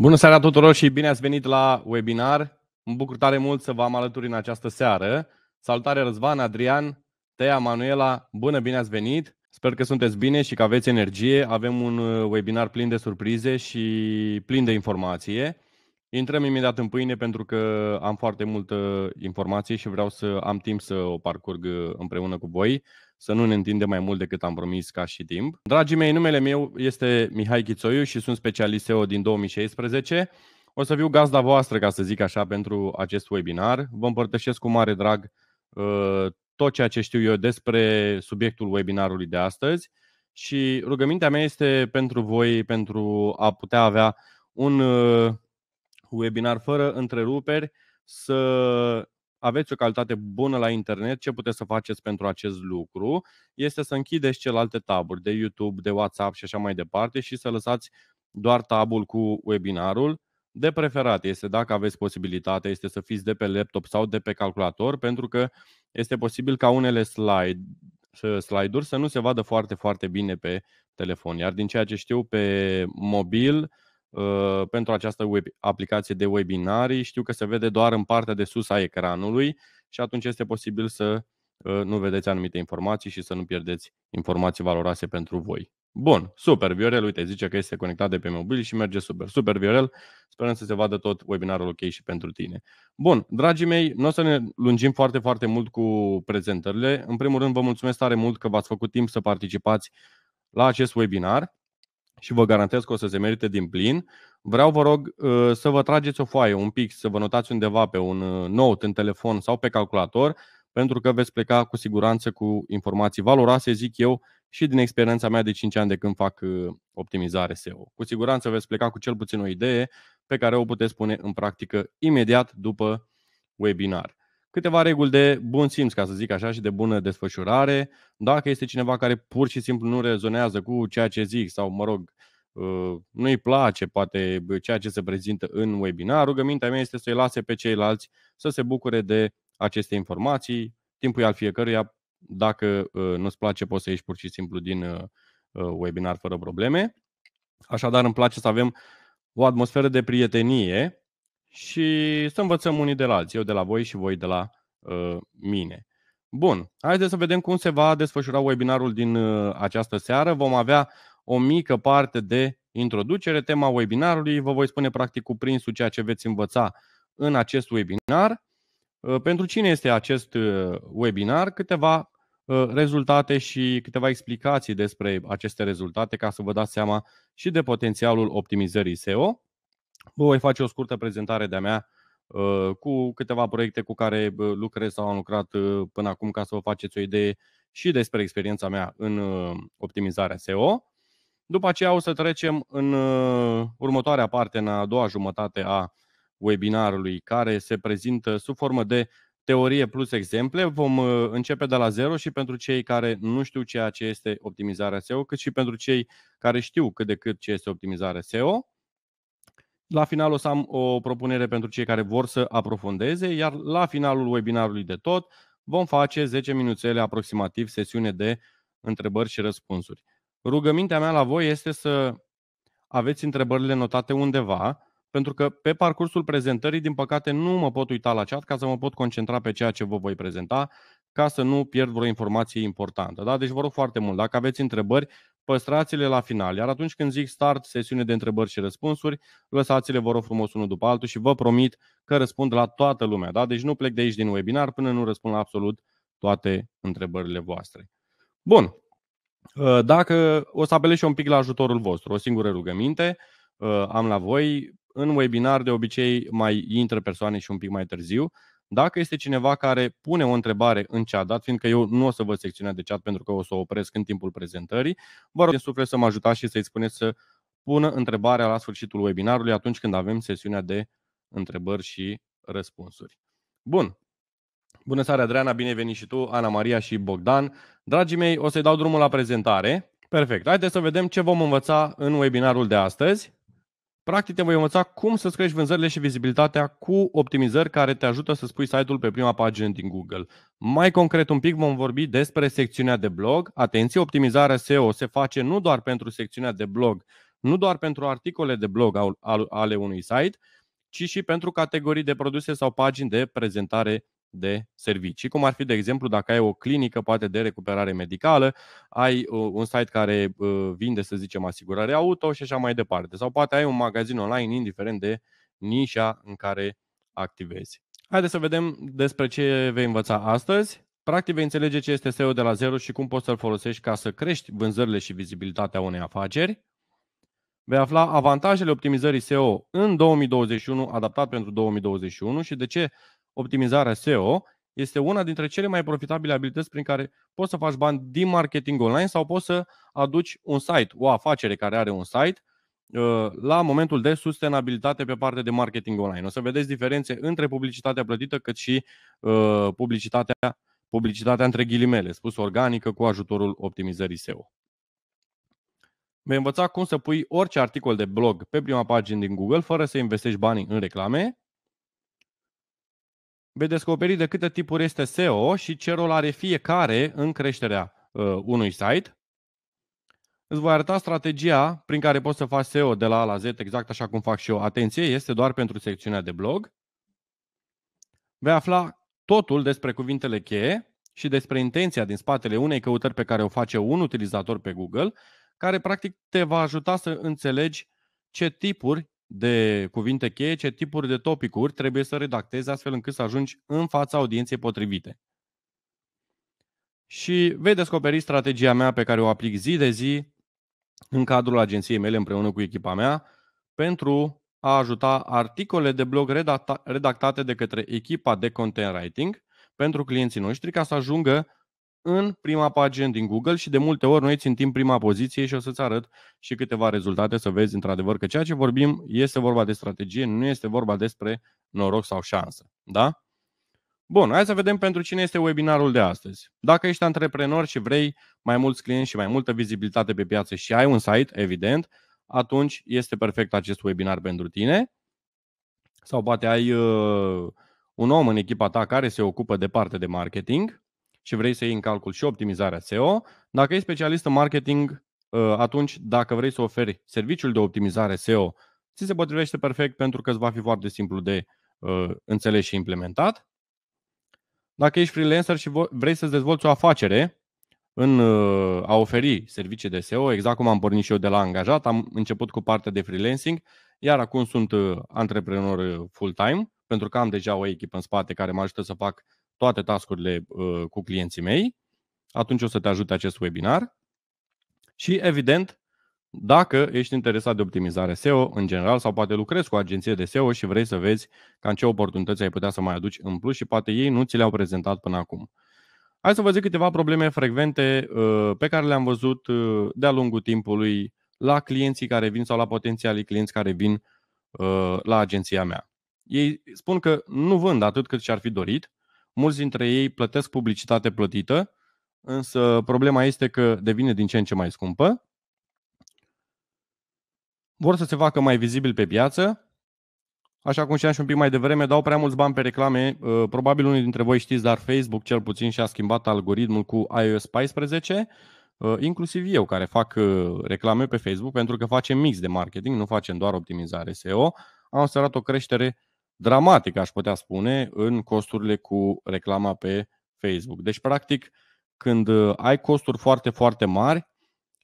Bună seara tuturor și bine ați venit la webinar. Îmi bucur tare mult să vă am alături în această seară. Salutare Răzvan, Adrian, Tea, Manuela, bună, bine ați venit! Sper că sunteți bine și că aveți energie. Avem un uh, webinar plin de surprize și plin de informație. Intrăm imediat în pâine pentru că am foarte multă informație și vreau să am timp să o parcurg uh, împreună cu voi să nu ne întindem mai mult decât am promis ca și timp. Dragii mei, numele meu este Mihai Chițoiu și sunt specialist SEO din 2016. O să fiu gazda voastră, ca să zic așa, pentru acest webinar. Vă împărtășesc cu mare drag ă, tot ceea ce știu eu despre subiectul webinarului de astăzi și rugămintea mea este pentru voi, pentru a putea avea un ă, webinar fără întreruperi, să aveți o calitate bună la internet, ce puteți să faceți pentru acest lucru este să închideți celelalte taburi de YouTube, de WhatsApp și așa mai departe și să lăsați doar tabul cu webinarul. De preferat este, dacă aveți posibilitatea, este să fiți de pe laptop sau de pe calculator, pentru că este posibil ca unele slide, slide-uri să nu se vadă foarte, foarte bine pe telefon. Iar din ceea ce știu pe mobil, Uh, pentru această web, aplicație de webinarii. Știu că se vede doar în partea de sus a ecranului și atunci este posibil să uh, nu vedeți anumite informații și să nu pierdeți informații valoroase pentru voi. Bun, super, Viorel, uite, zice că este conectat de pe mobil și merge super. Super, Viorel, sperăm să se vadă tot webinarul ok și pentru tine. Bun, dragii mei, nu o să ne lungim foarte, foarte mult cu prezentările. În primul rând, vă mulțumesc tare mult că v-ați făcut timp să participați la acest webinar și vă garantez că o să se merite din plin. Vreau, vă rog, uh, să vă trageți o foaie, un pic, să vă notați undeva pe un uh, note, în telefon sau pe calculator, pentru că veți pleca cu siguranță cu informații valoroase, zic eu, și din experiența mea de 5 ani de când fac uh, optimizare SEO. Cu siguranță veți pleca cu cel puțin o idee pe care o puteți pune în practică imediat după webinar câteva reguli de bun simț, ca să zic așa, și de bună desfășurare. Dacă este cineva care pur și simplu nu rezonează cu ceea ce zic sau, mă rog, ă, nu i place poate ceea ce se prezintă în webinar, rugămintea mea este să-i lase pe ceilalți să se bucure de aceste informații. Timpul e al fiecăruia, dacă ă, nu-ți place poți să ieși pur și simplu din ă, webinar fără probleme. Așadar îmi place să avem o atmosferă de prietenie și să învățăm unii de la alții, eu de la voi și voi de la uh, mine. Bun, haideți să vedem cum se va desfășura webinarul din uh, această seară. Vom avea o mică parte de introducere, tema webinarului. Vă voi spune practic cuprinsul ceea ce veți învăța în acest webinar. Uh, pentru cine este acest uh, webinar? Câteva uh, rezultate și câteva explicații despre aceste rezultate ca să vă dați seama și de potențialul optimizării SEO voi face o scurtă prezentare de-a mea uh, cu câteva proiecte cu care lucrez sau am lucrat uh, până acum ca să vă faceți o idee și despre experiența mea în uh, optimizarea SEO. După aceea o să trecem în următoarea parte, în a doua jumătate a webinarului, care se prezintă sub formă de teorie plus exemple. Vom începe de la zero și pentru cei care nu știu ceea ce este optimizarea SEO, cât și pentru cei care știu cât de cât ce este optimizarea SEO. La final o să am o propunere pentru cei care vor să aprofundeze, iar la finalul webinarului de tot vom face 10 minuțele aproximativ sesiune de întrebări și răspunsuri. Rugămintea mea la voi este să aveți întrebările notate undeva, pentru că pe parcursul prezentării, din păcate, nu mă pot uita la chat ca să mă pot concentra pe ceea ce vă voi prezenta, ca să nu pierd vreo informație importantă. Da? Deci vă rog foarte mult, dacă aveți întrebări, păstrați-le la final. Iar atunci când zic start, sesiune de întrebări și răspunsuri, lăsați-le, vă rog frumos, unul după altul și vă promit că răspund la toată lumea. Da? Deci nu plec de aici din webinar până nu răspund la absolut toate întrebările voastre. Bun. Uh, dacă o să apelez și un pic la ajutorul vostru, o singură rugăminte uh, am la voi. În webinar de obicei mai intră persoane și un pic mai târziu, dacă este cineva care pune o întrebare în chat, fiindcă eu nu o să văd secțiunea de chat pentru că o să o opresc în timpul prezentării, vă rog din suflet să mă ajutați și să-i spuneți să pună întrebarea la sfârșitul webinarului atunci când avem sesiunea de întrebări și răspunsuri. Bun. Bună seara, Adriana, bine ai venit și tu, Ana Maria și Bogdan. Dragii mei, o să-i dau drumul la prezentare. Perfect. Haideți să vedem ce vom învăța în webinarul de astăzi. Practic te voi învăța cum să-ți crești vânzările și vizibilitatea cu optimizări care te ajută să spui site-ul pe prima pagină din Google. Mai concret un pic vom vorbi despre secțiunea de blog. Atenție, optimizarea SEO se face nu doar pentru secțiunea de blog, nu doar pentru articole de blog ale unui site, ci și pentru categorii de produse sau pagini de prezentare de servicii, cum ar fi, de exemplu, dacă ai o clinică, poate de recuperare medicală, ai uh, un site care uh, vinde, să zicem, asigurare auto și așa mai departe. Sau poate ai un magazin online, indiferent de nișa în care activezi. Haideți să vedem despre ce vei învăța astăzi. Practic vei înțelege ce este SEO de la zero și cum poți să-l folosești ca să crești vânzările și vizibilitatea unei afaceri. Vei afla avantajele optimizării SEO în 2021, adaptat pentru 2021 și de ce optimizarea SEO este una dintre cele mai profitabile abilități prin care poți să faci bani din marketing online sau poți să aduci un site, o afacere care are un site, uh, la momentul de sustenabilitate pe partea de marketing online. O să vedeți diferențe între publicitatea plătită cât și uh, publicitatea, publicitatea între ghilimele, spus organică cu ajutorul optimizării SEO. Vei învăța cum să pui orice articol de blog pe prima pagină din Google fără să investești banii în reclame, vei descoperi de câte tipuri este SEO și ce rol are fiecare în creșterea uh, unui site. Îți voi arăta strategia prin care poți să faci SEO de la A la Z, exact așa cum fac și eu. Atenție, este doar pentru secțiunea de blog. Vei afla totul despre cuvintele cheie și despre intenția din spatele unei căutări pe care o face un utilizator pe Google, care practic te va ajuta să înțelegi ce tipuri de cuvinte cheie, ce tipuri de topicuri trebuie să redactezi astfel încât să ajungi în fața audienței potrivite. Și vei descoperi strategia mea pe care o aplic zi de zi în cadrul agenției mele împreună cu echipa mea pentru a ajuta articole de blog redactate de către echipa de content writing pentru clienții noștri ca să ajungă în prima pagină din Google și de multe ori noi țintim prima poziție și o să-ți arăt și câteva rezultate să vezi într-adevăr că ceea ce vorbim este vorba de strategie, nu este vorba despre noroc sau șansă. Da? Bun, hai să vedem pentru cine este webinarul de astăzi. Dacă ești antreprenor și vrei mai mulți clienți și mai multă vizibilitate pe piață și ai un site, evident, atunci este perfect acest webinar pentru tine. Sau poate ai uh, un om în echipa ta care se ocupă de parte de marketing și vrei să iei în calcul și optimizarea SEO. Dacă ești specialist în marketing, ă, atunci dacă vrei să oferi serviciul de optimizare SEO, ți se potrivește perfect pentru că îți va fi foarte simplu de ă, înțeles și implementat. Dacă ești freelancer și vrei să-ți dezvolți o afacere în ă, a oferi servicii de SEO, exact cum am pornit și eu de la angajat, am început cu partea de freelancing, iar acum sunt antreprenor full-time, pentru că am deja o echipă în spate care mă ajută să fac toate tascurile uh, cu clienții mei, atunci o să te ajute acest webinar. Și evident, dacă ești interesat de optimizare SEO în general sau poate lucrezi cu o agenție de SEO și vrei să vezi în ce oportunități ai putea să mai aduci în plus și poate ei nu ți le-au prezentat până acum. Hai să vă zic câteva probleme frecvente uh, pe care le-am văzut uh, de-a lungul timpului la clienții care vin sau la potențialii clienți care vin la agenția mea. Ei spun că nu vând atât cât și-ar fi dorit mulți dintre ei plătesc publicitate plătită, însă problema este că devine din ce în ce mai scumpă. Vor să se facă mai vizibil pe piață, Așa cum știam și un pic mai devreme, dau prea mulți bani pe reclame. Uh, probabil unii dintre voi știți, dar Facebook cel puțin și-a schimbat algoritmul cu iOS 14, uh, inclusiv eu care fac uh, reclame pe Facebook, pentru că facem mix de marketing, nu facem doar optimizare SEO, am observat o creștere dramatic, aș putea spune, în costurile cu reclama pe Facebook. Deci, practic, când uh, ai costuri foarte, foarte mari,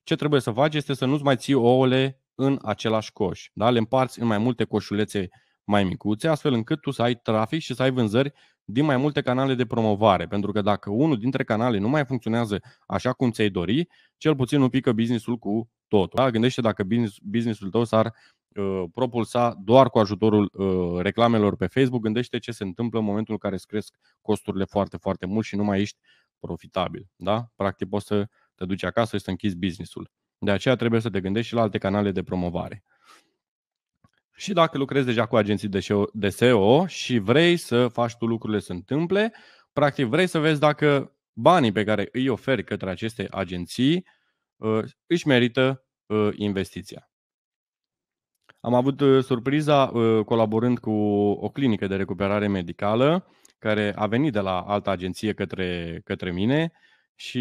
ce trebuie să faci este să nu-ți mai ții ouăle în același coș. Da? Le împarți în mai multe coșulețe mai micuțe, astfel încât tu să ai trafic și să ai vânzări din mai multe canale de promovare. Pentru că dacă unul dintre canale nu mai funcționează așa cum ți-ai dori, cel puțin nu pică businessul cu totul. Da? Gândește dacă business, businessul tău s-ar propulsa doar cu ajutorul reclamelor pe Facebook. Gândește ce se întâmplă în momentul în care îți cresc costurile foarte, foarte mult și nu mai ești profitabil. Da? Practic poți să te duci acasă și să închizi businessul. De aceea trebuie să te gândești și la alte canale de promovare. Și dacă lucrezi deja cu agenții de SEO și vrei să faci tu lucrurile să întâmple, practic vrei să vezi dacă banii pe care îi oferi către aceste agenții uh, își merită uh, investiția. Am avut uh, surpriza uh, colaborând cu o clinică de recuperare medicală care a venit de la altă agenție către, către mine și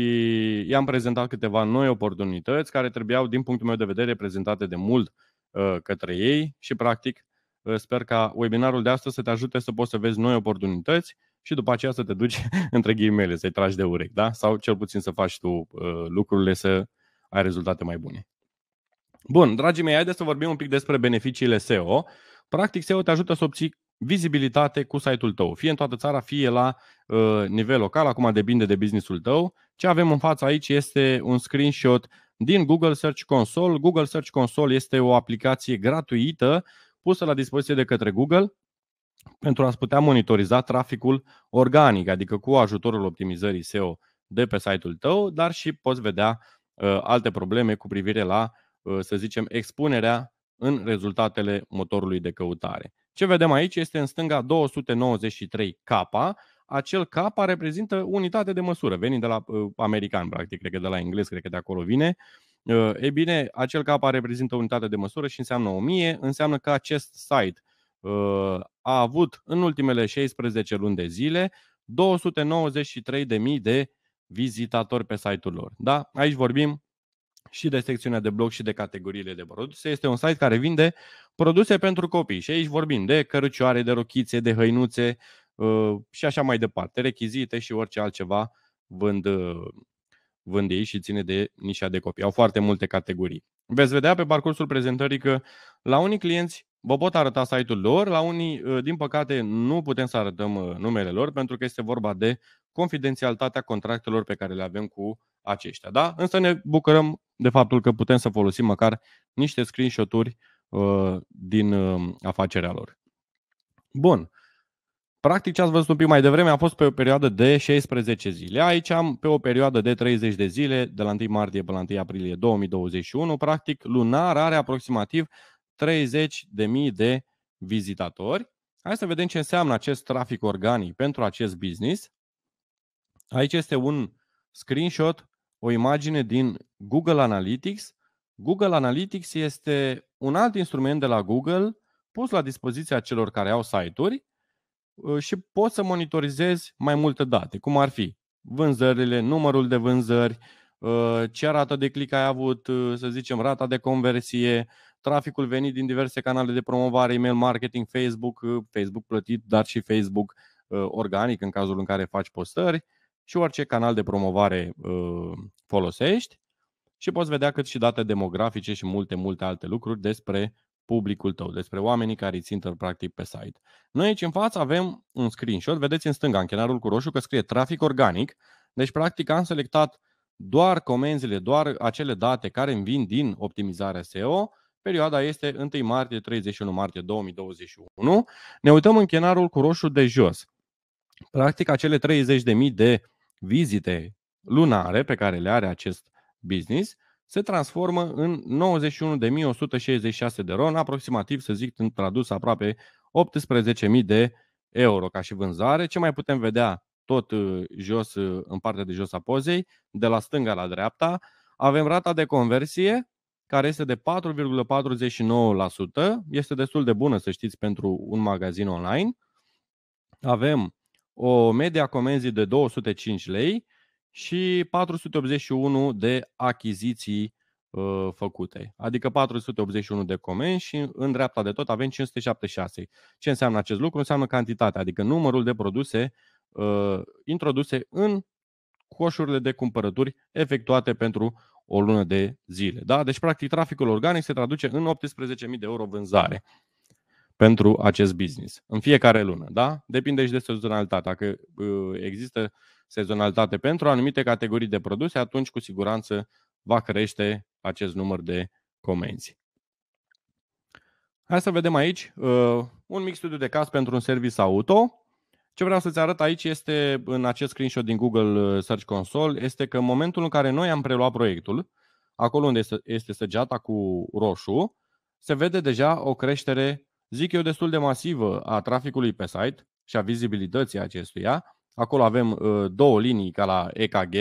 i-am prezentat câteva noi oportunități care trebuiau, din punctul meu de vedere, prezentate de mult uh, către ei și, practic, sper ca webinarul de astăzi să te ajute să poți să vezi noi oportunități și după aceea să te duci între ghimele, să-i tragi de urechi, da? Sau cel puțin să faci tu lucrurile să ai rezultate mai bune. Bun, dragii mei, haideți să vorbim un pic despre beneficiile SEO. Practic, SEO te ajută să obții vizibilitate cu site-ul tău, fie în toată țara, fie la uh, nivel local, acum depinde de businessul tău. Ce avem în fața aici este un screenshot din Google Search Console. Google Search Console este o aplicație gratuită pusă la dispoziție de către Google pentru a-ți putea monitoriza traficul organic, adică cu ajutorul optimizării SEO de pe site-ul tău, dar și poți vedea uh, alte probleme cu privire la Uh, să zicem, expunerea în rezultatele motorului de căutare. Ce vedem aici este în stânga 293K, acel K reprezintă unitate de măsură, venind de la uh, american, practic, cred că de la englez, cred că de acolo vine. Uh, e bine, acel K reprezintă unitate de măsură și înseamnă 1000, înseamnă că acest site uh, a avut în ultimele 16 luni de zile 293.000 de vizitatori pe site-ul lor. Da? Aici vorbim și de secțiunea de blog și de categoriile de produse. Este un site care vinde produse pentru copii și aici vorbim de cărucioare, de rochițe, de hăinuțe uh, și așa mai departe, rechizite și orice altceva vând, uh, vând ei și ține de nișa de copii. Au foarte multe categorii. Veți vedea pe parcursul prezentării că la unii clienți vă pot arăta site-ul lor, la unii, uh, din păcate, nu putem să arătăm numele lor pentru că este vorba de confidențialitatea contractelor pe care le avem cu aceștia. Da? Însă ne bucurăm de faptul că putem să folosim măcar niște screenshot-uri uh, din uh, afacerea lor. Bun. Practic ce ați văzut un pic mai devreme a fost pe o perioadă de 16 zile. Aici am pe o perioadă de 30 de zile, de la 1 martie până la 1 aprilie 2021. Practic, lunar are aproximativ 30.000 de vizitatori. Hai să vedem ce înseamnă acest trafic organic pentru acest business. Aici este un screenshot, o imagine din Google Analytics. Google Analytics este un alt instrument de la Google pus la dispoziția celor care au site-uri uh, și poți să monitorizezi mai multe date, cum ar fi vânzările, numărul de vânzări, uh, ce rată de click ai avut, uh, să zicem, rata de conversie, traficul venit din diverse canale de promovare, email marketing, Facebook, Facebook plătit, dar și Facebook organic în cazul în care faci postări, și orice canal de promovare ă, folosești și poți vedea cât și date demografice și multe, multe alte lucruri despre publicul tău, despre oamenii care îți intră practic pe site. Noi aici în față avem un screenshot, vedeți în stânga, chenarul cu roșu, că scrie trafic organic, deci practic am selectat doar comenzile, doar acele date care îmi vin din optimizarea SEO, perioada este 1 martie 31 martie 2021. Ne uităm în chenarul cu roșu de jos. Practic acele 30.000 de vizite lunare pe care le are acest business se transformă în 91.166 de ron, aproximativ, să zic, în tradus aproape 18.000 de euro ca și vânzare. Ce mai putem vedea tot uh, jos, uh, în partea de jos a pozei, de la stânga la dreapta, avem rata de conversie, care este de 4,49%, este destul de bună, să știți, pentru un magazin online. Avem o medie a comenzii de 205 lei și 481 de achiziții uh, făcute. Adică 481 de comenzi și în dreapta de tot avem 576. Ce înseamnă acest lucru? Înseamnă cantitatea, adică numărul de produse uh, introduse în coșurile de cumpărături efectuate pentru o lună de zile. Da? Deci, practic, traficul organic se traduce în 18.000 de euro vânzare pentru acest business. În fiecare lună, da? Depinde și de sezonalitate. Dacă există sezonalitate pentru anumite categorii de produse, atunci cu siguranță va crește acest număr de comenzi. Hai să vedem aici ă, un mic studiu de caz pentru un service auto. Ce vreau să-ți arăt aici este, în acest screenshot din Google ă, Search Console, este că în momentul în care noi am preluat proiectul, acolo unde este săgeata cu roșu, se vede deja o creștere zic eu, destul de masivă a traficului pe site și a vizibilității acestuia. Acolo avem uh, două linii ca la EKG.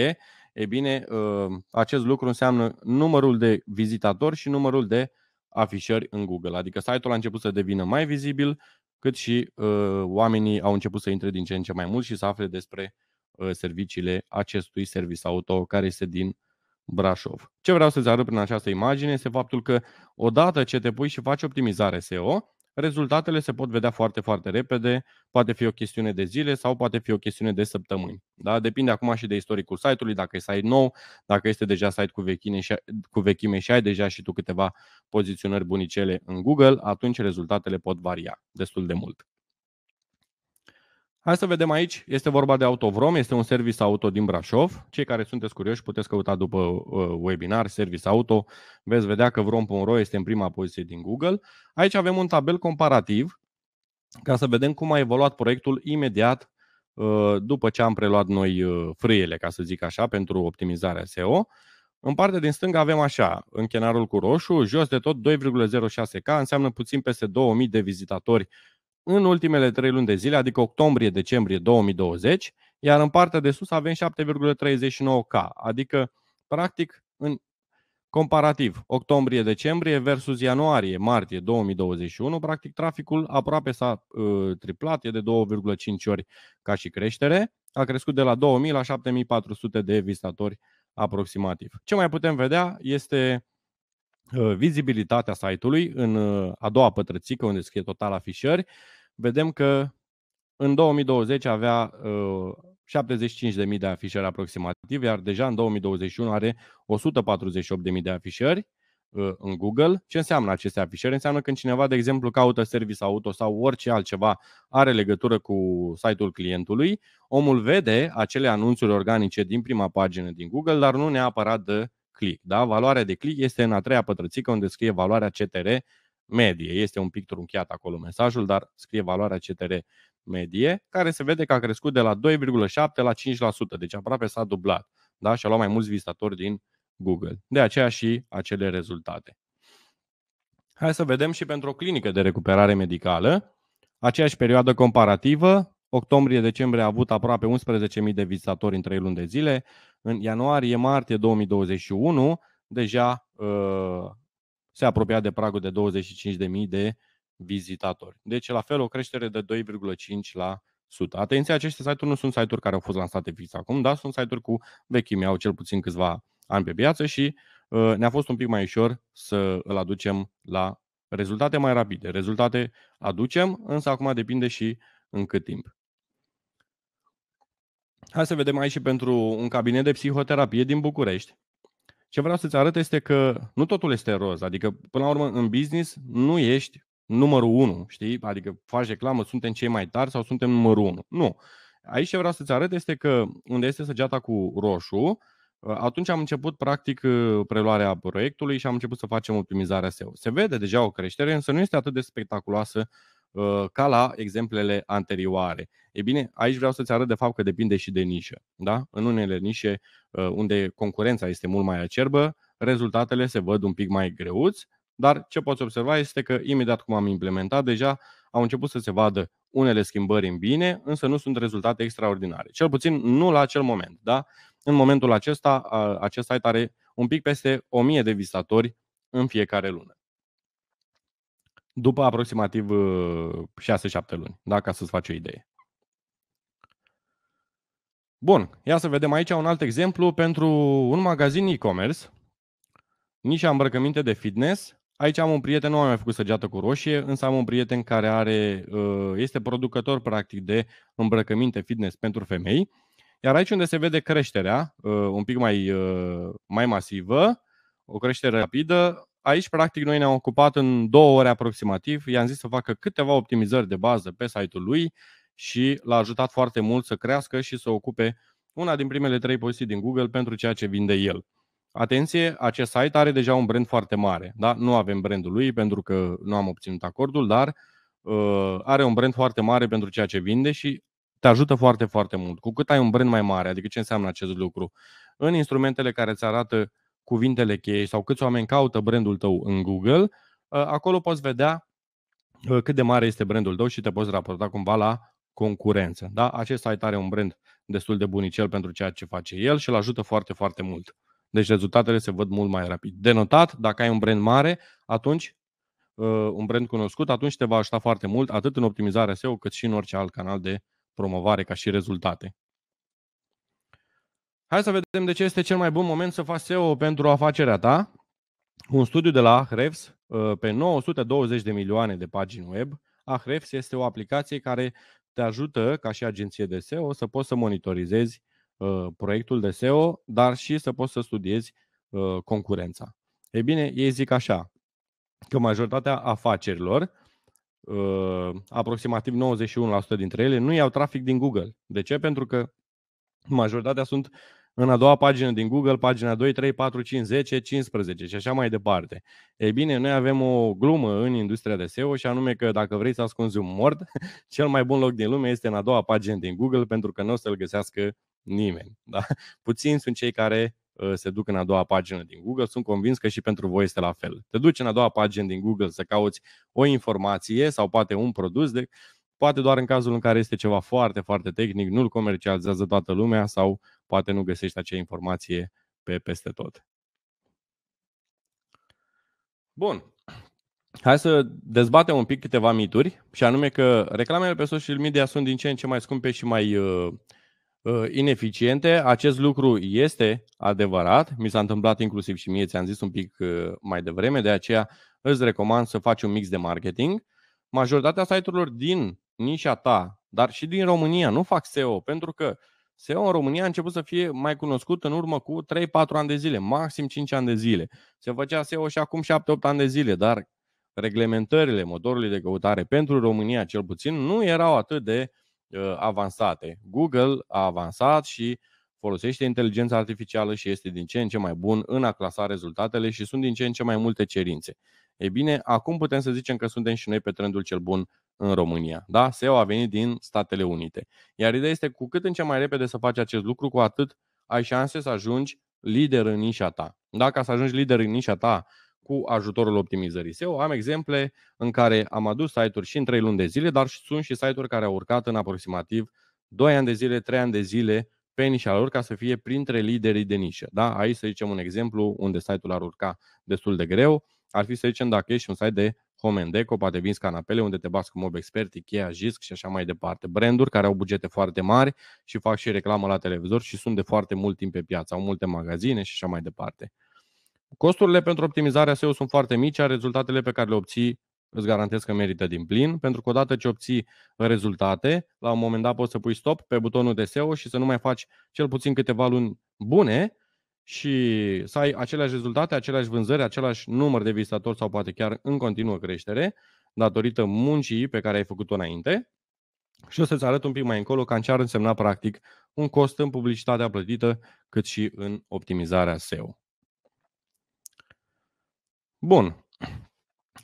E bine, uh, acest lucru înseamnă numărul de vizitatori și numărul de afișări în Google. Adică site-ul a început să devină mai vizibil, cât și uh, oamenii au început să intre din ce în ce mai mult și să afle despre uh, serviciile acestui servis auto care este din Brașov. Ce vreau să-ți arăt prin această imagine este faptul că odată ce te pui și faci optimizare SEO, Rezultatele se pot vedea foarte, foarte repede, poate fi o chestiune de zile sau poate fi o chestiune de săptămâni. Da? Depinde acum și de istoricul site-ului, dacă e site nou, dacă este deja site cu, vechine și, cu vechime și ai deja și tu câteva poziționări bunicele în Google, atunci rezultatele pot varia destul de mult. Hai să vedem aici, este vorba de Autovrom, este un service auto din Brașov. Cei care sunteți curioși puteți căuta după uh, webinar service auto, veți vedea că vrom.ro este în prima poziție din Google. Aici avem un tabel comparativ ca să vedem cum a evoluat proiectul imediat uh, după ce am preluat noi uh, frâiele, ca să zic așa, pentru optimizarea SEO. În partea din stânga avem așa, în cu roșu, jos de tot 2,06K, înseamnă puțin peste 2000 de vizitatori în ultimele trei luni de zile, adică octombrie-decembrie 2020, iar în partea de sus avem 7,39K, adică practic în comparativ octombrie-decembrie versus ianuarie-martie 2021, practic traficul aproape s-a uh, triplat, e de 2,5 ori ca și creștere, a crescut de la 2000 la 7400 de vizitatori aproximativ. Ce mai putem vedea este uh, vizibilitatea site-ului în uh, a doua pătrățică unde scrie total afișări, vedem că în 2020 avea uh, ă, 75.000 de afișări aproximativ, iar deja în 2021 are 148.000 de afișări uh, în Google. Ce înseamnă aceste afișări? Înseamnă când cineva, de exemplu, caută service auto sau orice altceva are legătură cu site-ul clientului, omul vede acele anunțuri organice din prima pagină din Google, dar nu neapărat de click. Da? Valoarea de click este în a treia pătrățică unde scrie valoarea CTR medie. Este un pic trunchiat acolo mesajul, dar scrie valoarea CTR medie, care se vede că a crescut de la 2,7 la 5%, deci aproape s-a dublat. Da? Și a luat mai mulți vizitatori din Google. De aceea și acele rezultate. Hai să vedem și pentru o clinică de recuperare medicală. Aceeași perioadă comparativă, octombrie-decembrie a avut aproape 11.000 de vizitatori în 3 luni de zile. În ianuarie-martie 2021 deja ă, se apropia de pragul de 25.000 de vizitatori. Deci, la fel, o creștere de 2,5 la Atenție, aceste site-uri nu sunt site-uri care au fost lansate fix acum, dar sunt site-uri cu vechime, au cel puțin câțiva ani pe piață și uh, ne-a fost un pic mai ușor să îl aducem la rezultate mai rapide. Rezultate aducem, însă acum depinde și în cât timp. Hai să vedem aici și pentru un cabinet de psihoterapie din București. Ce vreau să-ți arăt este că nu totul este roz. Adică, până la urmă, în business nu ești numărul unu, știi? Adică faci reclamă, suntem cei mai tari sau suntem numărul unu. Nu. Aici ce vreau să-ți arăt este că unde este săgeata cu roșu, ă, atunci am început practic ă, preluarea proiectului și am început să facem optimizarea SEO. Se vede deja o creștere, însă nu este atât de spectaculoasă Uh, ca la exemplele anterioare. E bine, aici vreau să-ți arăt de fapt că depinde și de nișă. Da? În unele nișe uh, unde concurența este mult mai acerbă, rezultatele se văd un pic mai greuți, dar ce poți observa este că imediat cum am implementat, deja au început să se vadă unele schimbări în bine, însă nu sunt rezultate extraordinare. Cel puțin nu la acel moment. Da? În momentul acesta, uh, acest site are un pic peste 1000 de vizitatori în fiecare lună după aproximativ 6-7 uh, luni, da, ca să-ți faci o idee. Bun, ia să vedem aici un alt exemplu pentru un magazin e-commerce, nișa îmbrăcăminte de fitness. Aici am un prieten, nu am mai făcut săgeată cu roșie, însă am un prieten care are, uh, este producător practic de îmbrăcăminte fitness pentru femei. Iar aici unde se vede creșterea, uh, un pic mai, mai masivă, o creștere rapidă, aici, practic, noi ne-am ocupat în două ore aproximativ. I-am zis să facă câteva optimizări de bază pe site-ul lui și l-a ajutat foarte mult să crească și să ocupe una din primele trei poziții din Google pentru ceea ce vinde el. Atenție, acest site are deja un brand foarte mare. Da? Nu avem brandul lui pentru că nu am obținut acordul, dar uh, are un brand foarte mare pentru ceea ce vinde și te ajută foarte, foarte mult. Cu cât ai un brand mai mare, adică ce înseamnă acest lucru? În instrumentele care îți arată cuvintele cheie sau câți oameni caută brandul tău în Google, ă, acolo poți vedea ă, cât de mare este brandul tău și te poți raporta cumva la concurență. Da? Acest site are un brand destul de bunicel pentru ceea ce face el și îl ajută foarte, foarte mult. Deci rezultatele se văd mult mai rapid. Denotat, dacă ai un brand mare, atunci ă, un brand cunoscut, atunci te va ajuta foarte mult atât în optimizarea SEO cât și în orice alt canal de promovare ca și rezultate. Hai să vedem de ce este cel mai bun moment să faci SEO pentru afacerea ta. Un studiu de la Ahrefs uh, pe 920 de milioane de pagini web. Ahrefs este o aplicație care te ajută ca și agenție de SEO să poți să monitorizezi uh, proiectul de SEO, dar și să poți să studiezi uh, concurența. Ei bine, ei zic așa, că majoritatea afacerilor, aproximativ 91% dintre ele, nu iau trafic din Google. De ce? Pentru că Majoritatea sunt în a doua pagină din Google, pagina 2, 3, 4, 5, 10, 15 și așa mai departe. Ei bine, noi avem o glumă în industria de SEO și anume că dacă vrei să ascunzi un mort, cel mai bun loc din lume este în a doua pagină din Google pentru că nu o să-l găsească nimeni. Da? Puțini sunt cei care uh, se duc în a doua pagină din Google, sunt convins că și pentru voi este la fel. Te duci în a doua pagină din Google să cauți o informație sau poate un produs de, poate doar în cazul în care este ceva foarte, foarte tehnic, nu-l comercializează toată lumea sau poate nu găsești acea informație pe peste tot. Bun. Hai să dezbatem un pic câteva mituri, și anume că reclamele pe social media sunt din ce în ce mai scumpe și mai uh, uh, ineficiente. Acest lucru este adevărat, mi s-a întâmplat inclusiv și mie, ți-am zis un pic uh, mai devreme, de aceea îți recomand să faci un mix de marketing. Majoritatea site-urilor din nișa ta, dar și din România, nu fac SEO, pentru că SEO în România a început să fie mai cunoscut în urmă cu 3-4 ani de zile, maxim 5 ani de zile. Se făcea SEO și acum 7-8 ani de zile, dar reglementările motorului de căutare pentru România cel puțin nu erau atât de uh, avansate. Google a avansat și folosește inteligența artificială și este din ce în ce mai bun în a clasa rezultatele și sunt din ce în ce mai multe cerințe. Ei bine, acum putem să zicem că suntem și noi pe trendul cel bun în România. Da? SEO a venit din Statele Unite. Iar ideea este cu cât în ce mai repede să faci acest lucru, cu atât ai șanse să ajungi lider în nișa ta. Dacă să ajungi lider în nișa ta cu ajutorul optimizării SEO, am exemple în care am adus site-uri și în 3 luni de zile, dar sunt și site-uri care au urcat în aproximativ 2 ani de zile, 3 ani de zile pe nișa lor ca să fie printre liderii de nișă. Da? Aici să zicem un exemplu unde site-ul ar urca destul de greu, ar fi să zicem dacă ești un site de Home and Deco, poate vinzi canapele unde te bați cu Mob Expert, Ikea, Jisc și așa mai departe. Branduri care au bugete foarte mari și fac și reclamă la televizor și sunt de foarte mult timp pe piață, au multe magazine și așa mai departe. Costurile pentru optimizarea SEO sunt foarte mici, iar rezultatele pe care le obții îți garantez că merită din plin, pentru că odată ce obții rezultate, la un moment dat poți să pui stop pe butonul de SEO și să nu mai faci cel puțin câteva luni bune și să ai aceleași rezultate, aceleași vânzări, același număr de vizitatori sau poate chiar în continuă creștere, datorită muncii pe care ai făcut-o înainte. Și o să-ți arăt un pic mai încolo cam ce ar însemna practic un cost în publicitatea plătită, cât și în optimizarea SEO. Bun.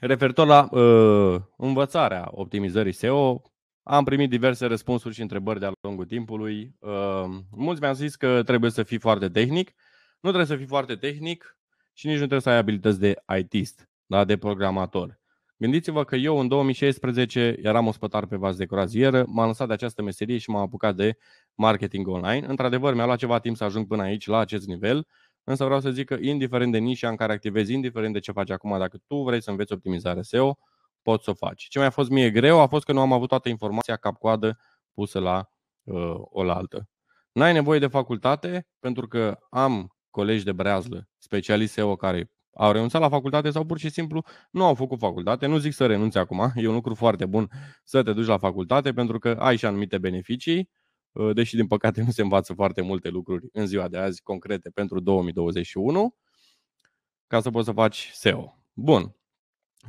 Referitor la uh, învățarea optimizării SEO, am primit diverse răspunsuri și întrebări de-a lungul timpului. Uh, mulți mi-au zis că trebuie să fii foarte tehnic. Nu trebuie să fii foarte tehnic și nici nu trebuie să ai abilități de ITist, da, de programator. Gândiți-vă că eu în 2016 eram ospătar pe vas de croazieră, m-am lăsat de această meserie și m-am apucat de marketing online. Într-adevăr, mi-a luat ceva timp să ajung până aici, la acest nivel, însă vreau să zic că indiferent de nișa în care activezi, indiferent de ce faci acum, dacă tu vrei să înveți optimizare SEO, poți să o faci. Ce mi-a fost mie greu a fost că nu am avut toată informația cap-coadă pusă la uh, oaltă. N-ai nevoie de facultate pentru că am colegi de breazlă, specialiști SEO care au renunțat la facultate sau pur și simplu nu au făcut facultate. Nu zic să renunți acum, e un lucru foarte bun să te duci la facultate pentru că ai și anumite beneficii, ă, deși din păcate nu se învață foarte multe lucruri în ziua de azi concrete pentru 2021, ca să poți să faci SEO. Bun.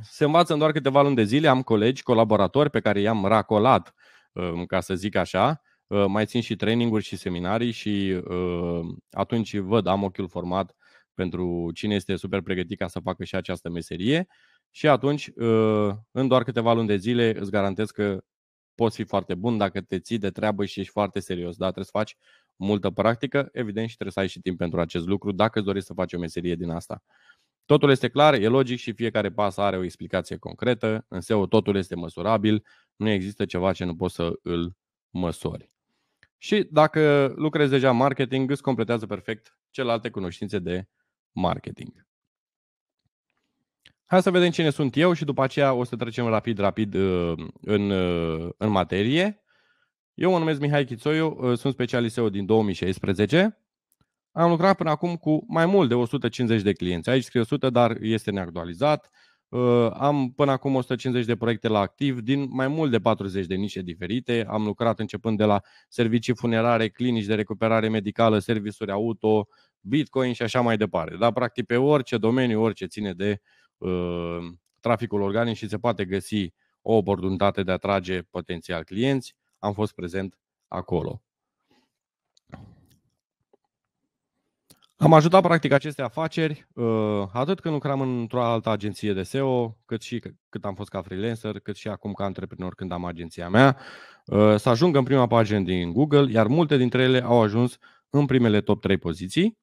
Se învață în doar câteva luni de zile, am colegi, colaboratori pe care i-am racolat, ă, ca să zic așa, Ă, mai țin și traininguri și seminarii și ă, atunci văd, am ochiul format pentru cine este super pregătit ca să facă și această meserie și atunci, ă, în doar câteva luni de zile, îți garantez că poți fi foarte bun dacă te ții de treabă și ești foarte serios, dar trebuie să faci multă practică, evident și trebuie să ai și timp pentru acest lucru dacă îți dorești să faci o meserie din asta. Totul este clar, e logic și fiecare pas are o explicație concretă. În SEO totul este măsurabil, nu există ceva ce nu poți să îl măsori. Și dacă lucrezi deja marketing, îți completează perfect celelalte cunoștințe de marketing. Hai să vedem cine sunt eu și după aceea o să trecem rapid, rapid uh, în, uh, în materie. Eu mă numesc Mihai Chițoiu, uh, sunt specialist SEO din 2016. Am lucrat până acum cu mai mult de 150 de clienți. Aici scrie 100, dar este neactualizat. Uh, am până acum 150 de proiecte la activ din mai mult de 40 de nișe diferite. Am lucrat începând de la servicii funerare, clinici de recuperare medicală, servisuri auto, bitcoin și așa mai departe. Dar practic pe orice domeniu, orice ține de uh, traficul organic și se poate găsi o oportunitate de a atrage potențial clienți, am fost prezent acolo. Am ajutat practic aceste afaceri uh, atât când lucram într-o altă agenție de SEO, cât și cât am fost ca freelancer, cât și acum ca antreprenor când am agenția mea, uh, să ajungă în prima pagină din Google, iar multe dintre ele au ajuns în primele top 3 poziții.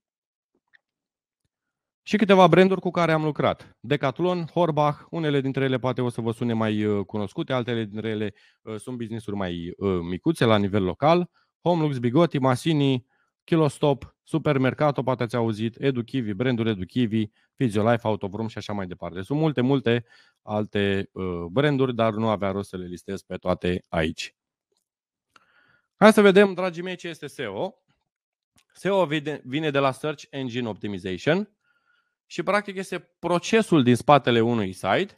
Și câteva branduri cu care am lucrat. Decathlon, Horbach, unele dintre ele poate o să vă sune mai uh, cunoscute, altele dintre ele sunt business-uri mai micuțe la nivel local. Homelux, Bigotti, Masini, Kilostop, Supermercato, poate ați auzit, Educhivi, brandul Educhivi, Physiolife, Autovrum și așa mai departe. Sunt multe, multe alte uh, branduri, dar nu avea rost să le listez pe toate aici. Hai să vedem, dragii mei, ce este SEO. SEO vine de la Search Engine Optimization și practic este procesul din spatele unui site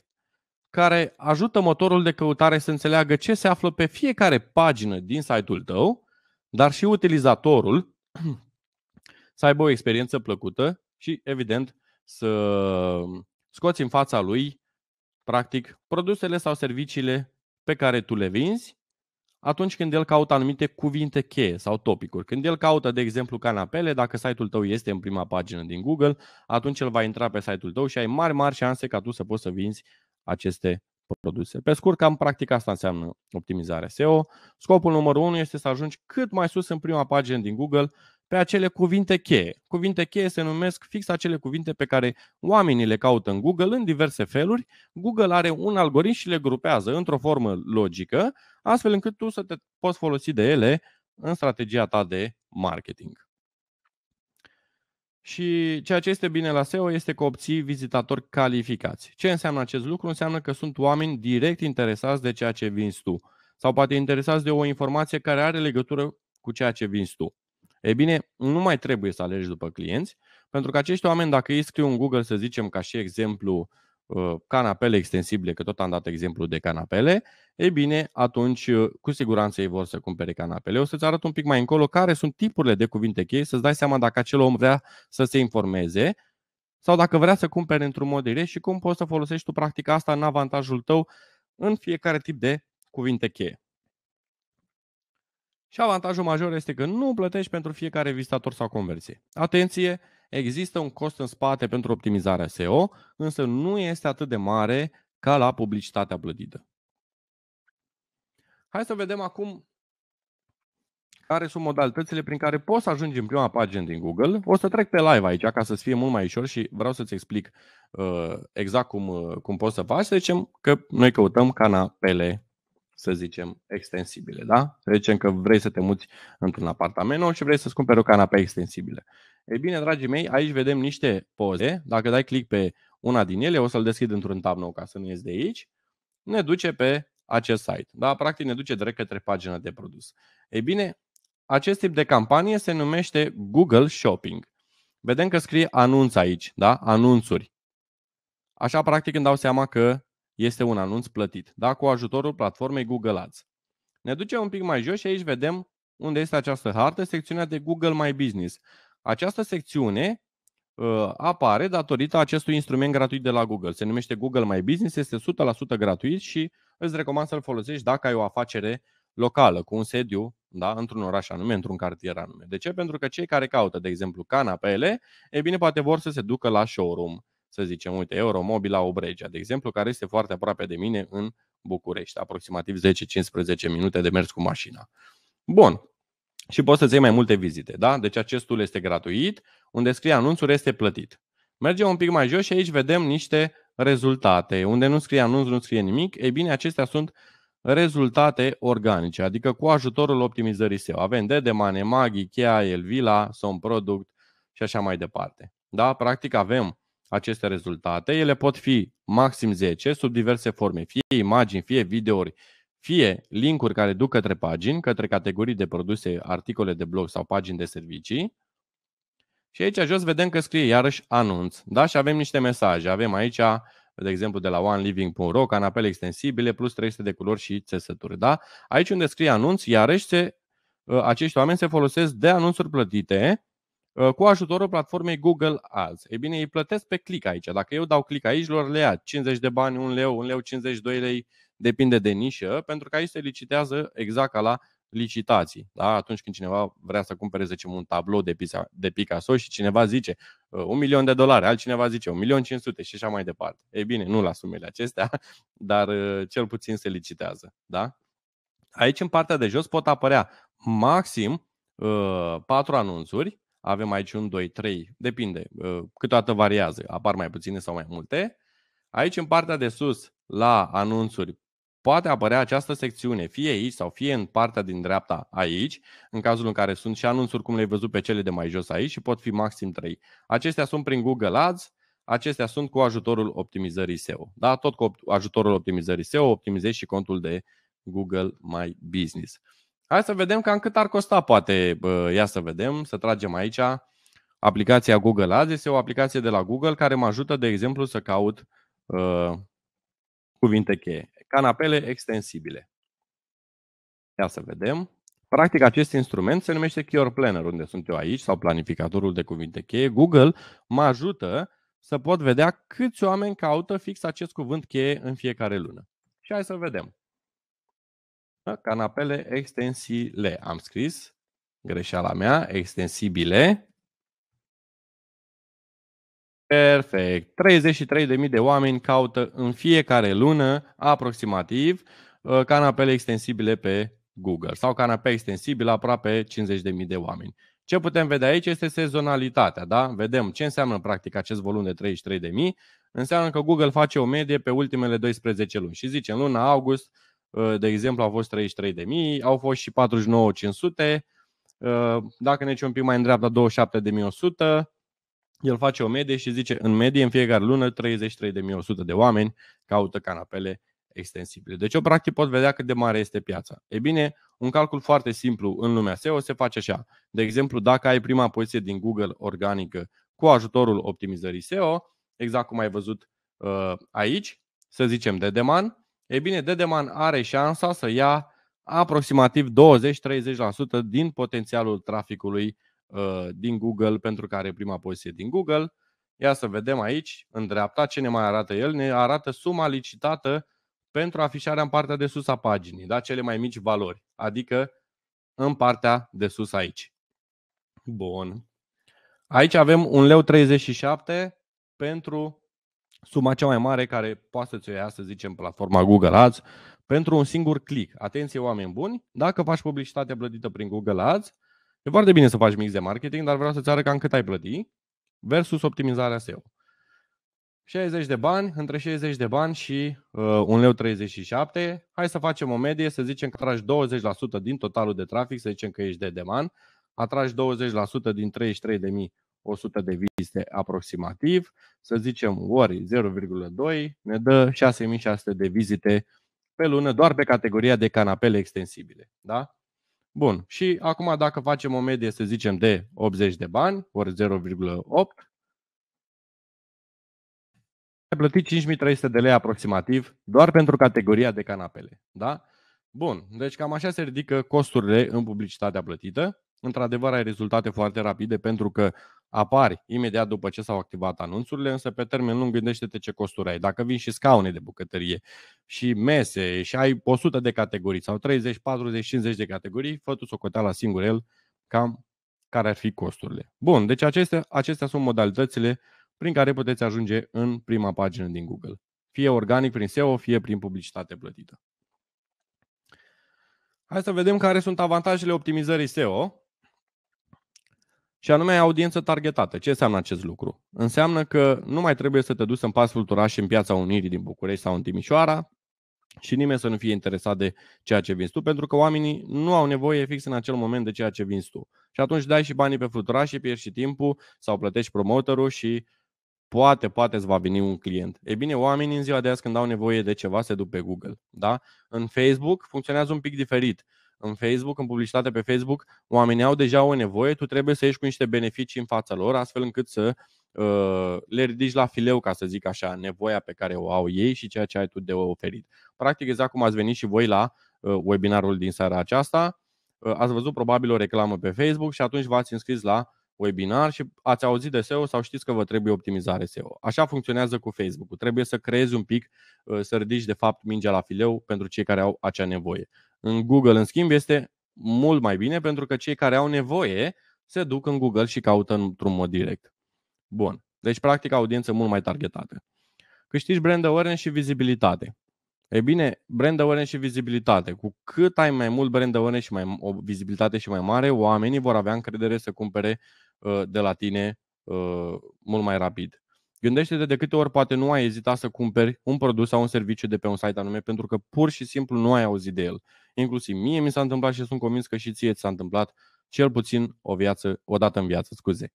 care ajută motorul de căutare să înțeleagă ce se află pe fiecare pagină din site-ul tău, dar și utilizatorul să aibă o experiență plăcută și, evident, să mm, scoți în fața lui, practic, produsele sau serviciile pe care tu le vinzi atunci când el caută anumite cuvinte cheie sau topicuri. Când el caută, de exemplu, canapele, dacă site-ul tău este în prima pagină din Google, atunci el va intra pe site-ul tău și ai mari, mari șanse ca tu să poți să vinzi aceste produse. Pe scurt, cam practic asta înseamnă optimizare SEO. Scopul numărul 1 este să ajungi cât mai sus în prima pagină din Google pe acele cuvinte cheie. Cuvinte cheie se numesc fix acele cuvinte pe care oamenii le caută în Google în diverse feluri. Google are un algoritm și le grupează într-o formă logică, astfel încât tu să te poți folosi de ele în strategia ta de marketing. Și ceea ce este bine la SEO este că obții vizitatori calificați. Ce înseamnă acest lucru? Înseamnă că sunt oameni direct interesați de ceea ce vinzi tu sau poate interesați de o informație care are legătură cu ceea ce vinzi tu. E bine, nu mai trebuie să alegi după clienți, pentru că acești oameni, dacă ei scriu în Google, să zicem ca și exemplu, uh, canapele extensibile, că tot am dat exemplu de canapele, e bine, atunci uh, cu siguranță ei vor să cumpere canapele. O să-ți arăt un pic mai încolo care sunt tipurile de cuvinte cheie, să-ți dai seama dacă acel om vrea să se informeze sau dacă vrea să cumpere într-un mod direct și cum poți să folosești tu practica asta în avantajul tău în fiecare tip de cuvinte cheie. Și avantajul major este că nu plătești pentru fiecare vizitator sau conversie. Atenție, există un cost în spate pentru optimizarea SEO, însă nu este atât de mare ca la publicitatea plătită. Hai să vedem acum care sunt modalitățile prin care poți să ajungi în prima pagină din Google. O să trec pe live aici ca să fie mult mai ușor și vreau să-ți explic uh, exact cum, uh, cum poți să faci. Să zicem că noi căutăm canapele să zicem, extensibile. Da? Să zicem că vrei să te muți într-un apartament nou și vrei să-ți cumperi o canapea extensibilă. Ei bine, dragii mei, aici vedem niște poze. Dacă dai click pe una din ele, o să-l deschid într-un tab nou ca să nu ies de aici, ne duce pe acest site. Da? Practic ne duce direct către pagina de produs. Ei bine, acest tip de campanie se numește Google Shopping. Vedem că scrie anunț aici, da? anunțuri. Așa, practic, îmi dau seama că este un anunț plătit, da? cu ajutorul platformei Google Ads. Ne ducem un pic mai jos și aici vedem unde este această hartă, secțiunea de Google My Business. Această secțiune uh, apare datorită acestui instrument gratuit de la Google. Se numește Google My Business, este 100% gratuit și îți recomand să-l folosești dacă ai o afacere locală, cu un sediu da, într-un oraș anume, într-un cartier anume. De ce? Pentru că cei care caută, de exemplu, canapele, e bine, poate vor să se ducă la showroom să zicem, uite, Euromobila Obregea, de exemplu, care este foarte aproape de mine în București, aproximativ 10-15 minute de mers cu mașina. Bun. Și poți să-ți iei mai multe vizite, da? Deci acestul este gratuit, unde scrie anunțul este plătit. Mergem un pic mai jos și aici vedem niște rezultate. Unde nu scrie anunț, nu scrie nimic. Ei bine, acestea sunt rezultate organice, adică cu ajutorul optimizării SEO. Avem Dedemane, Maghi, Chea, Elvila, sunt Product și așa mai departe. Da? Practic avem aceste rezultate. Ele pot fi maxim 10 sub diverse forme, fie imagini, fie videouri, fie linkuri care duc către pagini, către categorii de produse, articole de blog sau pagini de servicii. Și aici jos vedem că scrie iarăși anunț. Da? Și avem niște mesaje. Avem aici, de exemplu, de la oneliving.ro, canapele extensibile, plus 300 de culori și țesături. Da? Aici unde scrie anunț, iarăși se, ă, acești oameni se folosesc de anunțuri plătite Uh, cu ajutorul platformei Google Ads. Ei bine, ei plătesc pe click aici. Dacă eu dau click aici, lor le ia 50 de bani, 1 leu, 1 leu 52 lei, depinde de nișă, pentru că aici se licitează exact ca la licitații. Da? Atunci când cineva vrea să cumpere, să zicem, un tablou de, pizza, de Picasso și cineva zice uh, un milion de dolari, altcineva zice un milion 500 și așa mai departe. Ei bine, nu la sumele acestea, dar uh, cel puțin se licitează. Da? Aici, în partea de jos, pot apărea maxim patru anunțuri avem aici un 2, 3, depinde, ă, câteodată variază, apar mai puține sau mai multe. Aici, în partea de sus, la anunțuri, poate apărea această secțiune, fie aici sau fie în partea din dreapta aici, în cazul în care sunt și anunțuri cum le-ai văzut pe cele de mai jos aici și pot fi maxim 3. Acestea sunt prin Google Ads, acestea sunt cu ajutorul optimizării SEO. Da? Tot cu ajutorul optimizării SEO optimizezi și contul de Google My Business. Hai să vedem cam cât ar costa, poate, ia să vedem, să tragem aici aplicația Google Ads. Este o aplicație de la Google care mă ajută, de exemplu, să caut uh, cuvinte cheie. Canapele extensibile. Ia să vedem. Practic, acest instrument se numește Keyword Planner, unde sunt eu aici, sau planificatorul de cuvinte cheie. Google mă ajută să pot vedea câți oameni caută fix acest cuvânt cheie în fiecare lună. Și hai să vedem. Da, canapele extensile. Am scris, greșeala mea, extensibile. Perfect. 33.000 de oameni caută în fiecare lună, aproximativ, uh, canapele extensibile pe Google sau canape extensibilă aproape 50.000 de oameni. Ce putem vedea aici este sezonalitatea, da? Vedem ce înseamnă practic acest volum de 33.000. Înseamnă că Google face o medie pe ultimele 12 luni și zice în luna august Ă, de exemplu, au fost 33.000, au fost și 49.500, ă, dacă ne un pic mai în dreapta, 27.100, el face o medie și zice, în medie, în fiecare lună, 33.100 de oameni caută canapele extensibile. Deci eu practic pot vedea cât de mare este piața. E bine, un calcul foarte simplu în lumea SEO se face așa. De exemplu, dacă ai prima poziție din Google organică cu ajutorul optimizării SEO, exact cum ai văzut uh, aici, să zicem de deman, E bine, Dedeman are șansa să ia aproximativ 20-30% din potențialul traficului uh, din Google, pentru care are prima poziție din Google. Ia să vedem aici, în dreapta, ce ne mai arată el. Ne arată suma licitată pentru afișarea în partea de sus a paginii, da? cele mai mici valori, adică în partea de sus aici. Bun. Aici avem un leu 37 pentru suma cea mai mare care poate să-ți o ia, să zicem, platforma Google Ads pentru un singur click. Atenție, oameni buni, dacă faci publicitatea plătită prin Google Ads, e foarte bine să faci mix de marketing, dar vreau să-ți arăt cam cât ai plăti versus optimizarea SEO. 60 de bani, între 60 de bani și uh, 1 leu 37. Hai să facem o medie, să zicem că atragi 20% din totalul de trafic, să zicem că ești de demand, atragi 20% din 33.000 100 de vizite aproximativ, să zicem ori 0,2, ne dă 6600 de vizite pe lună doar pe categoria de canapele extensibile. Da? Bun. Și acum dacă facem o medie, să zicem, de 80 de bani, ori 0,8, ai plătit 5300 de lei aproximativ doar pentru categoria de canapele. Da? Bun, deci cam așa se ridică costurile în publicitatea plătită. Într-adevăr, ai rezultate foarte rapide pentru că apari imediat după ce s-au activat anunțurile, însă pe termen lung gândește-te ce costuri ai. Dacă vin și scaune de bucătărie și mese și ai 100 de categorii sau 30, 40, 50 de categorii, fă tu socoteala singur el cam care ar fi costurile. Bun, deci acestea, acestea sunt modalitățile prin care puteți ajunge în prima pagină din Google. Fie organic prin SEO, fie prin publicitate plătită. Hai să vedem care sunt avantajele optimizării SEO și anume audiență targetată. Ce înseamnă acest lucru? Înseamnă că nu mai trebuie să te duci în pasul și în piața Unirii din București sau în Timișoara și nimeni să nu fie interesat de ceea ce vinzi tu, pentru că oamenii nu au nevoie fix în acel moment de ceea ce vinzi tu. Și atunci dai și banii pe și pierzi și timpul sau plătești promotorul și poate, poate îți va veni un client. E bine, oamenii în ziua de azi când au nevoie de ceva se duc pe Google. Da? În Facebook funcționează un pic diferit în Facebook, în publicitate pe Facebook, oamenii au deja o nevoie, tu trebuie să ieși cu niște beneficii în fața lor, astfel încât să uh, le ridici la fileu, ca să zic așa, nevoia pe care o au ei și ceea ce ai tu de oferit. Practic, exact cum ați venit și voi la uh, webinarul din seara aceasta, uh, ați văzut probabil o reclamă pe Facebook și atunci v-ați înscris la webinar și ați auzit de SEO sau știți că vă trebuie optimizare SEO. Așa funcționează cu Facebook-ul. Trebuie să creezi un pic, să ridici de fapt mingea la fileu pentru cei care au acea nevoie. În Google, în schimb, este mult mai bine pentru că cei care au nevoie se duc în Google și caută într-un mod direct. Bun. Deci, practic, audiență mult mai targetată. Câștigi brand awareness și vizibilitate. E bine, brand awareness și vizibilitate. Cu cât ai mai mult brand awareness și mai, o vizibilitate și mai mare, oamenii vor avea încredere să cumpere uh, de la tine uh, mult mai rapid. Gândește-te de câte ori poate nu ai ezitat să cumperi un produs sau un serviciu de pe un site anume pentru că pur și simplu nu ai auzit de el inclusiv mie mi s-a întâmplat și sunt convins că și ție ți s-a întâmplat cel puțin o, viață, o dată în viață, scuze.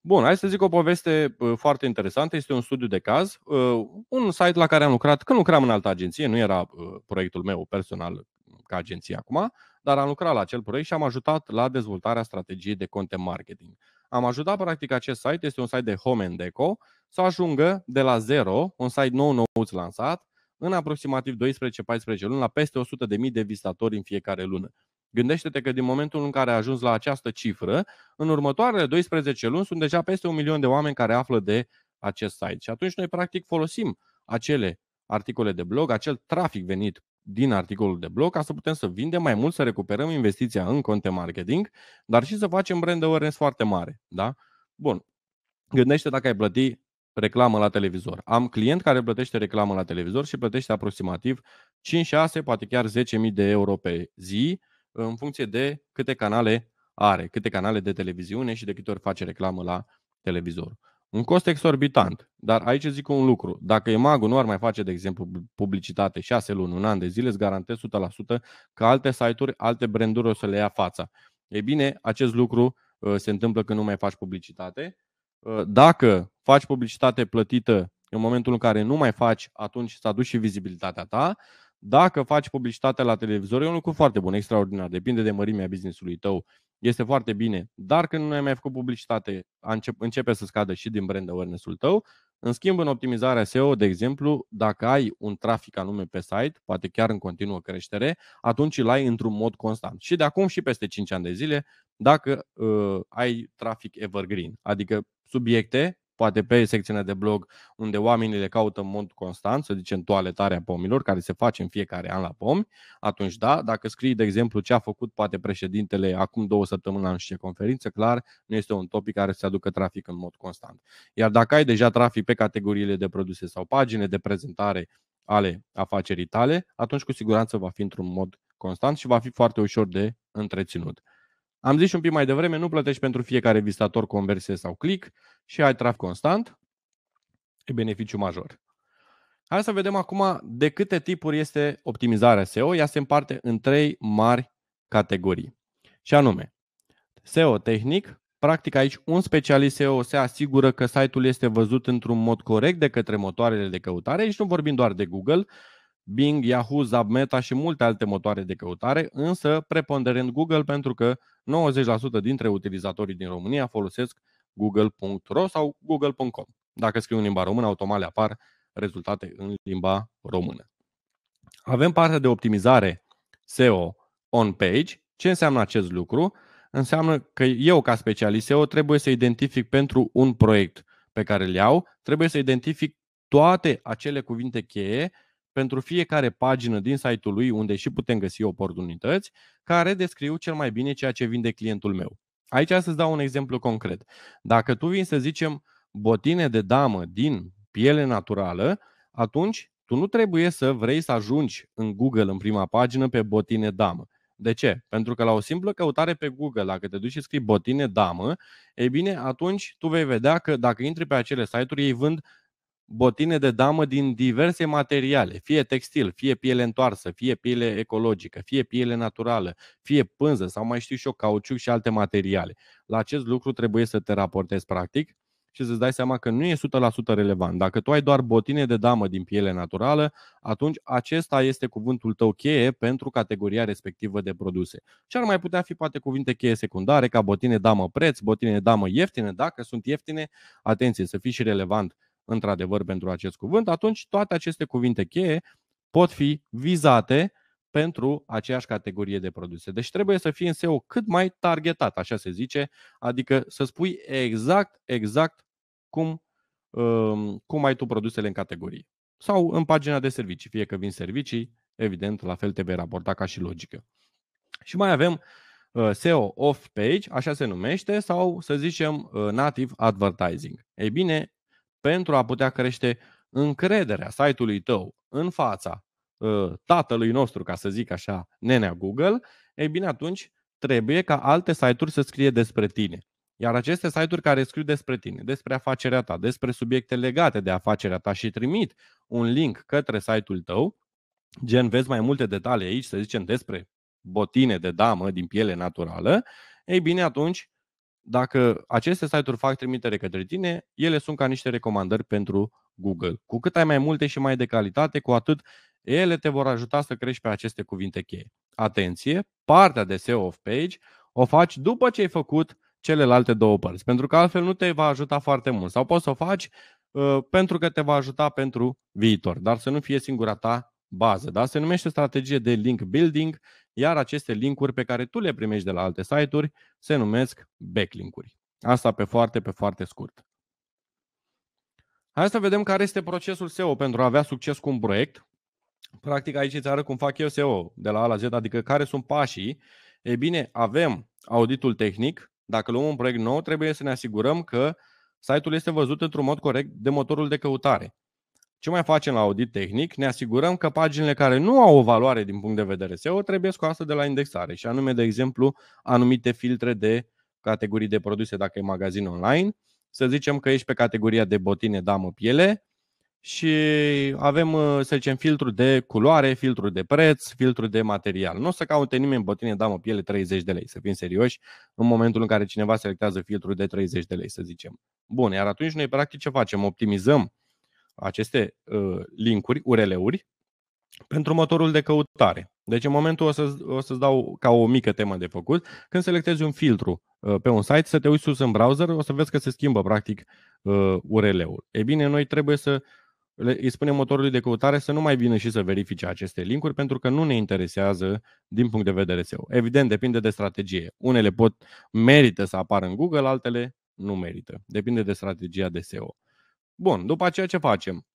Bun, hai să zic o poveste uh, foarte interesantă. Este un studiu de caz, uh, un site la care am lucrat, când lucram în altă agenție, nu era uh, proiectul meu personal ca agenție acum, dar am lucrat la acel proiect și am ajutat la dezvoltarea strategiei de content marketing. Am ajutat practic acest site, este un site de home and deco, să ajungă de la zero, un site nou nouț lansat, în aproximativ 12-14 luni la peste 100.000 de vizitatori în fiecare lună. Gândește-te că din momentul în care a ajuns la această cifră, în următoarele 12 luni sunt deja peste un milion de oameni care află de acest site. Și atunci noi practic folosim acele articole de blog, acel trafic venit din articolul de blog ca să putem să vindem mai mult, să recuperăm investiția în conte marketing, dar și să facem brand awareness foarte mare. Da? Bun. Gândește dacă ai plăti reclamă la televizor. Am client care plătește reclamă la televizor și plătește aproximativ 5, 6, poate chiar 10.000 de euro pe zi în funcție de câte canale are, câte canale de televiziune și de câte ori face reclamă la televizor. Un cost exorbitant, dar aici zic un lucru. Dacă Imago nu ar mai face, de exemplu, publicitate 6 luni, un an de zile, îți garantez 100% că alte site-uri, alte branduri o să le ia fața. Ei bine, acest lucru ă, se întâmplă când nu mai faci publicitate Ă, dacă faci publicitate plătită în momentul în care nu mai faci, atunci s-a dus și vizibilitatea ta. Dacă faci publicitate la televizor, e un lucru foarte bun, extraordinar. Depinde de mărimea businessului tău. Este foarte bine. Dar când nu ai mai făcut publicitate, începe să scadă și din brand awareness-ul tău. În schimb, în optimizarea SEO, de exemplu, dacă ai un trafic anume pe site, poate chiar în continuă creștere, atunci îl ai într-un mod constant. Și de acum și peste 5 ani de zile, dacă uh, ai trafic evergreen, adică subiecte, poate pe secțiunea de blog, unde oamenii le caută în mod constant, să zicem toaletarea pomilor, care se face în fiecare an la pomi, atunci da, dacă scrii, de exemplu, ce a făcut poate președintele acum două săptămâni la nu știu ce conferință, clar, nu este un topic care să aducă trafic în mod constant. Iar dacă ai deja trafic pe categoriile de produse sau pagine de prezentare ale afacerii tale, atunci cu siguranță va fi într-un mod constant și va fi foarte ușor de întreținut. Am zis și un pic mai devreme, nu plătești pentru fiecare vizitator conversie sau click și ai traf constant. E beneficiu major. Hai să vedem acum de câte tipuri este optimizarea SEO. Ea se împarte în trei mari categorii. Și anume, SEO tehnic, practic aici un specialist SEO se asigură că site-ul este văzut într-un mod corect de către motoarele de căutare. Aici nu vorbim doar de Google, Bing, Yahoo, Zabmeta și multe alte motoare de căutare, însă preponderent Google pentru că 90% dintre utilizatorii din România folosesc google.ro sau google.com. Dacă scriu în limba română, automat le apar rezultate în limba română. Avem partea de optimizare SEO on-page. Ce înseamnă acest lucru? Înseamnă că eu, ca specialist SEO, trebuie să identific pentru un proiect pe care le iau, trebuie să identific toate acele cuvinte cheie pentru fiecare pagină din site-ul lui, unde și putem găsi oportunități, care descriu cel mai bine ceea ce vinde clientul meu. Aici să-ți dau un exemplu concret. Dacă tu vin să zicem botine de damă din piele naturală, atunci tu nu trebuie să vrei să ajungi în Google în prima pagină pe botine damă. De ce? Pentru că la o simplă căutare pe Google, dacă te duci și scrii botine damă, e bine, atunci tu vei vedea că dacă intri pe acele site-uri, ei vând botine de damă din diverse materiale, fie textil, fie piele întoarsă, fie piele ecologică, fie piele naturală, fie pânză sau mai știu și eu, cauciuc și alte materiale. La acest lucru trebuie să te raportezi practic și să-ți dai seama că nu e 100% relevant. Dacă tu ai doar botine de damă din piele naturală, atunci acesta este cuvântul tău cheie pentru categoria respectivă de produse. Și ar mai putea fi poate cuvinte cheie secundare ca botine damă preț, botine damă ieftine. Dacă sunt ieftine, atenție, să fii și relevant într-adevăr pentru acest cuvânt, atunci toate aceste cuvinte cheie pot fi vizate pentru aceeași categorie de produse. Deci trebuie să fie în SEO cât mai targetat, așa se zice, adică să spui exact, exact cum, um, cum ai tu produsele în categorie. Sau în pagina de servicii, fie că vin servicii, evident, la fel te vei raporta ca și logică. Și mai avem uh, SEO off-page, așa se numește, sau să zicem uh, native advertising. Ei bine, pentru a putea crește încrederea site-ului tău în fața ă, tatălui nostru, ca să zic așa, nenea Google, ei bine atunci trebuie ca alte site-uri să scrie despre tine. Iar aceste site-uri care scriu despre tine, despre afacerea ta, despre subiecte legate de afacerea ta și trimit un link către site-ul tău, gen vezi mai multe detalii aici, să zicem despre botine de damă din piele naturală, ei bine atunci dacă aceste site-uri fac trimitere către tine, ele sunt ca niște recomandări pentru Google. Cu cât ai mai multe și mai de calitate, cu atât ele te vor ajuta să crești pe aceste cuvinte cheie. Atenție, partea de SEO of page o faci după ce ai făcut celelalte două părți, pentru că altfel nu te va ajuta foarte mult. Sau poți să o faci uh, pentru că te va ajuta pentru viitor, dar să nu fie singura ta bază. Da? Se numește strategie de link building iar aceste linkuri pe care tu le primești de la alte site-uri se numesc backlinkuri. Asta pe foarte, pe foarte scurt. Hai să vedem care este procesul SEO pentru a avea succes cu un proiect. Practic aici îți arăt cum fac eu SEO de la A la Z, adică care sunt pașii. E bine, avem auditul tehnic. Dacă luăm un proiect nou, trebuie să ne asigurăm că site-ul este văzut într-un mod corect de motorul de căutare. Ce mai facem la audit tehnic? Ne asigurăm că paginile care nu au o valoare din punct de vedere SEO trebuie scoase de la indexare și anume, de exemplu, anumite filtre de categorii de produse dacă e magazin online. Să zicem că ești pe categoria de botine, damă, piele și avem, uh, să zicem, filtru de culoare, filtru de preț, filtru de material. Nu o să caute nimeni botine, damă, piele 30 de lei, să fim serioși, în momentul în care cineva selectează filtrul de 30 de lei, să zicem. Bun, iar atunci noi practic ce facem? Optimizăm aceste uh, linkuri, URL-uri, pentru motorul de căutare. Deci în momentul o, să, o să-ți dau ca o mică temă de făcut. Când selectezi un filtru uh, pe un site, să te uiți sus în browser, o să vezi că se schimbă practic uh, ă, URL-ul. E bine, noi trebuie să le, îi spunem motorului de căutare să nu mai vină și să verifice aceste linkuri pentru că nu ne interesează din punct de vedere SEO. Evident, depinde de strategie. Unele pot merită să apară în Google, altele nu merită. Depinde de strategia de SEO. Bun, după aceea ce facem?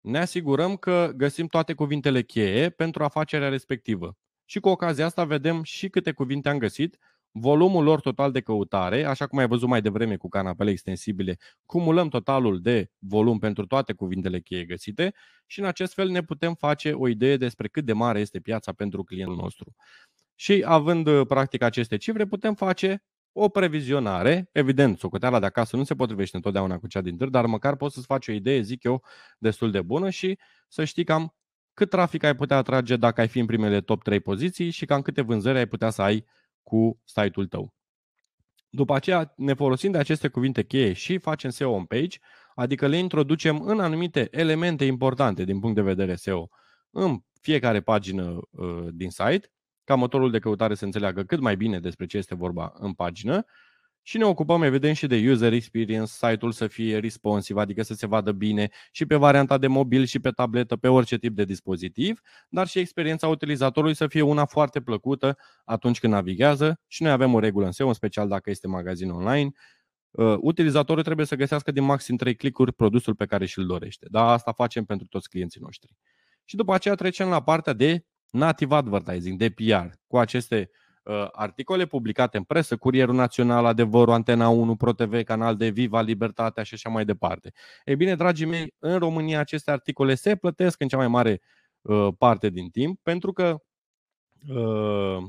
Ne asigurăm că găsim toate cuvintele cheie pentru afacerea respectivă. Și cu ocazia asta vedem și câte cuvinte am găsit, volumul lor total de căutare, așa cum ai văzut mai devreme cu canapele extensibile, cumulăm totalul de volum pentru toate cuvintele cheie găsite și în acest fel ne putem face o idee despre cât de mare este piața pentru clientul nostru. Și având practic aceste cifre, putem face o previzionare, evident, socoteala de acasă nu se potrivește întotdeauna cu cea din târg, dar măcar poți să-ți faci o idee, zic eu, destul de bună și să știi cam cât trafic ai putea atrage dacă ai fi în primele top 3 poziții și cam câte vânzări ai putea să ai cu site-ul tău. După aceea, ne folosim de aceste cuvinte cheie și facem SEO on page, adică le introducem în anumite elemente importante din punct de vedere SEO în fiecare pagină uh, din site ca motorul de căutare să înțeleagă cât mai bine despre ce este vorba în pagină și ne ocupăm evident și de user experience, site-ul să fie responsive, adică să se vadă bine și pe varianta de mobil și pe tabletă, pe orice tip de dispozitiv, dar și experiența utilizatorului să fie una foarte plăcută atunci când navighează și noi avem o regulă în SEO, în special dacă este magazin online, uh, utilizatorul trebuie să găsească din maxim 3 clicuri produsul pe care și-l dorește. Da, asta facem pentru toți clienții noștri. Și după aceea trecem la partea de native advertising, de PR, cu aceste uh, articole publicate în presă, Curierul Național, Adevărul, Antena 1, ProTV, Canal de Viva, Libertatea și așa mai departe. Ei bine, dragii mei, în România aceste articole se plătesc în cea mai mare uh, parte din timp, pentru că uh,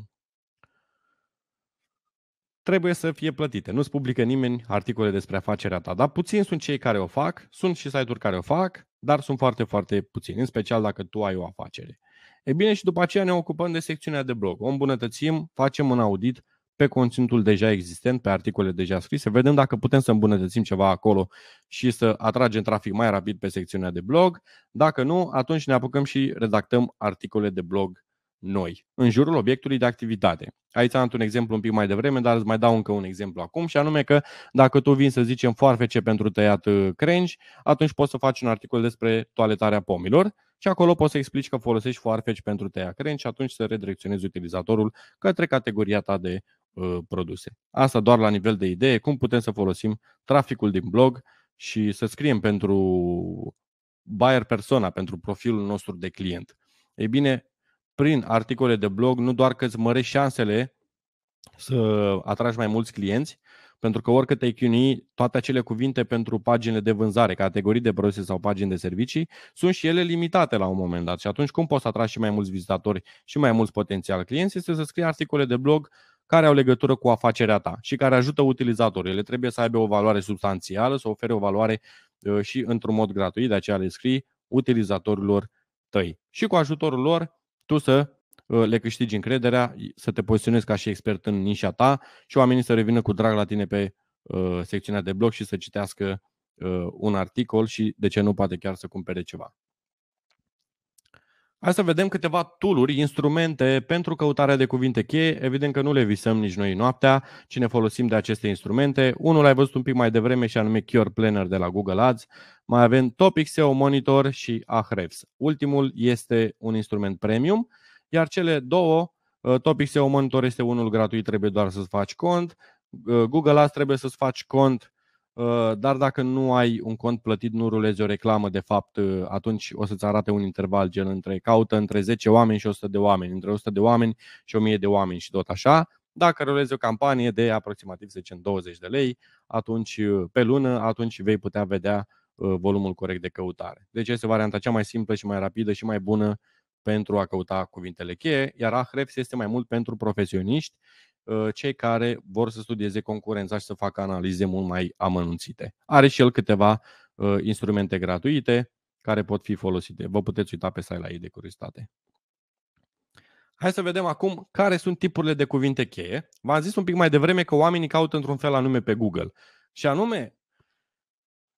trebuie să fie plătite. Nu-ți publică nimeni articole despre afacerea ta, dar puțini sunt cei care o fac, sunt și site-uri care o fac, dar sunt foarte, foarte puțini, în special dacă tu ai o afacere. E bine, și după aceea ne ocupăm de secțiunea de blog. O îmbunătățim, facem un audit pe conținutul deja existent, pe articole deja scrise, vedem dacă putem să îmbunătățim ceva acolo și să atragem trafic mai rapid pe secțiunea de blog. Dacă nu, atunci ne apucăm și redactăm articole de blog noi, în jurul obiectului de activitate. Aici am un exemplu un pic mai devreme, dar îți mai dau încă un exemplu acum și anume că dacă tu vin să zicem foarfece pentru tăiat uh, crengi, atunci poți să faci un articol despre toaletarea pomilor și acolo poți să explici că folosești foarfeci pentru tăia crengi și atunci să redirecționezi utilizatorul către categoria ta de uh, produse. Asta doar la nivel de idee, cum putem să folosim traficul din blog și să scriem pentru buyer persona, pentru profilul nostru de client. Ei bine, prin articole de blog, nu doar că îți mărești șansele să atragi mai mulți clienți, pentru că oricât ai chinui toate acele cuvinte pentru paginile de vânzare, categorii de produse sau pagini de servicii, sunt și ele limitate la un moment dat. Și atunci cum poți să și mai mulți vizitatori și mai mulți potențial clienți este să scrii articole de blog care au legătură cu afacerea ta și care ajută utilizatorii. Ele trebuie să aibă o valoare substanțială, să ofere o valoare uh, și într-un mod gratuit, de aceea le scrii utilizatorilor tăi. Și cu ajutorul lor, tu să Ă, le câștigi încrederea, să te poziționezi ca și expert în nișa ta și oamenii să revină cu drag la tine pe ă, secțiunea de blog și să citească ă, un articol și, de ce nu, poate chiar să cumpere ceva. Hai să vedem câteva tooluri, instrumente pentru căutarea de cuvinte cheie. Evident că nu le visăm nici noi noaptea, ci ne folosim de aceste instrumente. Unul l-ai văzut un pic mai devreme și anume Cure Planner de la Google Ads. Mai avem Topic SEO Monitor și Ahrefs. Ultimul este un instrument premium iar cele două, uh, Topic SEO Monitor este unul gratuit, trebuie doar să-ți faci cont, uh, Google Ads trebuie să-ți faci cont, uh, dar dacă nu ai un cont plătit, nu rulezi o reclamă, de fapt, atunci o să-ți arate un interval gen între caută între 10 oameni și 100 de oameni, între 100 de oameni și 1000 de oameni și tot așa. Dacă rulezi o campanie de aproximativ 10-20 de lei, atunci pe lună, atunci vei putea vedea volumul corect de căutare. Deci este varianta cea mai simplă și mai rapidă și mai bună pentru a căuta cuvintele cheie, iar Ahrefs este mai mult pentru profesioniști, uh, cei care vor să studieze concurența și să facă analize mult mai amănunțite. Are și el câteva uh, instrumente gratuite care pot fi folosite. Vă puteți uita pe site la ei de curiozitate. Hai să vedem acum care sunt tipurile de cuvinte cheie. V-am zis un pic mai devreme că oamenii caută într-un fel anume pe Google. Și anume,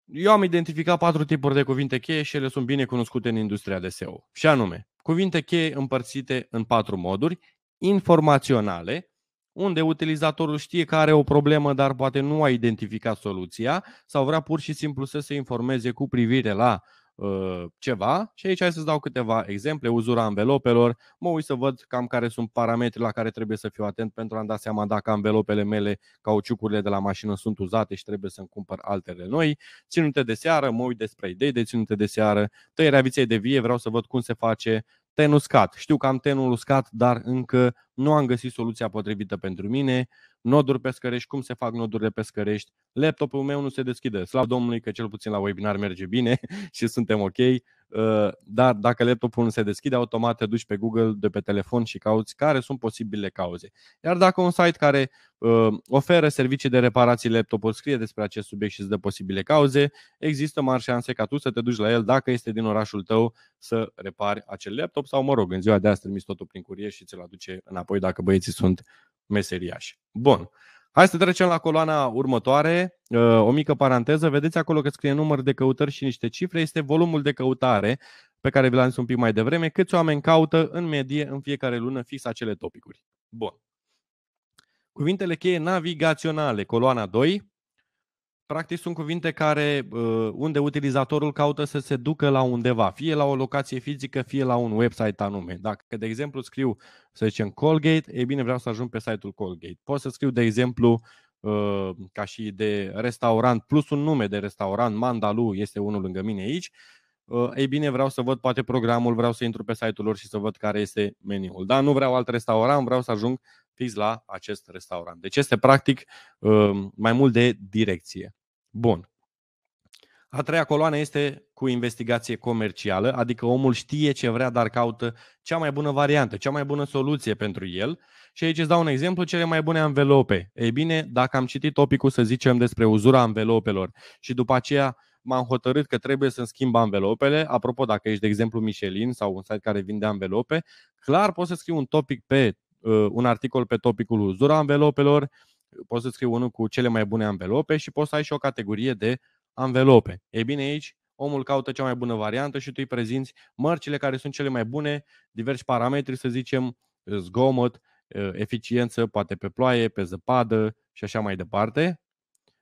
eu am identificat patru tipuri de cuvinte cheie și ele sunt bine cunoscute în industria de SEO. Și anume, Cuvinte cheie împărțite în patru moduri, informaționale, unde utilizatorul știe că are o problemă, dar poate nu a identificat soluția sau vrea pur și simplu să se informeze cu privire la Uh, ceva și aici hai să-ți dau câteva exemple, uzura anvelopelor, mă uit să văd cam care sunt parametrii la care trebuie să fiu atent pentru a-mi da seama dacă anvelopele mele, cauciucurile de la mașină sunt uzate și trebuie să-mi cumpăr altele noi, ținute de seară, mă uit despre idei de ținute de seară, tăierea viței de vie, vreau să văd cum se face, ten uscat. Știu că am tenul uscat, dar încă nu am găsit soluția potrivită pentru mine noduri pescărești, cum se fac nodurile pescărești. Laptopul meu nu se deschide. Slav Domnului că cel puțin la webinar merge bine și suntem ok. Uh, dar dacă laptopul nu se deschide, automat te duci pe Google de pe telefon și cauți care sunt posibile cauze. Iar dacă un site care uh, oferă servicii de reparații laptopuri scrie despre acest subiect și îți dă posibile cauze, există mari șanse ca tu să te duci la el dacă este din orașul tău să repari acel laptop sau, mă rog, în ziua de azi trimis totul prin curier și ți-l aduce înapoi dacă băieții sunt meseriași. Bun. Hai să trecem la coloana următoare. Uh, o mică paranteză. Vedeți acolo că scrie număr de căutări și niște cifre. Este volumul de căutare pe care vi l-am zis un pic mai devreme. Câți oameni caută în medie în fiecare lună fix acele topicuri. Bun. Cuvintele cheie navigaționale, coloana 2. Practic sunt cuvinte care uh, unde utilizatorul caută să se ducă la undeva, fie la o locație fizică, fie la un website anume. Dacă, de exemplu, scriu, să zicem, Colgate, e bine, vreau să ajung pe site-ul Colgate. Pot să scriu, de exemplu, uh, ca și de restaurant, plus un nume de restaurant, Mandalu este unul lângă mine aici, uh, ei bine, vreau să văd poate programul, vreau să intru pe site-ul lor și să văd care este meniul. Dar nu vreau alt restaurant, vreau să ajung fix la acest restaurant. Deci este practic mai mult de direcție. Bun. A treia coloană este cu investigație comercială, adică omul știe ce vrea, dar caută cea mai bună variantă, cea mai bună soluție pentru el. Și aici îți dau un exemplu, cele mai bune anvelope. Ei bine, dacă am citit topicul, să zicem, despre uzura anvelopelor și după aceea m-am hotărât că trebuie să-mi schimb anvelopele. Apropo, dacă ești, de exemplu, Michelin sau un site care vinde anvelope, clar poți să scriu un topic pe uh, un articol pe topicul uzura anvelopelor, Poți să scrii unul cu cele mai bune anvelope și poți să ai și o categorie de anvelope. E bine, aici omul caută cea mai bună variantă și tu îi prezinți mărcile care sunt cele mai bune, diversi parametri, să zicem, eh, zgomot, eh, eficiență, poate pe ploaie, pe zăpadă și așa mai departe.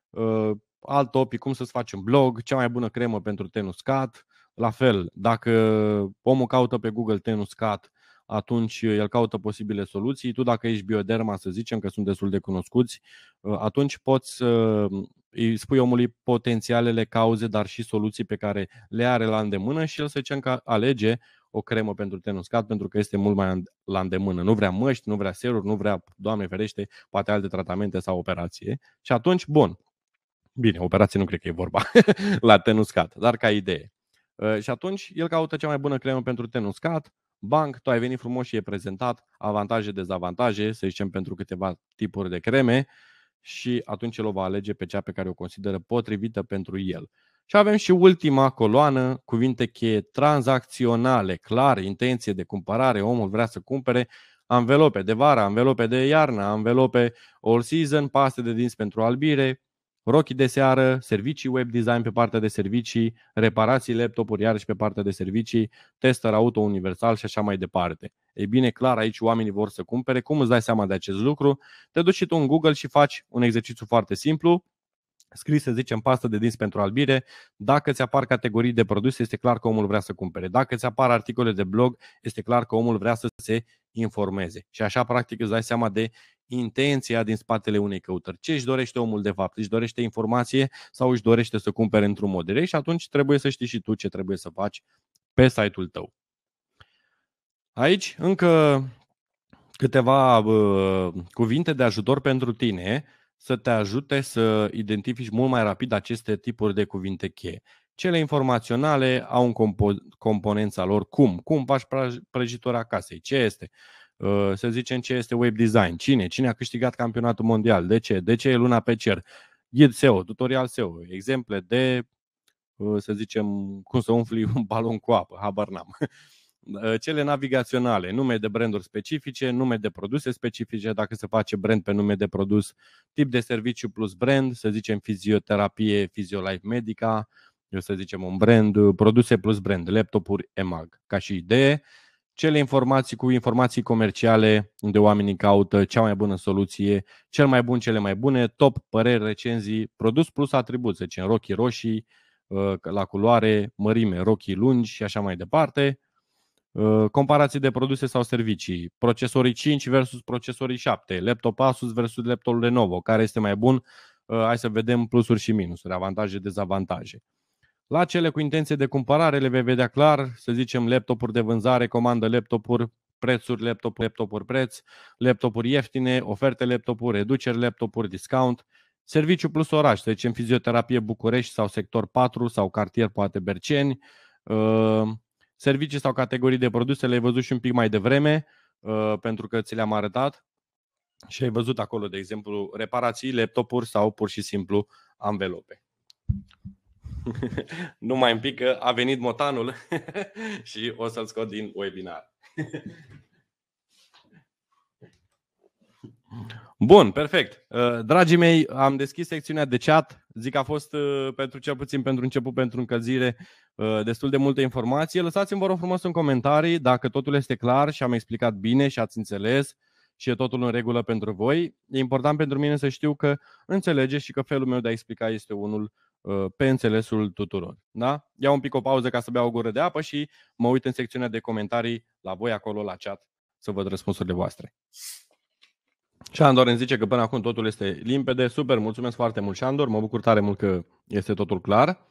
Eh, alt topic, cum să-ți faci un blog, cea mai bună cremă pentru tenuscat, La fel, dacă omul caută pe Google tenuscat uscat, atunci uh, el caută posibile soluții. Tu dacă ești bioderma, să zicem că sunt destul de cunoscuți, uh, atunci poți uh, îi spui omului potențialele cauze, dar și soluții pe care le are la îndemână și el să zicem că alege o cremă pentru ten uscat pentru că este mult mai la îndemână. Nu vrea măști, nu vrea seruri, nu vrea, Doamne ferește, poate alte tratamente sau operație. Și atunci, bun, bine, operație nu cred că e vorba la ten uscat, dar ca idee. Și atunci el caută cea mai bună cremă pentru ten uscat, banc, tu ai venit frumos și e prezentat avantaje, dezavantaje, să zicem, pentru câteva tipuri de creme și atunci el o va alege pe cea pe care o consideră potrivită pentru el. Și avem și ultima coloană, cuvinte cheie tranzacționale, clar, intenție de cumpărare, omul vrea să cumpere anvelope de vară, anvelope de iarnă, anvelope all season, paste de dinți pentru albire, rochii de seară, servicii web design pe partea de servicii, reparații laptopuri iarăși pe partea de servicii, tester auto universal și așa mai departe. E bine, clar, aici oamenii vor să cumpere. Cum îți dai seama de acest lucru? Te duci și tu în Google și faci un exercițiu foarte simplu, scris, să zicem, pastă de dinți pentru albire, dacă îți apar categorii de produse, este clar că omul vrea să cumpere. Dacă îți apar articole de blog, este clar că omul vrea să se informeze. Și așa, practic, îți dai seama de intenția din spatele unei căutări. Ce își dorește omul de fapt? Își dorește informație sau își dorește să cumpere într-un mod direct și atunci trebuie să știi și tu ce trebuie să faci pe site-ul tău. Aici încă câteva uh, cuvinte de ajutor pentru tine să te ajute să identifici mult mai rapid aceste tipuri de cuvinte cheie. Cele informaționale au un compo- componența lor cum, cum faci prăjitura casei, ce este, uh, Uh, să zicem ce este web design, cine, cine a câștigat campionatul mondial, de ce, de ce e luna pe cer, ghid SEO, tutorial SEO, exemple de, uh, să zicem, cum să umfli un balon cu apă, habar n-am. Uh, cele navigaționale, nume de branduri specifice, nume de produse specifice, dacă se face brand pe nume de produs, tip de serviciu plus brand, să zicem fizioterapie, fiziolife medica, eu să zicem un brand, produse plus brand, laptopuri EMAG, ca și idee cele informații cu informații comerciale unde oamenii caută cea mai bună soluție, cel mai bun, cele mai bune, top, păreri, recenzii, produs plus atribuții deci în rochii roșii, uh, la culoare, mărime, rochii lungi și așa mai departe, uh, comparații de produse sau servicii, procesorii 5 versus procesorii 7, laptop Asus versus laptop Lenovo, care este mai bun, uh, hai să vedem plusuri și minusuri, avantaje, dezavantaje. La cele cu intenție de cumpărare le vei vedea clar, să zicem laptopuri de vânzare, comandă laptopuri, prețuri laptopuri, laptopuri preț, laptopuri ieftine, oferte laptopuri, reduceri laptopuri, discount, serviciu plus oraș, să zicem fizioterapie București sau sector 4 sau cartier poate Berceni, uh, servicii sau categorii de produse le-ai văzut și un pic mai devreme, uh, pentru că ți le-am arătat și ai văzut acolo, de exemplu, reparații, laptopuri sau pur și simplu anvelope. Numai un pic că a venit motanul și o să-l scot din webinar. Bun, perfect. Uh, dragii mei, am deschis secțiunea de chat. Zic că a fost, uh, pentru cel puțin pentru început, pentru încălzire, uh, destul de multă informație. Lăsați-mi, vă rog frumos, în comentarii dacă totul este clar și am explicat bine și ați înțeles și e totul în regulă pentru voi. E important pentru mine să știu că înțelegeți și că felul meu de a explica este unul uh, Uh, pe înțelesul tuturor. Da? Iau un pic o pauză ca să beau o gură de apă și mă uit în secțiunea de comentarii la voi acolo la chat să văd răspunsurile voastre. Andor îmi zice că până acum totul este limpede. Super, mulțumesc foarte mult, Andor. Mă bucur tare mult că este totul clar.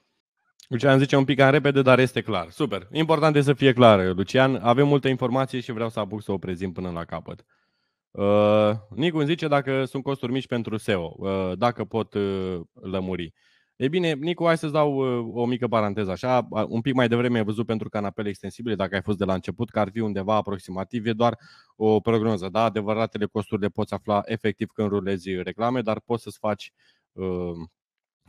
Lucian zice un pic în repede, dar este clar. Super. Important este să fie clar, Lucian. Avem multe informații și vreau să apuc să o prezint până la capăt. Uh, Nicu îmi zice dacă sunt costuri mici pentru SEO, uh, dacă pot uh, lămuri. E bine, Nicu, hai să-ți dau uh, o mică paranteză. Așa, un pic mai devreme ai văzut pentru canapele extensibile, dacă ai fost de la început, că ar fi undeva aproximativ, e doar o prognoză. Da? Adevăratele costuri le poți afla efectiv când rulezi reclame, dar poți să-ți faci uh,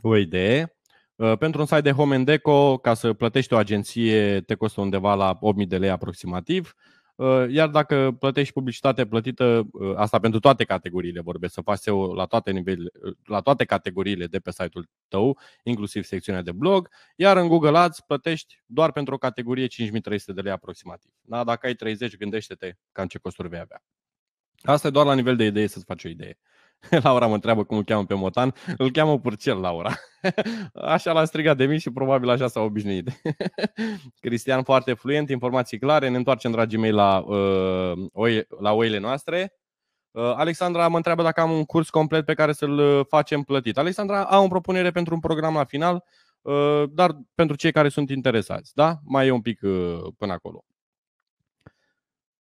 o idee. Uh, pentru un site de home and deco, ca să plătești o agenție, te costă undeva la 8000 de lei aproximativ. Uh, Uh, iar dacă plătești publicitate plătită, uh, asta pentru toate categoriile vorbesc, să faci SEO la toate, nivelile, la toate categoriile de pe site-ul tău, inclusiv secțiunea de blog, iar în Google Ads plătești doar pentru o categorie 5300 de lei aproximativ. Da? Dacă ai 30, gândește-te cam ce costuri vei avea. Asta e doar la nivel de idee să-ți faci o idee. Laura mă întreabă cum îl cheamă pe Motan. Îl cheamă Purcel, Laura. Așa l-a strigat de mic și probabil așa s-a obișnuit. Cristian foarte fluent, informații clare. Ne întoarcem, dragii mei, la, uh, la oile noastre. Uh, Alexandra mă întreabă dacă am un curs complet pe care să-l uh, facem plătit. Alexandra, am o propunere pentru un program la final, dar pentru cei care sunt interesați. Da? Mai e un pic până acolo.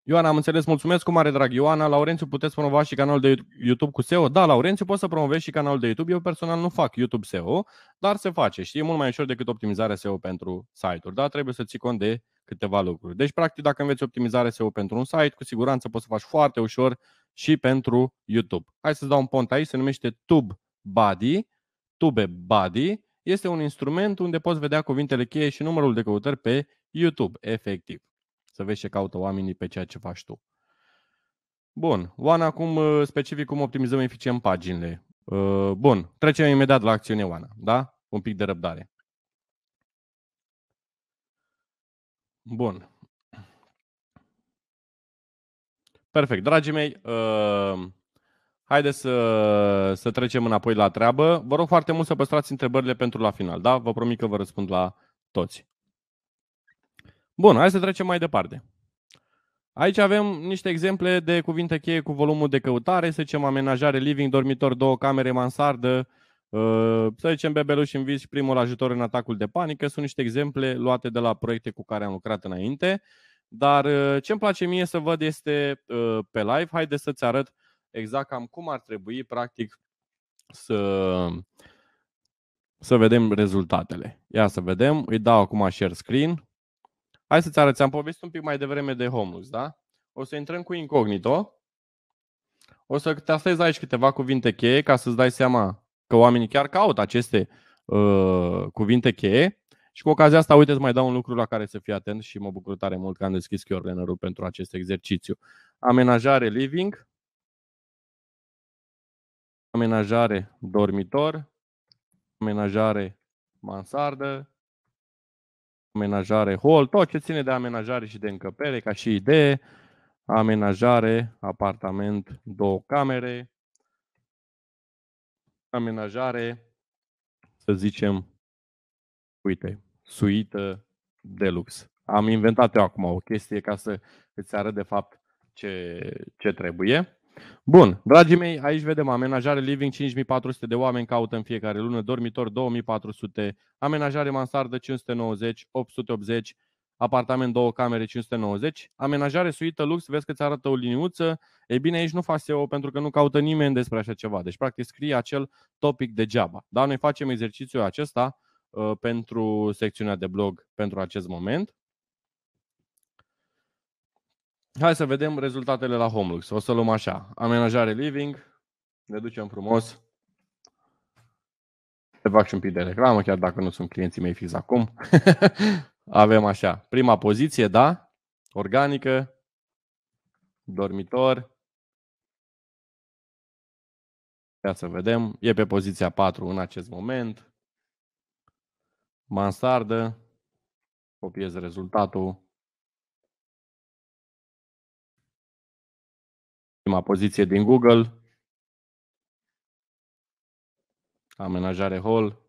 Ioana, am înțeles, mulțumesc cu mare drag. Ioana, Laurențiu, puteți promova și canalul de YouTube cu SEO? Da, Laurențiu, poți să promovezi și canalul de YouTube. Eu personal nu fac YouTube SEO, dar se face. Știi, e mult mai ușor decât optimizarea SEO pentru site-uri, Da, trebuie să ții cont de câteva lucruri. Deci, practic, dacă înveți optimizare SEO pentru un site, cu siguranță poți să faci foarte ușor și pentru YouTube. Hai să-ți dau un pont aici, se numește TubeBuddy. TubeBuddy este un instrument unde poți vedea cuvintele cheie și numărul de căutări pe YouTube, efectiv. Să vezi ce caută oamenii pe ceea ce faci tu. Bun. Oana, acum uh, specific cum optimizăm eficient paginile. Uh, bun. Trecem imediat la acțiune, Oana. Da? Un pic de răbdare. Bun. Perfect. Dragii mei, uh, Haideți să, să trecem înapoi la treabă. Vă rog foarte mult să păstrați întrebările pentru la final, da? Vă promit că vă răspund la toți. Bun, hai să trecem mai departe. Aici avem niște exemple de cuvinte cheie cu volumul de căutare, să zicem amenajare, living, dormitor, două camere, mansardă, uh, să zicem bebeluși în vis și primul ajutor în atacul de panică. Sunt niște exemple luate de la proiecte cu care am lucrat înainte. Dar uh, ce îmi place mie să văd este uh, pe live. Haide să-ți arăt exact cam cum ar trebui, practic, să, să vedem rezultatele. Ia să vedem. Îi dau acum share screen. Hai să-ți arăt. Am povestit un pic mai devreme de Homus, da? O să intrăm cu incognito. O să tastez aici câteva cuvinte cheie ca să-ți dai seama că oamenii chiar caut aceste uh, cuvinte cheie. Și cu ocazia asta, uite, îți mai dau un lucru la care să fii atent și mă bucur tare mult că am deschis Chiorlenerul pentru acest exercițiu. Amenajare living, amenajare dormitor, amenajare mansardă, amenajare hall, tot ce ține de amenajare și de încăpere, ca și idee, amenajare, apartament, două camere, amenajare, să zicem, uite, suită de lux. Am inventat eu acum o chestie ca să îți arăt de fapt ce, ce trebuie. Bun, dragii mei, aici vedem amenajare living 5400 de oameni caută în fiecare lună, dormitor 2400, amenajare mansardă 590, 880, apartament două camere 590, amenajare suită lux, vezi că ți arată o liniuță, e bine aici nu fac SEO pentru că nu caută nimeni despre așa ceva. Deci practic scrie acel topic degeaba. Dar noi facem exercițiul acesta uh, pentru secțiunea de blog pentru acest moment. Hai să vedem rezultatele la Homelux. O să luăm așa. Amenajare living. Ne ducem frumos. Te fac și un pic de reclamă, chiar dacă nu sunt clienții mei fix acum. Avem așa. Prima poziție, da? Organică. Dormitor. Ia să vedem. E pe poziția 4 în acest moment. Mansardă. Copiez rezultatul prima poziție din Google, amenajare hall,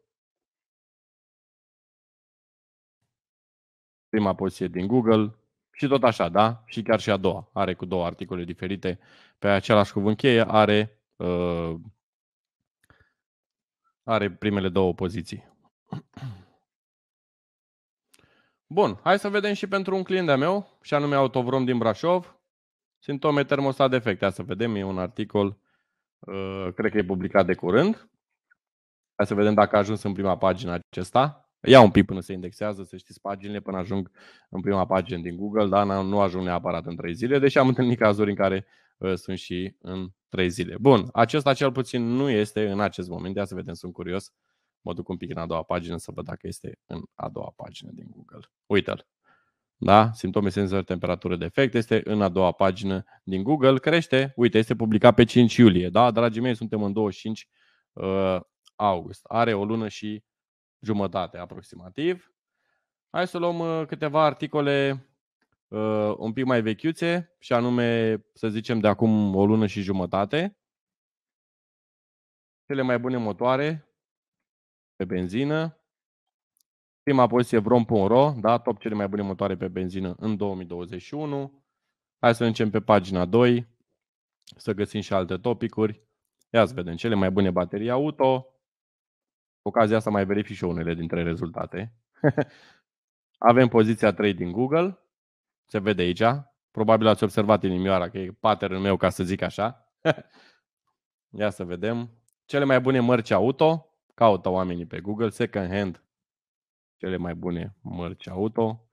prima poziție din Google și tot așa, da? Și chiar și a doua. Are cu două articole diferite pe același cuvânt cheie, are, uh, are primele două poziții. Bun, hai să vedem și pentru un client de meu, și anume Autovrom din Brașov. Simptome termostat defect. Hai să vedem, e un articol, uh, cred că e publicat de curând. Hai să vedem dacă a ajuns în prima pagină acesta. Ia un pic până se indexează, să știți paginile, până ajung în prima pagină din Google, dar nu ajung neapărat în 3 zile, deși am întâlnit cazuri în care uh, sunt și în 3 zile. Bun, acesta cel puțin nu este în acest moment. Ia să vedem, sunt curios. Mă duc un pic în a doua pagină să văd dacă este în a doua pagină din Google. Uite-l da? simptome senzori, temperatură, defect, este în a doua pagină din Google, crește, uite, este publicat pe 5 iulie, da? Dragii mei, suntem în 25 uh, august, are o lună și jumătate aproximativ. Hai să luăm uh, câteva articole uh, un pic mai vechiuțe și anume, să zicem, de acum o lună și jumătate. Cele mai bune motoare pe benzină, Prima poziție vrom.ro, da, top cele mai bune motoare pe benzină în 2021. Hai să începem pe pagina 2, să găsim și alte topicuri. Ia să vedem, cele mai bune baterii auto. Cu ocazia asta mai verific și eu unele dintre rezultate. Avem poziția 3 din Google, se vede aici. Probabil ați observat inimioara că e pattern meu, ca să zic așa. Ia să vedem. Cele mai bune mărci auto, caută oamenii pe Google, second hand cele mai bune mărci auto.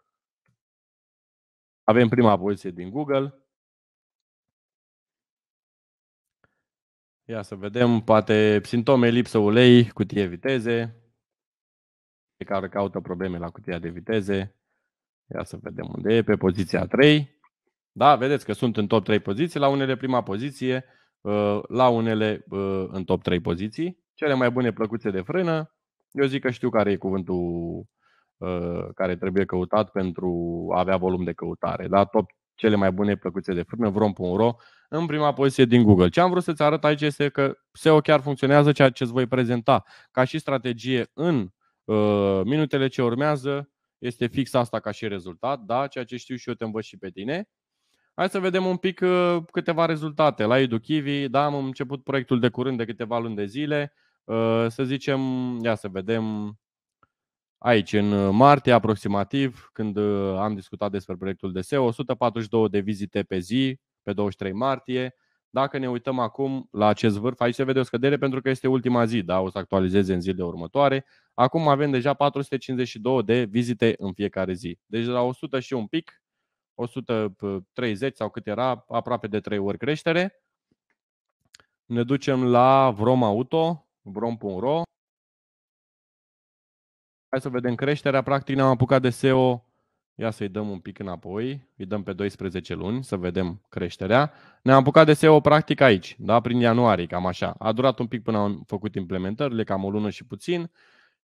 Avem prima poziție din Google. Ia să vedem, poate simptome, lipsă ulei, cutie viteze. Pe care caută probleme la cutia de viteze. Ia să vedem unde e, pe poziția 3. Da, vedeți că sunt în top 3 poziții, la unele prima poziție, ă, la unele ă, în top 3 poziții. Cele mai bune plăcuțe de frână, eu zic că știu care e cuvântul Uh, care trebuie căutat pentru a avea volum de căutare. Da? Top cele mai bune plăcuțe de frână, vrom.ro, în prima poziție din Google. Ce am vrut să-ți arăt aici este că SEO chiar funcționează ceea ce îți voi prezenta ca și strategie în uh, minutele ce urmează. Este fix asta ca și rezultat, da? ceea ce știu și eu te învăț și pe tine. Hai să vedem un pic uh, câteva rezultate. La Edukivi, da, am început proiectul de curând de câteva luni de zile. Uh, să zicem, ia să vedem, aici, în uh, martie aproximativ, când uh, am discutat despre proiectul de SEO, 142 de vizite pe zi, pe 23 martie. Dacă ne uităm acum la acest vârf, aici se vede o scădere pentru că este ultima zi, da, o să actualizeze în zilele următoare. Acum avem deja 452 de vizite în fiecare zi. Deci la 100 și un pic, 130 sau cât era, aproape de 3 ori creștere. Ne ducem la Vrom Auto, vrom.ro, Hai să vedem creșterea. Practic ne-am apucat de SEO. Ia să-i dăm un pic înapoi. Îi dăm pe 12 luni să vedem creșterea. Ne-am apucat de SEO practic aici, da? prin ianuarie, cam așa. A durat un pic până am făcut implementările, cam o lună și puțin.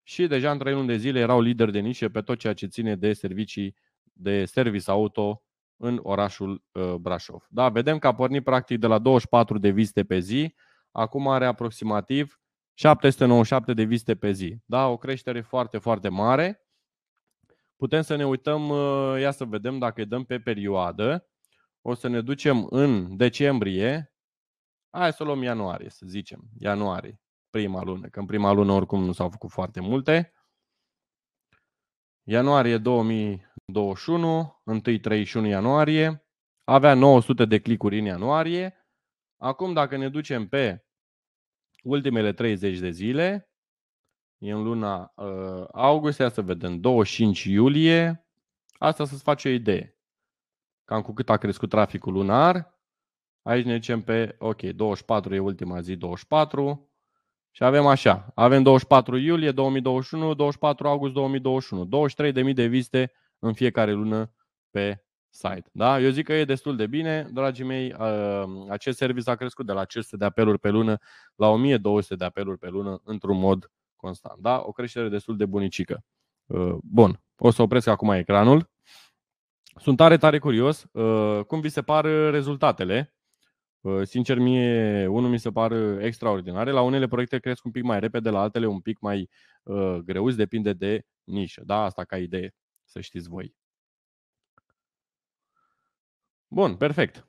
Și deja în 3 luni de zile erau lideri de nișe pe tot ceea ce ține de servicii de service auto în orașul uh, Brașov. Da, vedem că a pornit practic de la 24 de vizite pe zi, acum are aproximativ 797 de vizite pe zi. Da, o creștere foarte, foarte mare. Putem să ne uităm, uh, ia să vedem dacă îi dăm pe perioadă. O să ne ducem în decembrie. Hai să luăm ianuarie, să zicem. Ianuarie, prima lună, că în prima lună oricum nu s-au făcut foarte multe. Ianuarie 2021, 1-31 ianuarie, avea 900 de clicuri în ianuarie. Acum dacă ne ducem pe ultimele 30 de zile, e în luna uh, august, ia să vedem, 25 iulie, asta să-ți faci o idee. Cam cu cât a crescut traficul lunar, aici ne zicem pe, ok, 24 e ultima zi, 24, și avem așa, avem 24 iulie 2021, 24 august 2021, 23.000 de vizite în fiecare lună pe site. Da? Eu zic că e destul de bine, dragii mei. Uh, acest serviciu a crescut de la 500 de apeluri pe lună la 1200 de apeluri pe lună într-un mod constant. Da? O creștere destul de bunicică. Uh, bun, o să opresc acum ecranul. Sunt tare, tare curios. Uh, cum vi se par rezultatele? Sincer, mie unul mi se par extraordinare. La unele proiecte cresc un pic mai repede, la altele un pic mai greu, depinde de nișă. Da, asta ca idee, să știți voi. Bun, perfect.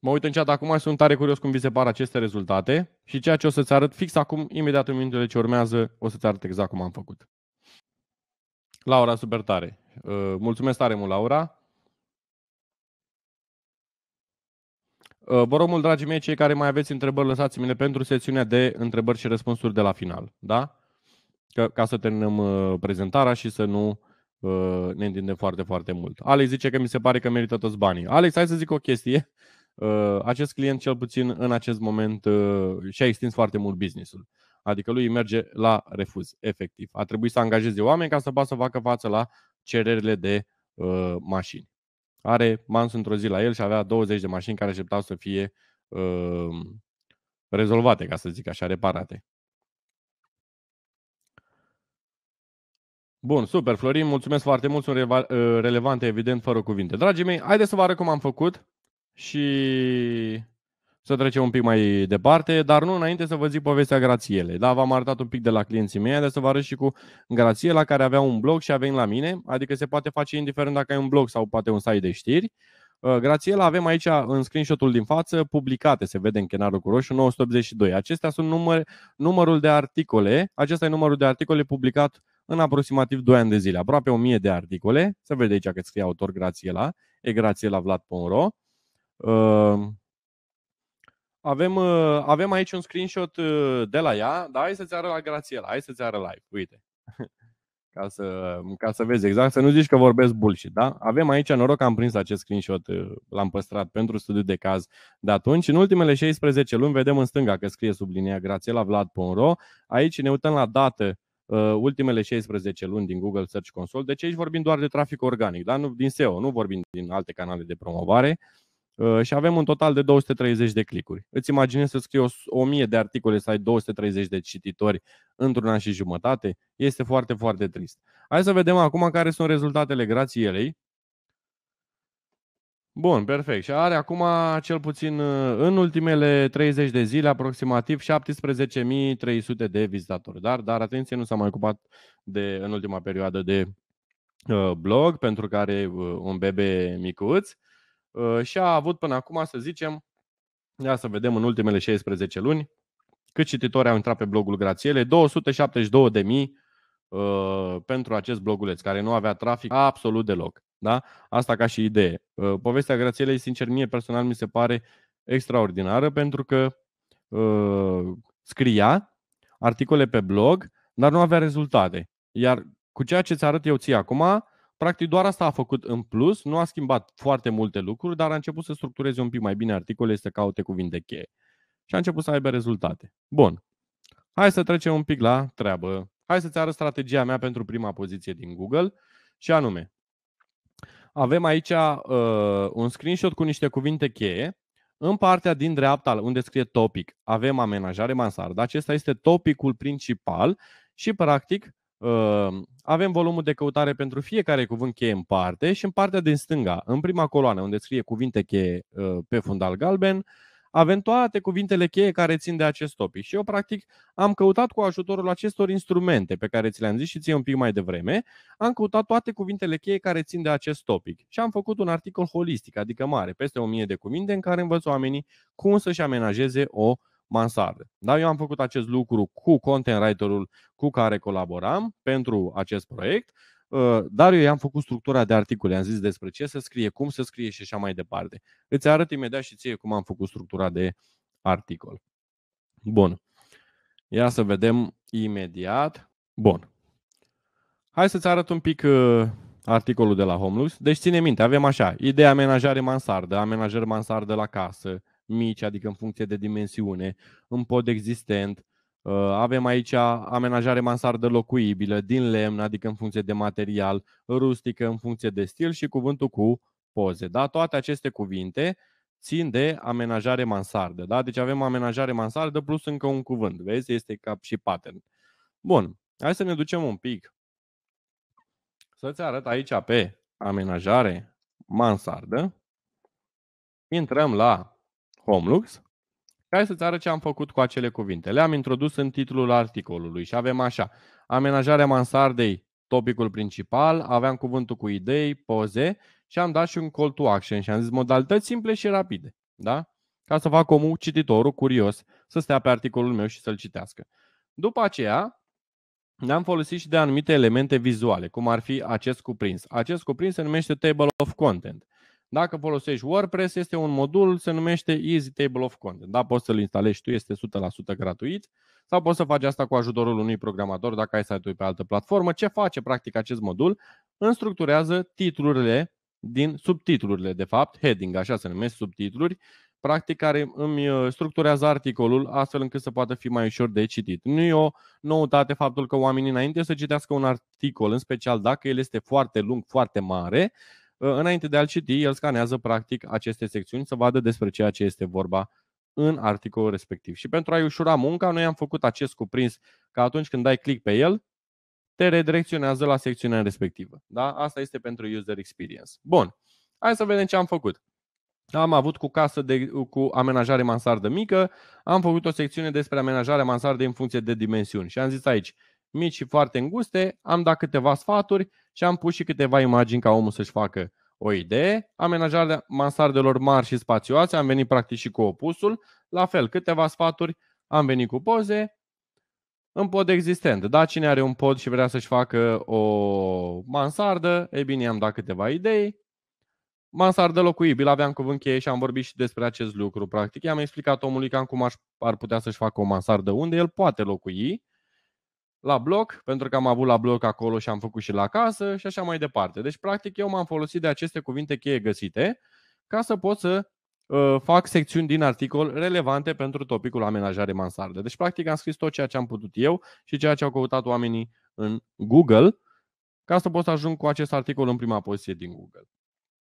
Mă uit în chat acum și sunt tare curios cum vi se par aceste rezultate și ceea ce o să-ți arăt fix acum, imediat în minutele ce urmează, o să-ți arăt exact cum am făcut. Laura, super tare. Uh, mulțumesc tare mult, Laura. Uh, vă rog mult, dragii mei, cei care mai aveți întrebări, lăsați-mi-le pentru secțiunea de întrebări și răspunsuri de la final. Da? Ca să terminăm uh, prezentarea și să nu ne întinde foarte, foarte mult. Alex zice că mi se pare că merită toți banii. Alex, hai să zic o chestie. Acest client, cel puțin în acest moment, ă, și-a extins foarte mult businessul. Adică lui merge la refuz, efectiv. A trebuit să angajeze oameni ca să poată să facă față la cererile de uh, mașini. Are Mans într-o zi la el și avea 20 de mașini care așteptau să fie uh, rezolvate, ca să zic așa, reparate. Bun, super, Florin, mulțumesc foarte mult, sunt uh, relevante, evident, fără cuvinte. Dragii mei, haideți să vă arăt cum am făcut și să trecem un pic mai departe, dar nu înainte să vă zic povestea Grațiele. Da, v-am arătat un pic de la clienții mei, de să vă arăt și cu grațiela care avea un blog și a venit la mine, adică se poate face indiferent dacă ai un blog sau poate un site de știri. Uh, grațiela avem aici în screenshot-ul din față publicate, se vede în chenarul cu roșu, 982. Acestea sunt număr, numărul de articole, acesta e numărul de articole publicat în aproximativ 2 ani de zile, aproape 1000 de articole. Se vede aici că scrie autor Grațiela, e Grațiela Vlad Ponro. Ehm, avem, ă, avem aici un screenshot ă, de la ea, dar hai să-ți arăt la Grațiela, hai să-ți arăt live, uite. Ca să, ca să vezi exact, să nu zici că vorbesc bullshit, da? Avem aici, noroc că am prins acest screenshot, ă, l-am păstrat pentru studiu de caz de atunci. În ultimele 16 luni vedem în stânga că scrie linia Grațiela Vlad Ponro. Aici ne uităm la dată Uh, ultimele 16 luni din Google Search Console. Deci aici vorbim doar de trafic organic, dar nu din SEO, nu vorbim din alte canale de promovare. Uh, și avem un total de 230 de clicuri. Îți imaginezi să scrii 1000 de articole, să ai 230 de cititori într-un an și jumătate? Este foarte, foarte trist. Hai să vedem acum care sunt rezultatele grației Bun, perfect. Și are acum, cel puțin uh, în ultimele 30 de zile, aproximativ 17.300 de vizitatori. Dar, dar atenție, nu s-a mai ocupat de, în ultima perioadă de uh, blog, pentru că are uh, un bebe micuț. Uh, și a avut până acum, să zicem, ia să vedem în ultimele 16 luni, cât cititori au intrat pe blogul Grațiele, 272.000 uh, pentru acest bloguleț, care nu avea trafic absolut deloc. Da? Asta ca și idee. Ă, povestea Grațielei, sincer, mie personal mi se pare extraordinară pentru că uh, scria articole pe blog, dar nu avea rezultate. Iar cu ceea ce ți arăt eu ție acum, practic doar asta a făcut în plus, nu a schimbat foarte multe lucruri, dar a început să structureze un pic mai bine articole, să caute cuvinte cheie. Și a început să aibă rezultate. Bun. Hai să trecem un pic la treabă. Hai să-ți arăt strategia mea pentru prima poziție din Google și anume, avem aici uh, un screenshot cu niște cuvinte cheie. În partea din dreapta, unde scrie topic, avem amenajare mansardă. Acesta este topicul principal și, practic, uh, avem volumul de căutare pentru fiecare cuvânt cheie în parte și în partea din stânga, în prima coloană, unde scrie cuvinte cheie uh, pe fundal galben, uh, avem toate cuvintele cheie care țin de acest topic. Și eu, practic, am căutat cu ajutorul acestor instrumente pe care ți le-am zis și ție un pic mai devreme, am căutat toate cuvintele cheie care țin de acest topic. Și am făcut un articol holistic, adică mare, peste 1000 de cuvinte, în care învăț oamenii cum să-și amenajeze o mansardă. Da, eu am făcut acest lucru cu content writer-ul cu care colaboram pentru acest proiect Ă, dar eu i-am făcut structura de articole, am zis despre ce să scrie, cum să scrie și așa mai departe. Îți arăt imediat și ție cum am făcut structura de articol. Bun. Ia să vedem imediat. Bun. Hai să-ți arăt un pic ă, articolul de la Homelux. Deci ține minte, avem așa, ideea amenajare mansardă, amenajări mansardă la casă, mici, adică în funcție de dimensiune, în pod existent, Uh, avem aici amenajare mansardă locuibilă, din lemn, adică în funcție de material, rustică în funcție de stil și cuvântul cu poze. Da? Toate aceste cuvinte țin de amenajare mansardă. Da? Deci avem amenajare mansardă plus încă un cuvânt. Vezi? Este ca și pattern. Bun. Hai să ne ducem un pic. Să-ți arăt aici pe amenajare mansardă. Intrăm la HomeLux Hai să-ți arăt ce am făcut cu acele cuvinte. Le-am introdus în titlul articolului și avem așa. Amenajarea mansardei, topicul principal, aveam cuvântul cu idei, poze și am dat și un call to action și am zis modalități simple și rapide. Da? Ca să fac omul, cititorul, curios, să stea pe articolul meu și să-l citească. După aceea, ne-am folosit și de anumite elemente vizuale, cum ar fi acest cuprins. Acest cuprins se numește Table of Content. Dacă folosești WordPress, este un modul, se numește Easy Table of Content. Da, poți să-l instalezi tu, este 100% gratuit, sau poți să faci asta cu ajutorul unui programator dacă ai site-ul pe altă platformă. Ce face practic acest modul? Înstructurează titlurile din subtitlurile, de fapt, heading, așa se numesc subtitluri, practic care îmi uh, structurează articolul astfel încât să poată fi mai ușor de citit. Nu e o noutate faptul că oamenii înainte să citească un articol, în special dacă el este foarte lung, foarte mare, Ă, înainte de a-l citi, el scanează practic aceste secțiuni să vadă despre ceea ce este vorba în articolul respectiv. Și pentru a-i ușura munca, noi am făcut acest cuprins ca atunci când dai click pe el, te redirecționează la secțiunea respectivă. Da? Asta este pentru user experience. Bun. Hai să vedem ce am făcut. Am avut cu casă de, cu amenajare mansardă mică, am făcut o secțiune despre amenajarea mansardă în funcție de dimensiuni și am zis aici, mici și foarte înguste, am dat câteva sfaturi și am pus și câteva imagini ca omul să-și facă o idee. Amenajarea mansardelor mari și spațioase, am venit practic și cu opusul, la fel câteva sfaturi, am venit cu poze, în pod existent. Da, cine are un pod și vrea să-și facă o mansardă, e bine, am dat câteva idei. Mansardă locuibil, aveam cuvânt cheie și am vorbit și despre acest lucru, practic. I-am explicat omului cam cum ar putea să-și facă o mansardă, unde el poate locui, la bloc, pentru că am avut la bloc acolo și am făcut și la casă și așa mai departe. Deci, practic, eu m-am folosit de aceste cuvinte cheie găsite ca să pot să uh, fac secțiuni din articol relevante pentru topicul amenajare mansardă. Deci, practic, am scris tot ceea ce am putut eu și ceea ce au căutat oamenii în Google ca să pot să ajung cu acest articol în prima poziție din Google.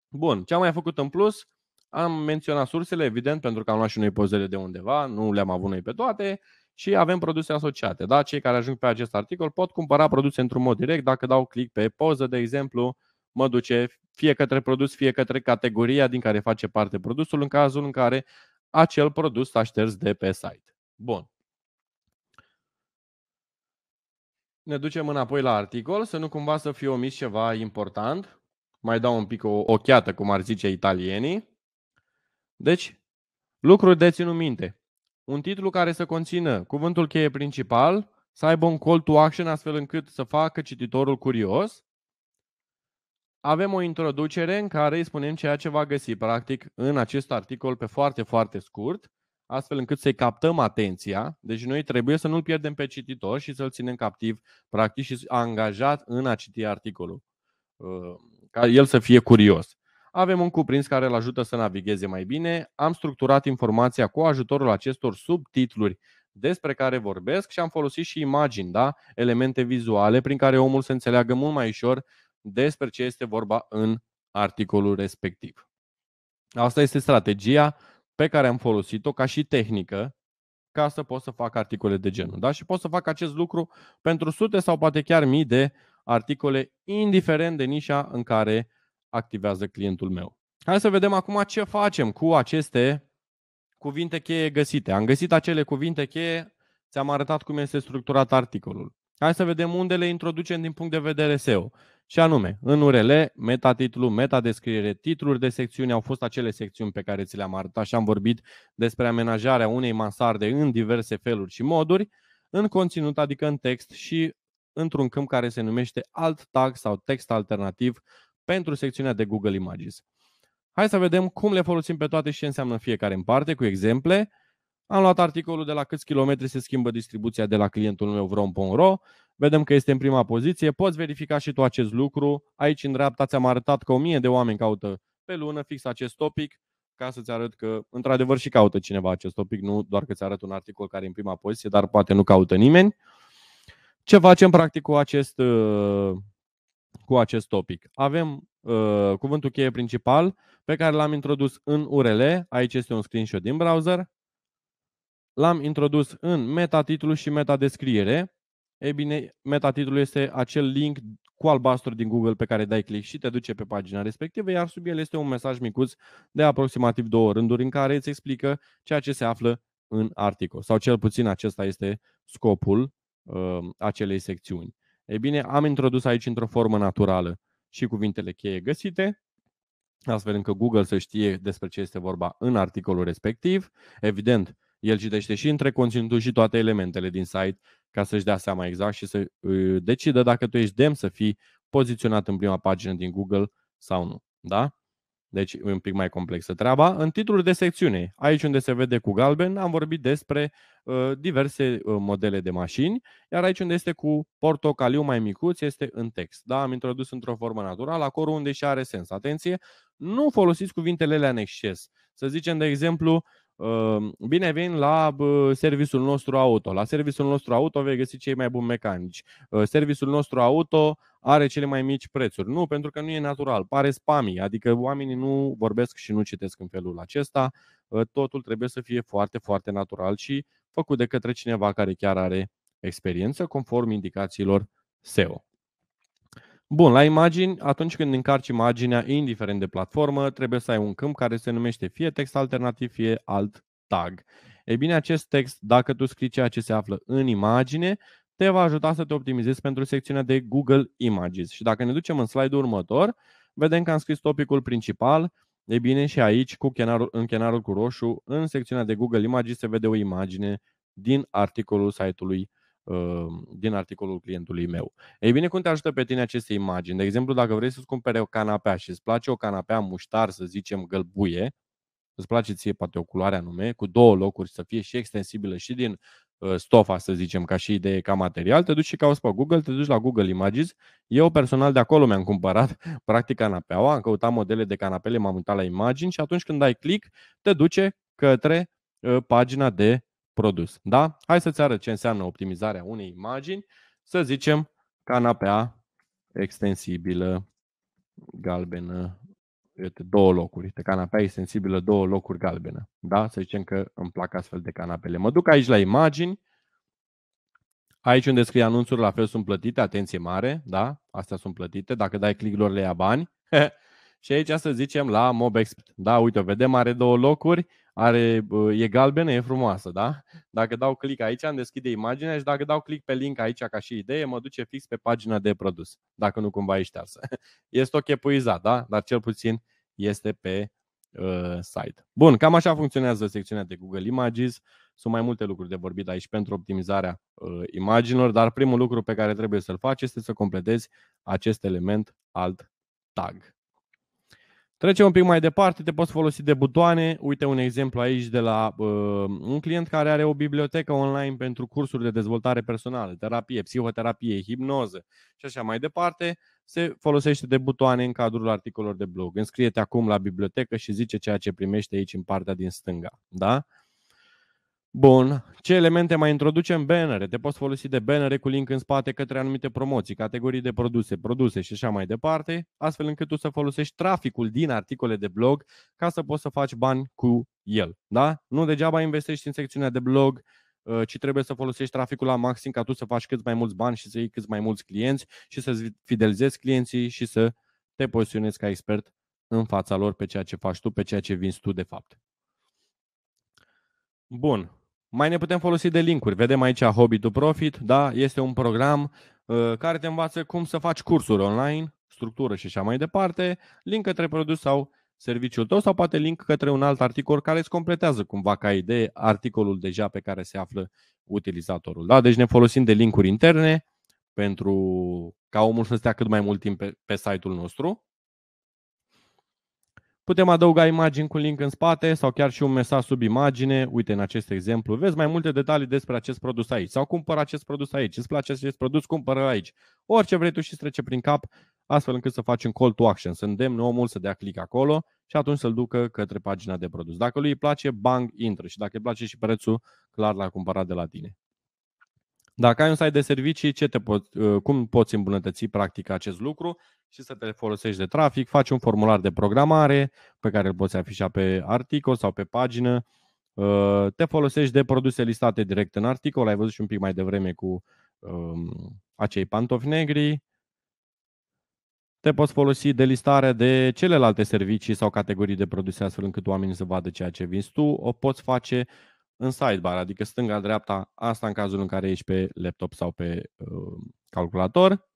Bun, ce am mai făcut în plus? Am menționat sursele, evident, pentru că am luat și noi pozele de undeva, nu le-am avut noi pe toate și avem produse asociate. Da? Cei care ajung pe acest articol pot cumpăra produse într-un mod direct dacă dau click pe poză, de exemplu, mă duce fie către produs, fie către categoria din care face parte produsul, în cazul în care acel produs s-a șters de pe site. Bun. Ne ducem înapoi la articol, să nu cumva să fie omis ceva important. Mai dau un pic o ochiată, cum ar zice italienii. Deci, lucruri de ținut minte un titlu care să conțină cuvântul cheie principal, să aibă un call to action astfel încât să facă cititorul curios. Avem o introducere în care îi spunem ceea ce va găsi practic în acest articol pe foarte, foarte scurt, astfel încât să-i captăm atenția. Deci noi trebuie să nu-l pierdem pe cititor și să-l ținem captiv practic și angajat în a citi articolul, uh, ca el să fie curios. Avem un cuprins care îl ajută să navigheze mai bine. Am structurat informația cu ajutorul acestor subtitluri despre care vorbesc și am folosit și imagini, da? elemente vizuale prin care omul să înțeleagă mult mai ușor despre ce este vorba în articolul respectiv. Asta este strategia pe care am folosit-o ca și tehnică ca să pot să fac articole de genul. Da? Și pot să fac acest lucru pentru sute sau poate chiar mii de articole, indiferent de nișa în care activează clientul meu. Hai să vedem acum ce facem cu aceste cuvinte cheie găsite. Am găsit acele cuvinte cheie, ți-am arătat cum este structurat articolul. Hai să vedem unde le introducem din punct de vedere SEO. Și anume, în URL, metatitlu, metadescriere, titluri de secțiuni au fost acele secțiuni pe care ți le-am arătat și am vorbit despre amenajarea unei mansarde în diverse feluri și moduri, în conținut, adică în text și într-un câmp care se numește alt tag sau text alternativ, pentru secțiunea de Google Images. Hai să vedem cum le folosim pe toate și ce înseamnă fiecare în parte, cu exemple. Am luat articolul de la câți kilometri se schimbă distribuția de la clientul meu vrom.ro. Vedem că este în prima poziție. Poți verifica și tu acest lucru. Aici, în dreapta, ți-am arătat că 1000 de oameni caută pe lună fix acest topic ca să-ți arăt că într-adevăr și caută cineva acest topic, nu doar că-ți arăt un articol care e în prima poziție, dar poate nu caută nimeni. Ce facem practic cu acest uh, cu acest topic. Avem uh, cuvântul cheie principal pe care l-am introdus în URL, aici este un screenshot din browser, l-am introdus în metatitlu și metadescriere. Ei bine, metatitlul este acel link cu albastru din Google pe care dai click și te duce pe pagina respectivă, iar sub el este un mesaj micuț de aproximativ două rânduri în care îți explică ceea ce se află în articol. Sau cel puțin acesta este scopul uh, acelei secțiuni. E bine, am introdus aici într-o formă naturală și cuvintele cheie găsite, astfel încât Google să știe despre ce este vorba în articolul respectiv. Evident, el citește și între conținutul și toate elementele din site ca să-și dea seama exact și să uh, decidă dacă tu ești demn să fii poziționat în prima pagină din Google sau nu. Da? Deci e un pic mai complexă treaba. În titlul de secțiune, aici unde se vede cu galben, am vorbit despre uh, diverse uh, modele de mașini, iar aici unde este cu portocaliu mai micuț este în text. Da? Am introdus într-o formă naturală, acolo unde și are sens. Atenție, nu folosiți cuvintele alea în exces. Să zicem, de exemplu, uh, Ehm, bine vin la serviciul nostru auto. La serviciul nostru auto vei găsi cei mai buni mecanici. Ehm, serviciul nostru auto are cele mai mici prețuri. Nu, pentru că nu e natural. Pare spamii, adică oamenii nu vorbesc și nu citesc în felul acesta. Ehm, totul trebuie să fie foarte, foarte natural și făcut de către cineva care chiar are experiență conform indicațiilor SEO. Bun, la imagini, atunci când încarci imaginea, indiferent de platformă, trebuie să ai un câmp care se numește fie text alternativ, fie alt tag. Ei bine, acest text, dacă tu scrii ceea ce se află în imagine, te va ajuta să te optimizezi pentru secțiunea de Google Images. Și dacă ne ducem în slide-ul următor, vedem că am scris topicul principal. Ei bine, și aici, cu chenarul, în chenarul cu roșu, în secțiunea de Google Images se vede o imagine din articolul site-ului Uh, din articolul clientului meu. Ei bine, cum te ajută pe tine aceste imagini? De exemplu, dacă vrei să-ți cumpere o canapea și îți place o canapea muștar, să zicem, gălbuie, îți place ție poate o culoare anume, cu două locuri, să fie și extensibilă și din uh, stofa, să zicem, ca și idee, ca material, te duci și cauți pe Google, te duci la Google Images. Eu personal de acolo mi-am cumpărat practic canapeaua, am căutat modele de canapele, m-am uitat la imagini și atunci când dai click, te duce către uh, pagina de produs. Da? Hai să-ți arăt ce înseamnă optimizarea unei imagini. Să zicem canapea extensibilă, galbenă, uite, două locuri. Uite, canapea extensibilă, două locuri galbenă. Da? Să zicem că îmi plac astfel de canapele. Mă duc aici la imagini. Aici unde scrie anunțuri, la fel sunt plătite, atenție mare, da? Astea sunt plătite. Dacă dai click lor, le ia bani. și aici să zicem la Mobexpert. Da, uite, vedem, are două locuri are, e galbenă, e frumoasă, da? Dacă dau click aici, îmi deschide imaginea și dacă dau click pe link aici ca și idee, mă duce fix pe pagina de produs, dacă nu cumva e ștearsă. Este ok puizat, da? Dar cel puțin este pe uh, site. Bun, cam așa funcționează secțiunea de Google Images. Sunt mai multe lucruri de vorbit aici pentru optimizarea uh, imaginilor, dar primul lucru pe care trebuie să-l faci este să completezi acest element alt tag. Trecem un pic mai departe, te poți folosi de butoane. Uite un exemplu aici de la uh, un client care are o bibliotecă online pentru cursuri de dezvoltare personală, terapie, psihoterapie, hipnoză și așa mai departe. Se folosește de butoane în cadrul articolor de blog. Înscrie-te acum la bibliotecă și zice ceea ce primești aici în partea din stânga. Da? Uh, Bun. Ce elemente mai introducem? Bannere. Te poți folosi de bannere cu link în spate către anumite promoții, categorii de produse, produse și așa mai departe, astfel încât tu să folosești traficul din articole de blog ca să poți să faci bani cu el. Da? Nu degeaba investești în secțiunea de blog, uh, ci trebuie să folosești traficul la maxim ca tu să faci cât mai mulți bani și să iei cât mai mulți clienți și să fidelizezi clienții și să te poziționezi ca expert în fața lor pe ceea ce faci tu, pe ceea ce vinzi tu de fapt. Bun. Mai ne putem folosi de linkuri. Vedem aici Hobby to Profit, da? Este un program uh, care te învață cum să faci cursuri online, structură și așa mai departe, link către produs sau serviciul tău sau poate link către un alt articol care îți completează cumva ca idee articolul deja pe care se află utilizatorul. Da? Deci ne folosim de linkuri interne pentru ca omul să stea cât mai mult timp pe, pe site-ul nostru Putem adăuga imagini cu link în spate sau chiar și un mesaj sub imagine. Uite, în acest exemplu, vezi mai multe detalii despre acest produs aici. Sau cumpăr acest produs aici, îți place acest produs, cumpără aici. Orice vrei tu și trece prin cap, astfel încât să faci un call to action, să îndemn omul să dea click acolo și atunci să-l ducă către pagina de produs. Dacă lui îi place, bang, intră și dacă îi place și prețul, clar l-a cumpărat de la tine. Dacă ai un site de servicii, ce te po- uh, cum poți îmbunătăți practic acest lucru și să te folosești de trafic, faci un formular de programare pe care îl poți afișa pe articol sau pe pagină, uh, te folosești de produse listate direct în articol, ai văzut și un pic mai devreme cu um, acei pantofi negri, te poți folosi de listare de celelalte servicii sau categorii de produse astfel încât oamenii să vadă ceea ce vinzi tu, o poți face în sidebar, adică stânga-dreapta, asta în cazul în care ești pe laptop sau pe uh, calculator.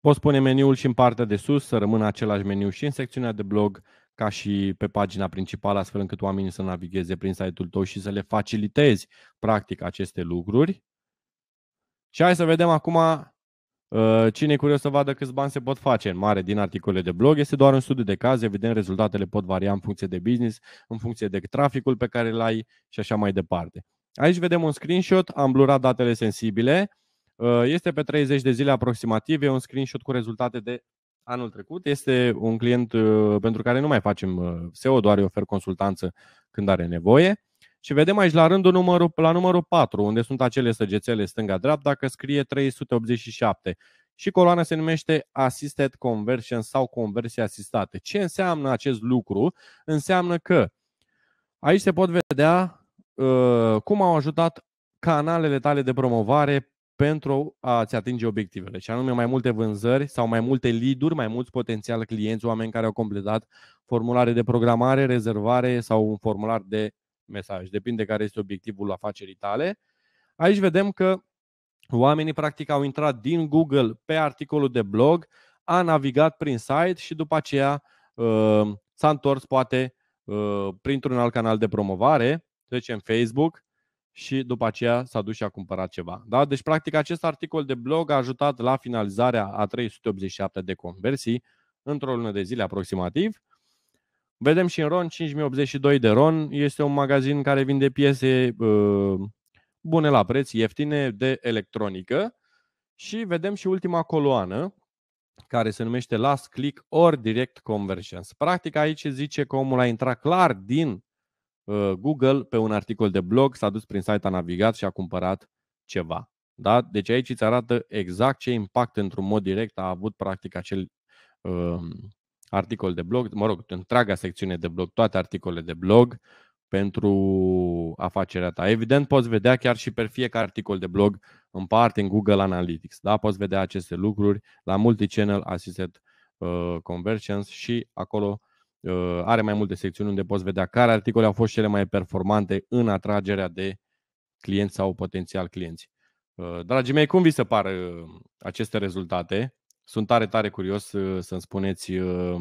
Poți pune meniul și în partea de sus să rămână același meniu și în secțiunea de blog ca și pe pagina principală, astfel încât oamenii să navigheze prin site-ul tău și să le facilitezi practic aceste lucruri. Și hai să vedem acum Uh, cine e curios să vadă câți bani se pot face în mare din articole de blog, este doar un studiu de caz, evident rezultatele pot varia în funcție de business, în funcție de traficul pe care îl ai și așa mai departe. Aici vedem un screenshot, am blurat datele sensibile, uh, este pe 30 de zile aproximativ, e un screenshot cu rezultate de anul trecut. Este un client uh, pentru care nu mai facem SEO, doar îi ofer consultanță când are nevoie. Și vedem aici la rândul numărul, la numărul 4, unde sunt acele săgețele stânga-dreapta, dacă scrie 387. Și coloana se numește Assisted Conversion sau conversie asistată. Ce înseamnă acest lucru? Înseamnă că aici se pot vedea uh, cum au ajutat canalele tale de promovare pentru a-ți atinge obiectivele, și anume mai multe vânzări sau mai multe lead-uri, mai mulți potențial clienți, oameni care au completat formulare de programare, rezervare sau un formular de mesaj, depinde care este obiectivul afacerii tale. Aici vedem că oamenii practic au intrat din Google pe articolul de blog, a navigat prin site și după aceea uh, s-a întors poate uh, printr-un alt canal de promovare, să zicem Facebook, și după aceea s-a dus și a cumpărat ceva. Da? Deci, practic, acest articol de blog a ajutat la finalizarea a 387 de conversii într-o lună de zile aproximativ Vedem și în RON, 5082 de RON, este un magazin care vinde piese uh, bune la preț, ieftine de electronică și vedem și ultima coloană care se numește Last Click or Direct Conversions. Practic aici zice că omul a intrat clar din uh, Google pe un articol de blog, s-a dus prin site, a navigat și a cumpărat ceva. Da? Deci aici îți arată exact ce impact într-un mod direct a avut practic acel uh, articol de blog, mă rog, întreaga secțiune de blog, toate articolele de blog pentru afacerea ta. Evident, poți vedea chiar și pe fiecare articol de blog în parte în Google Analytics. Da? Poți vedea aceste lucruri la Multichannel Assisted uh, Conversions și acolo uh, are mai multe secțiuni unde poți vedea care articole au fost cele mai performante în atragerea de clienți sau potențial clienți. Uh, dragii mei, cum vi se par uh, aceste rezultate? Sunt tare, tare curios uh, să-mi spuneți uh,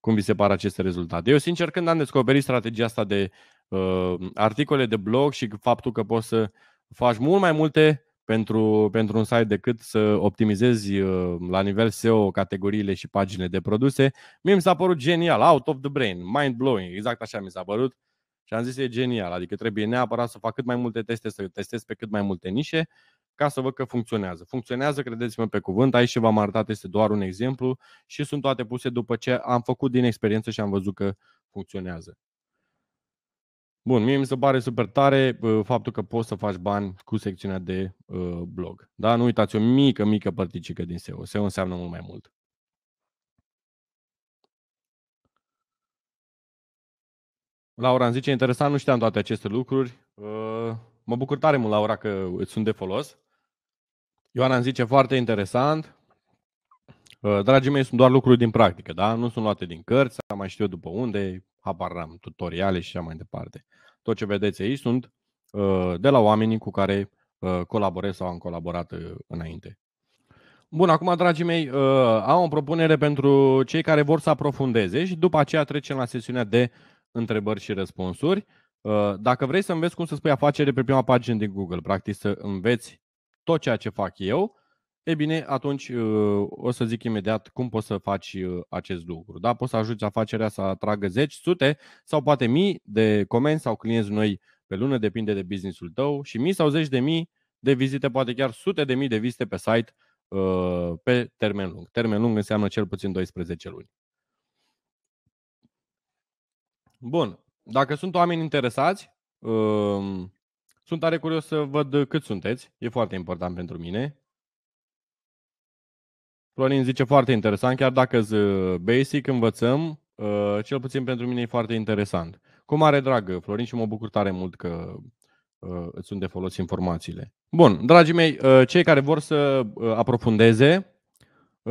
cum vi se par aceste rezultate. Eu, sincer, când am descoperit strategia asta de uh, articole de blog și faptul că poți să faci mult mai multe pentru, pentru un site decât să optimizezi uh, la nivel SEO categoriile și paginile de produse, mie mi s-a părut genial, out of the brain, mind-blowing, exact așa mi s-a părut. Și am zis, e genial, adică trebuie neapărat să fac cât mai multe teste, să testez pe cât mai multe nișe ca să văd că funcționează. Funcționează, credeți-mă pe cuvânt, aici ce v-am arătat este doar un exemplu și sunt toate puse după ce am făcut din experiență și am văzut că funcționează. Bun, mie mi se pare super tare faptul că poți să faci bani cu secțiunea de ă, blog. Da, nu uitați o mică, mică părticică din SEO. SEO înseamnă mult mai mult. Laura îmi zice, interesant, nu știam toate aceste lucruri. Ă, mă bucur tare mult, Laura, că îți sunt de folos. Ioana îmi zice foarte interesant. Uh, dragii mei, sunt doar lucruri din practică, da? Nu sunt luate din cărți, am mai știu după unde, habar am tutoriale și așa mai departe. Tot ce vedeți aici sunt uh, de la oamenii cu care uh, colaborez sau am colaborat înainte. Bun, acum, dragii mei, am o propunere pentru cei care vor să aprofundeze și după aceea trecem la sesiunea de întrebări și răspunsuri. Dacă vrei să înveți cum să spui afacere pe prima pagină din Google, practic să înveți tot ceea ce fac eu, e bine, atunci uh, o să zic imediat cum poți să faci uh, acest lucru. Da? Poți să ajuți afacerea să atragă zeci, sute sau poate mii de comenzi sau clienți noi pe lună, depinde de businessul tău și mii sau zeci de mii de vizite, poate chiar sute de mii de vizite pe site uh, pe termen lung. Termen lung înseamnă cel puțin 12 luni. Bun. Dacă sunt oameni interesați, sunt tare curios să văd cât sunteți. E foarte important pentru mine. Florin zice foarte interesant, chiar dacă uh, basic învățăm, uh, cel puțin pentru mine e foarte interesant. Cu mare dragă, uh, Florin, și mă bucur tare mult că îți sunt de folos informațiile. Bun, dragii mei, cei care vor să aprofundeze,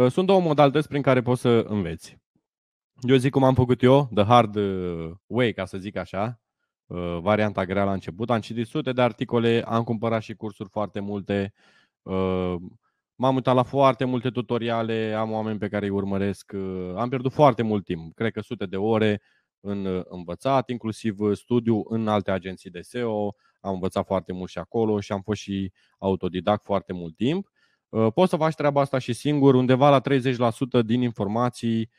sunt două modalități prin care poți să înveți. Eu zic cum am făcut eu, the hard way, ca să zic așa, Uh, varianta grea la început. Am citit sute de articole, am cumpărat și cursuri foarte multe, uh, m-am uitat la foarte multe tutoriale, am oameni pe care îi urmăresc, uh, am pierdut foarte mult timp, cred că sute de ore în învățat, inclusiv studiu în alte agenții de SEO, am învățat foarte mult și acolo și am fost și autodidact foarte mult timp. Poți să faci treaba asta și singur, undeva la 30% din informații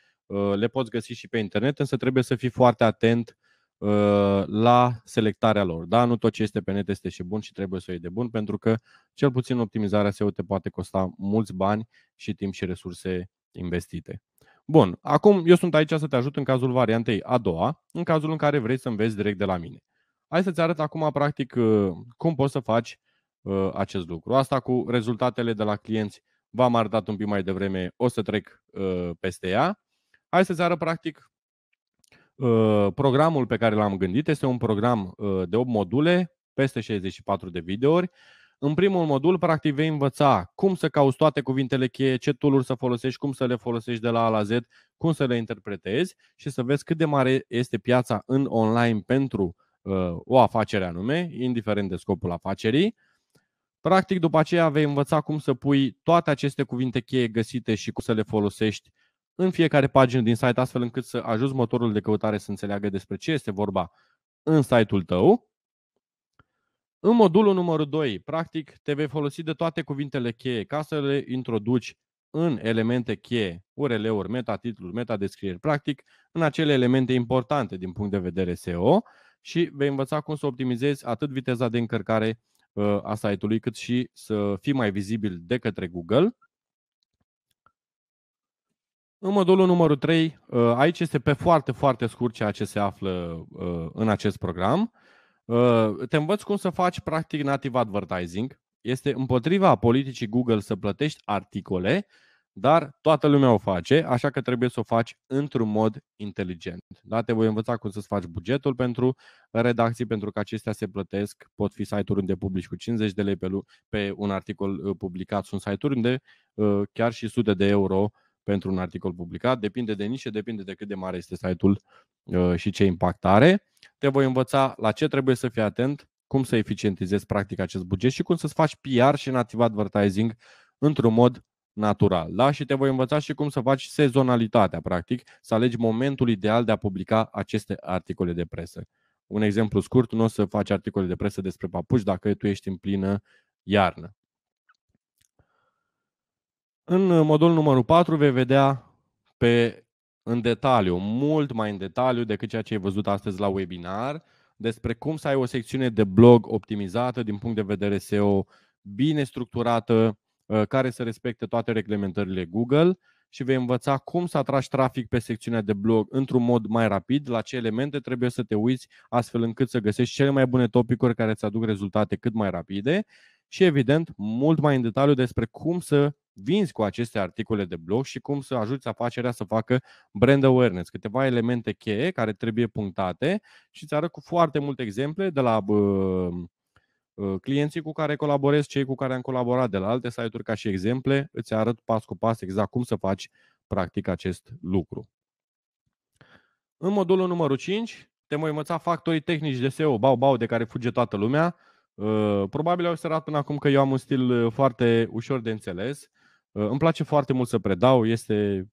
le poți găsi și pe internet, însă trebuie să fii foarte atent Uh, la selectarea lor. Da, nu tot ce este pe net este și bun și trebuie să o iei de bun, pentru că cel puțin optimizarea SEO te poate costa mulți bani și timp și resurse investite. Bun, acum eu sunt aici să te ajut în cazul variantei a doua, în cazul în care vrei să înveți direct de la mine. Hai să-ți arăt acum practic uh, cum poți să faci uh, acest lucru. Asta cu rezultatele de la clienți v-am arătat un pic mai devreme, o să trec peste ea. Hai să-ți arăt practic Ă, programul pe care l-am gândit este un program ă, de 8 module, peste 64 de videouri. În primul modul, practic, vei învăța cum să cauți toate cuvintele cheie, ce tool să folosești, cum să le folosești de la A la Z, cum să le interpretezi și să vezi cât de mare este piața în online pentru uh, o afacere anume, indiferent de scopul afacerii. Practic, după aceea vei învăța cum să pui toate aceste cuvinte cheie găsite și cum să le folosești uh, în fiecare pagină din site, astfel încât să ajuți motorul de căutare să înțeleagă despre ce este vorba în site-ul tău. În modulul numărul 2, practic, te vei folosi de toate cuvintele cheie ca să le introduci în elemente cheie, URL-uri, metatitluri, metadescrieri, practic, în acele elemente importante din punct de vedere SEO și vei învăța cum să optimizezi atât viteza de încărcare uh, a site-ului, cât și să fii mai vizibil de către Google. În modulul numărul 3, uh, aici este pe foarte, foarte scurt ceea ce se află uh, în acest program. Uh, te învăț cum să faci practic native advertising. Este împotriva politicii Google să plătești articole, dar toată lumea o face, așa că trebuie să o faci într-un mod inteligent. Da? Te voi învăța cum să-ți faci bugetul pentru redacții, pentru că acestea se plătesc. Pot fi site-uri unde publici cu 50 de lei pe, un articol publicat, sunt site-uri unde chiar și sute de euro uh, pentru un articol publicat. Depinde de nișe, depinde de cât de mare este site-ul uh, și ce impact are. Te voi învăța la ce trebuie să fii atent, cum să eficientizezi practic acest buget și cum să-ți faci PR și native advertising într-un mod natural. Da? Și te voi învăța și cum să faci sezonalitatea, practic, să alegi momentul ideal de a publica aceste articole de presă. Un exemplu scurt, nu o să faci articole de presă despre papuci dacă tu ești în plină iarnă. În uh, modul numărul 4 vei vedea pe în detaliu, mult mai în detaliu decât ceea ce ai văzut astăzi la webinar, despre cum să ai o secțiune de blog optimizată din punct de vedere SEO, bine structurată, uh, care să respecte toate reglementările Google și vei învăța cum să atragi trafic pe secțiunea de blog într-un mod mai rapid, la ce elemente trebuie să te uiți, astfel încât să găsești cele mai bune topicuri care îți aduc rezultate cât mai rapide și evident mult mai în detaliu despre cum să vinzi cu aceste articole de blog și cum să ajuți afacerea să facă brand awareness. Câteva elemente cheie care trebuie punctate și îți arăt cu foarte multe exemple de la clienții cu care colaborez, cei cu care am colaborat de la alte site-uri ca și exemple, îți arăt pas cu pas exact cum să faci practic acest lucru. În modulul numărul 5 te voi învăța factorii tehnici de SEO, bau-bau, de care fuge toată lumea. Ă, probabil au observat până acum că eu am un stil ă, foarte ușor de înțeles Uh, îmi place foarte mult să predau, este,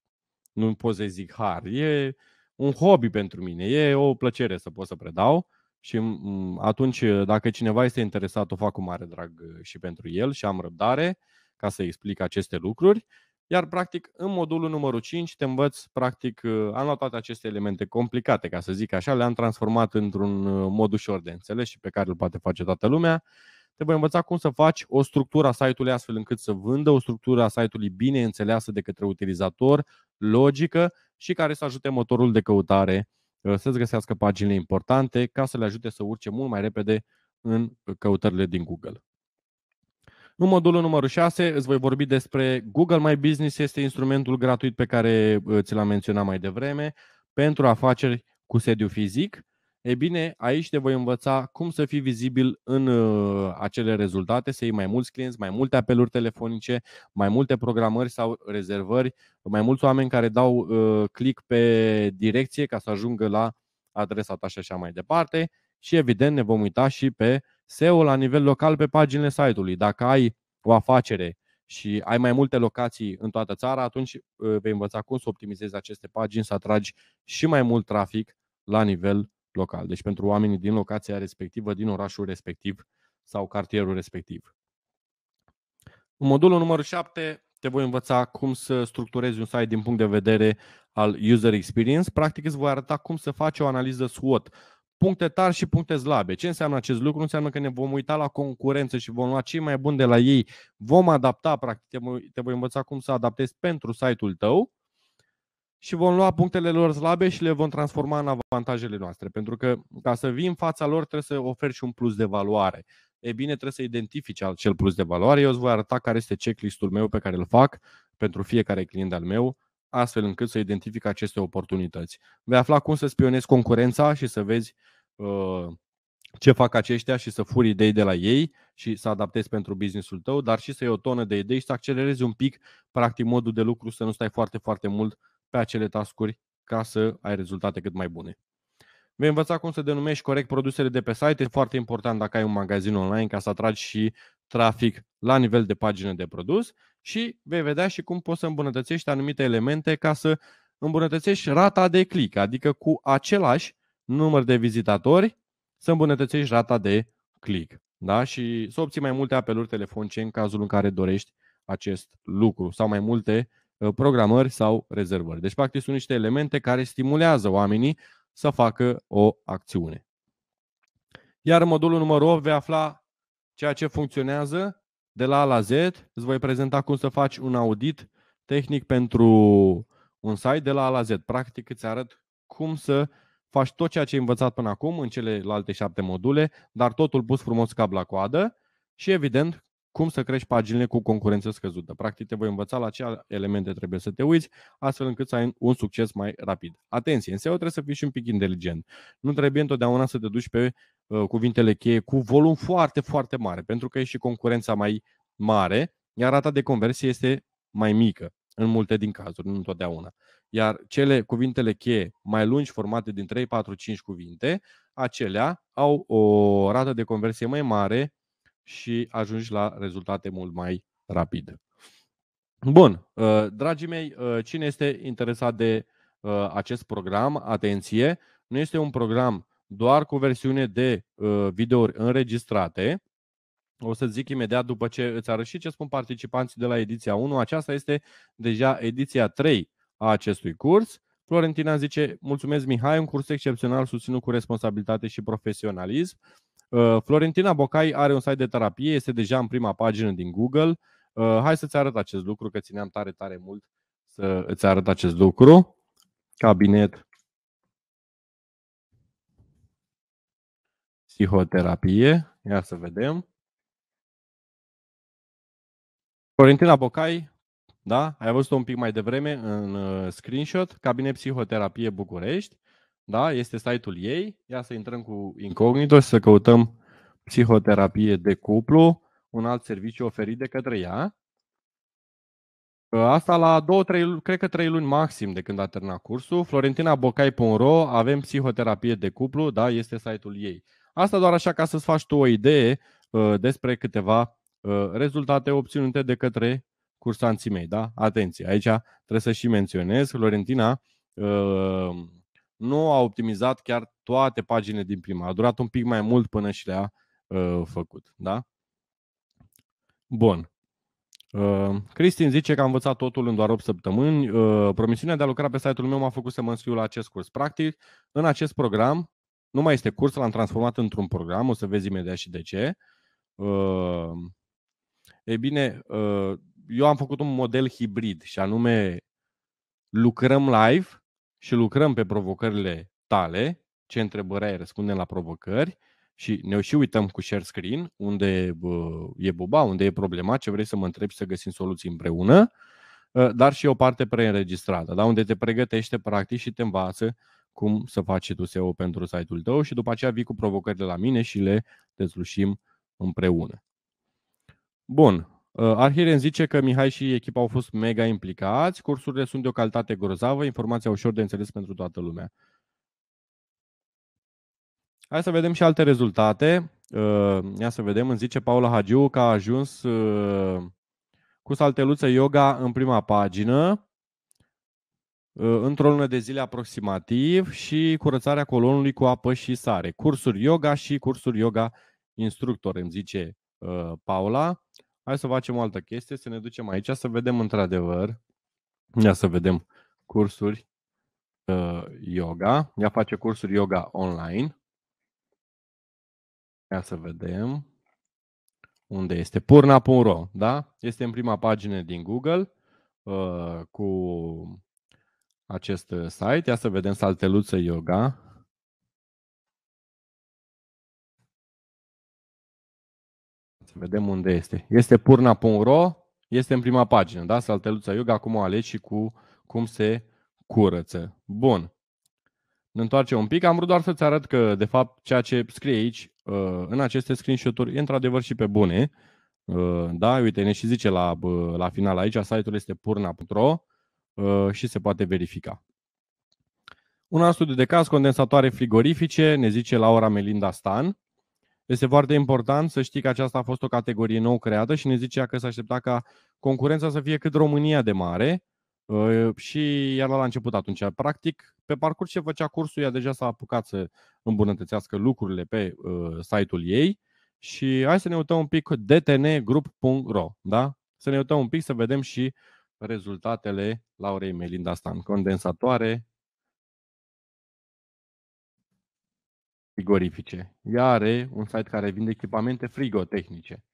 nu pot să zic har, e un hobby pentru mine, e o plăcere să pot să predau și atunci uh, dacă cineva este interesat o fac cu mare drag uh, și pentru el și am răbdare ca să explic aceste lucruri. Iar, practic, în modulul numărul 5 te învăț, practic, am luat toate aceste elemente complicate, ca să zic așa, le-am transformat într-un mod ușor de înțeles și pe care îl poate face toată lumea Trebuie învățat cum să faci o structură a site-ului astfel încât să vândă, o structură a site-ului bine înțeleasă de către utilizator, logică și care să ajute motorul de căutare uh, să-ți găsească paginile importante ca să le ajute să urce mult mai repede în căutările din Google. În modulul numărul 6 îți voi vorbi despre Google My Business, este instrumentul gratuit pe care uh, ți l-am menționat mai devreme pentru afaceri cu sediu fizic E bine, aici te voi învăța cum să fii vizibil în uh, acele rezultate, să iei mai mulți clienți, mai multe apeluri telefonice, mai multe programări sau rezervări, mai mulți oameni care dau uh, click pe direcție ca să ajungă la adresa ta și așa mai departe. Și evident ne vom uita și pe SEO la nivel local pe paginile site-ului. Dacă ai o afacere și ai mai multe locații în toată țara, atunci uh, vei învăța cum să optimizezi aceste pagini, să atragi și mai mult trafic la nivel local. Deci pentru oamenii din locația respectivă, din orașul respectiv sau cartierul respectiv. În modulul numărul 7 te voi învăța cum să structurezi un site din punct de vedere al user experience. Practic îți voi arăta cum să faci o analiză SWOT, puncte tari și puncte slabe. Ce înseamnă acest lucru? Înseamnă că ne vom uita la concurență și vom lua cei mai buni de la ei, vom adapta, practic te voi, te voi învăța cum să adaptezi pentru site-ul tău și vom lua punctele lor slabe și le vom transforma în avantajele noastre. Pentru că ca să vii în fața lor trebuie să oferi și un plus de valoare. E bine, trebuie să identifici acel plus de valoare. Eu îți voi arăta care este checklist-ul meu pe care îl fac pentru fiecare client al meu, astfel încât să identific aceste oportunități. Vei afla cum să spionezi concurența și să vezi uh, ce fac aceștia și să furi idei de la ei și să adaptezi pentru businessul tău, dar și să iei o tonă de idei și să accelerezi un pic, practic, modul de lucru, să nu stai foarte, foarte mult pe acele tascuri ca să ai rezultate cât mai bune. Vei învăța cum să denumești corect produsele de pe site. E foarte important dacă ai un magazin online ca să atragi și trafic la nivel de pagină de produs și vei vedea și cum poți să îmbunătățești anumite elemente ca să îmbunătățești rata de click, adică cu același număr de vizitatori să îmbunătățești rata de click da? și să obții mai multe apeluri telefonice în cazul în care dorești acest lucru sau mai multe Uh, programări sau rezervări. Deci, practic, sunt niște elemente care stimulează oamenii să facă o acțiune. Iar în modulul numărul 8 vei afla ceea ce funcționează de la A la Z. Îți voi prezenta cum să faci un audit tehnic pentru un site de la A la Z. Practic îți arăt cum să faci tot ceea ce ai învățat până acum în celelalte șapte module, dar totul pus frumos cap la coadă și evident cum să crești paginile cu concurență scăzută. Practic te voi învăța la ce elemente trebuie să te uiți, astfel încât să ai un succes mai rapid. Atenție, în SEO trebuie să fii și un pic inteligent. Nu trebuie întotdeauna să te duci pe uh, cuvintele cheie cu volum foarte, foarte mare, pentru că e și concurența mai mare, iar rata de conversie este mai mică în multe din cazuri, nu întotdeauna. Iar cele cuvintele cheie mai lungi, formate din 3, 4, 5 cuvinte, acelea au o rată de conversie mai mare și ajungi la rezultate mult mai rapide. Bun, uh, dragii mei, uh, cine este interesat de uh, acest program, atenție, nu este un program doar cu versiune de videouri înregistrate. O să zic imediat după ce îți arăt și ce spun participanții de la ediția 1. Aceasta este deja ediția 3 a acestui curs. Florentina zice, mulțumesc Mihai, un curs excepțional susținut cu responsabilitate și profesionalism. Uh, Florentina Bocai are un site de terapie, este deja în prima pagină din Google. Uh, hai să-ți arăt acest lucru, că țineam tare, tare mult să îți arăt acest lucru. Cabinet psihoterapie. Ia să vedem. Florentina Bocai, da? Ai văzut-o un pic mai devreme în uh, screenshot, cabinet psihoterapie București. Da? Este site-ul ei. Ia să intrăm cu incognito și să căutăm psihoterapie de cuplu, un alt serviciu oferit de către ea. Asta la 2, 3, cred că 3 luni maxim de când a terminat cursul. Florentina Bocai.ro, avem psihoterapie de cuplu, da, este site-ul ei. Asta doar așa ca să-ți faci tu o idee uh, despre câteva uh, rezultate obținute de către cursanții mei, da? Atenție, aici trebuie să și menționez, Florentina uh, nu a optimizat chiar toate paginile din prima. A durat un pic mai mult până și le-a uh, făcut. Da? Bun. Uh, Cristin zice că am învățat totul în doar 8 săptămâni. Uh, promisiunea de a lucra pe site-ul meu m-a făcut să mă înscriu la acest curs. Practic, în acest program, nu mai este curs, l-am transformat într-un program, o să vezi imediat și de ce. Uh, e bine, uh, eu am făcut un model hibrid și anume lucrăm live și lucrăm pe provocările tale, ce întrebări ai, răspundem la provocări și ne și uităm cu share screen unde e buba, unde e problema, ce vrei să mă întrebi să găsim soluții împreună, ă, dar și o parte preînregistrată, da? unde te pregătește practic și te învață cum să faci tu SEO pentru site-ul tău și după aceea vii cu provocările la mine și le dezlușim împreună. Bun, Uh, Arhiren zice că Mihai și echipa au fost mega implicați, cursurile sunt de o calitate grozavă, informația ușor de înțeles pentru toată lumea. Hai să vedem și alte rezultate. Uh, ia să vedem, îmi zice Paula Hagiu că a ajuns uh, cu salteluță yoga în prima pagină într-o lună de zile aproximativ și curățarea colonului cu apă și sare. Cursuri yoga și cursuri yoga instructor, îmi zice Paula. Hai să facem o altă chestie, să ne ducem aici, să vedem într-adevăr, ia să vedem cursuri uh, yoga. Ea face cursuri yoga online. Ia să vedem unde este. Purna.ro, da? Este în prima pagină din Google uh, cu acest uh, site. Ia să vedem salteluță yoga. Vedem unde este. Este purna.ro, este în prima pagină, da? Salteluța Iuga, acum o alegi și cu cum se curăță. Bun. Ne întoarcem un pic. Am vrut doar să-ți arăt că, de fapt, ceea ce scrie aici, uh, în aceste screenshot-uri, e într-adevăr și pe bune. Uh, da, uite, ne și zice la, la final aici, site-ul este purna.ro uh, și se poate verifica. Un alt studiu de caz, condensatoare frigorifice, ne zice Laura Melinda Stan. Este foarte important să știi că aceasta a fost o categorie nou creată și ne zicea că s-a aștepta ca concurența să fie cât România de mare uh, și iar la început atunci. Practic, pe parcurs ce făcea cursul, ea deja s-a apucat să îmbunătățească lucrurile pe uh, site-ul ei și hai să ne uităm un pic dtngroup.ro, da? Să ne uităm un pic să vedem și rezultatele Laurei Melinda Stan. Condensatoare, frigorifice. Ea are un site care vinde echipamente frigotehnice.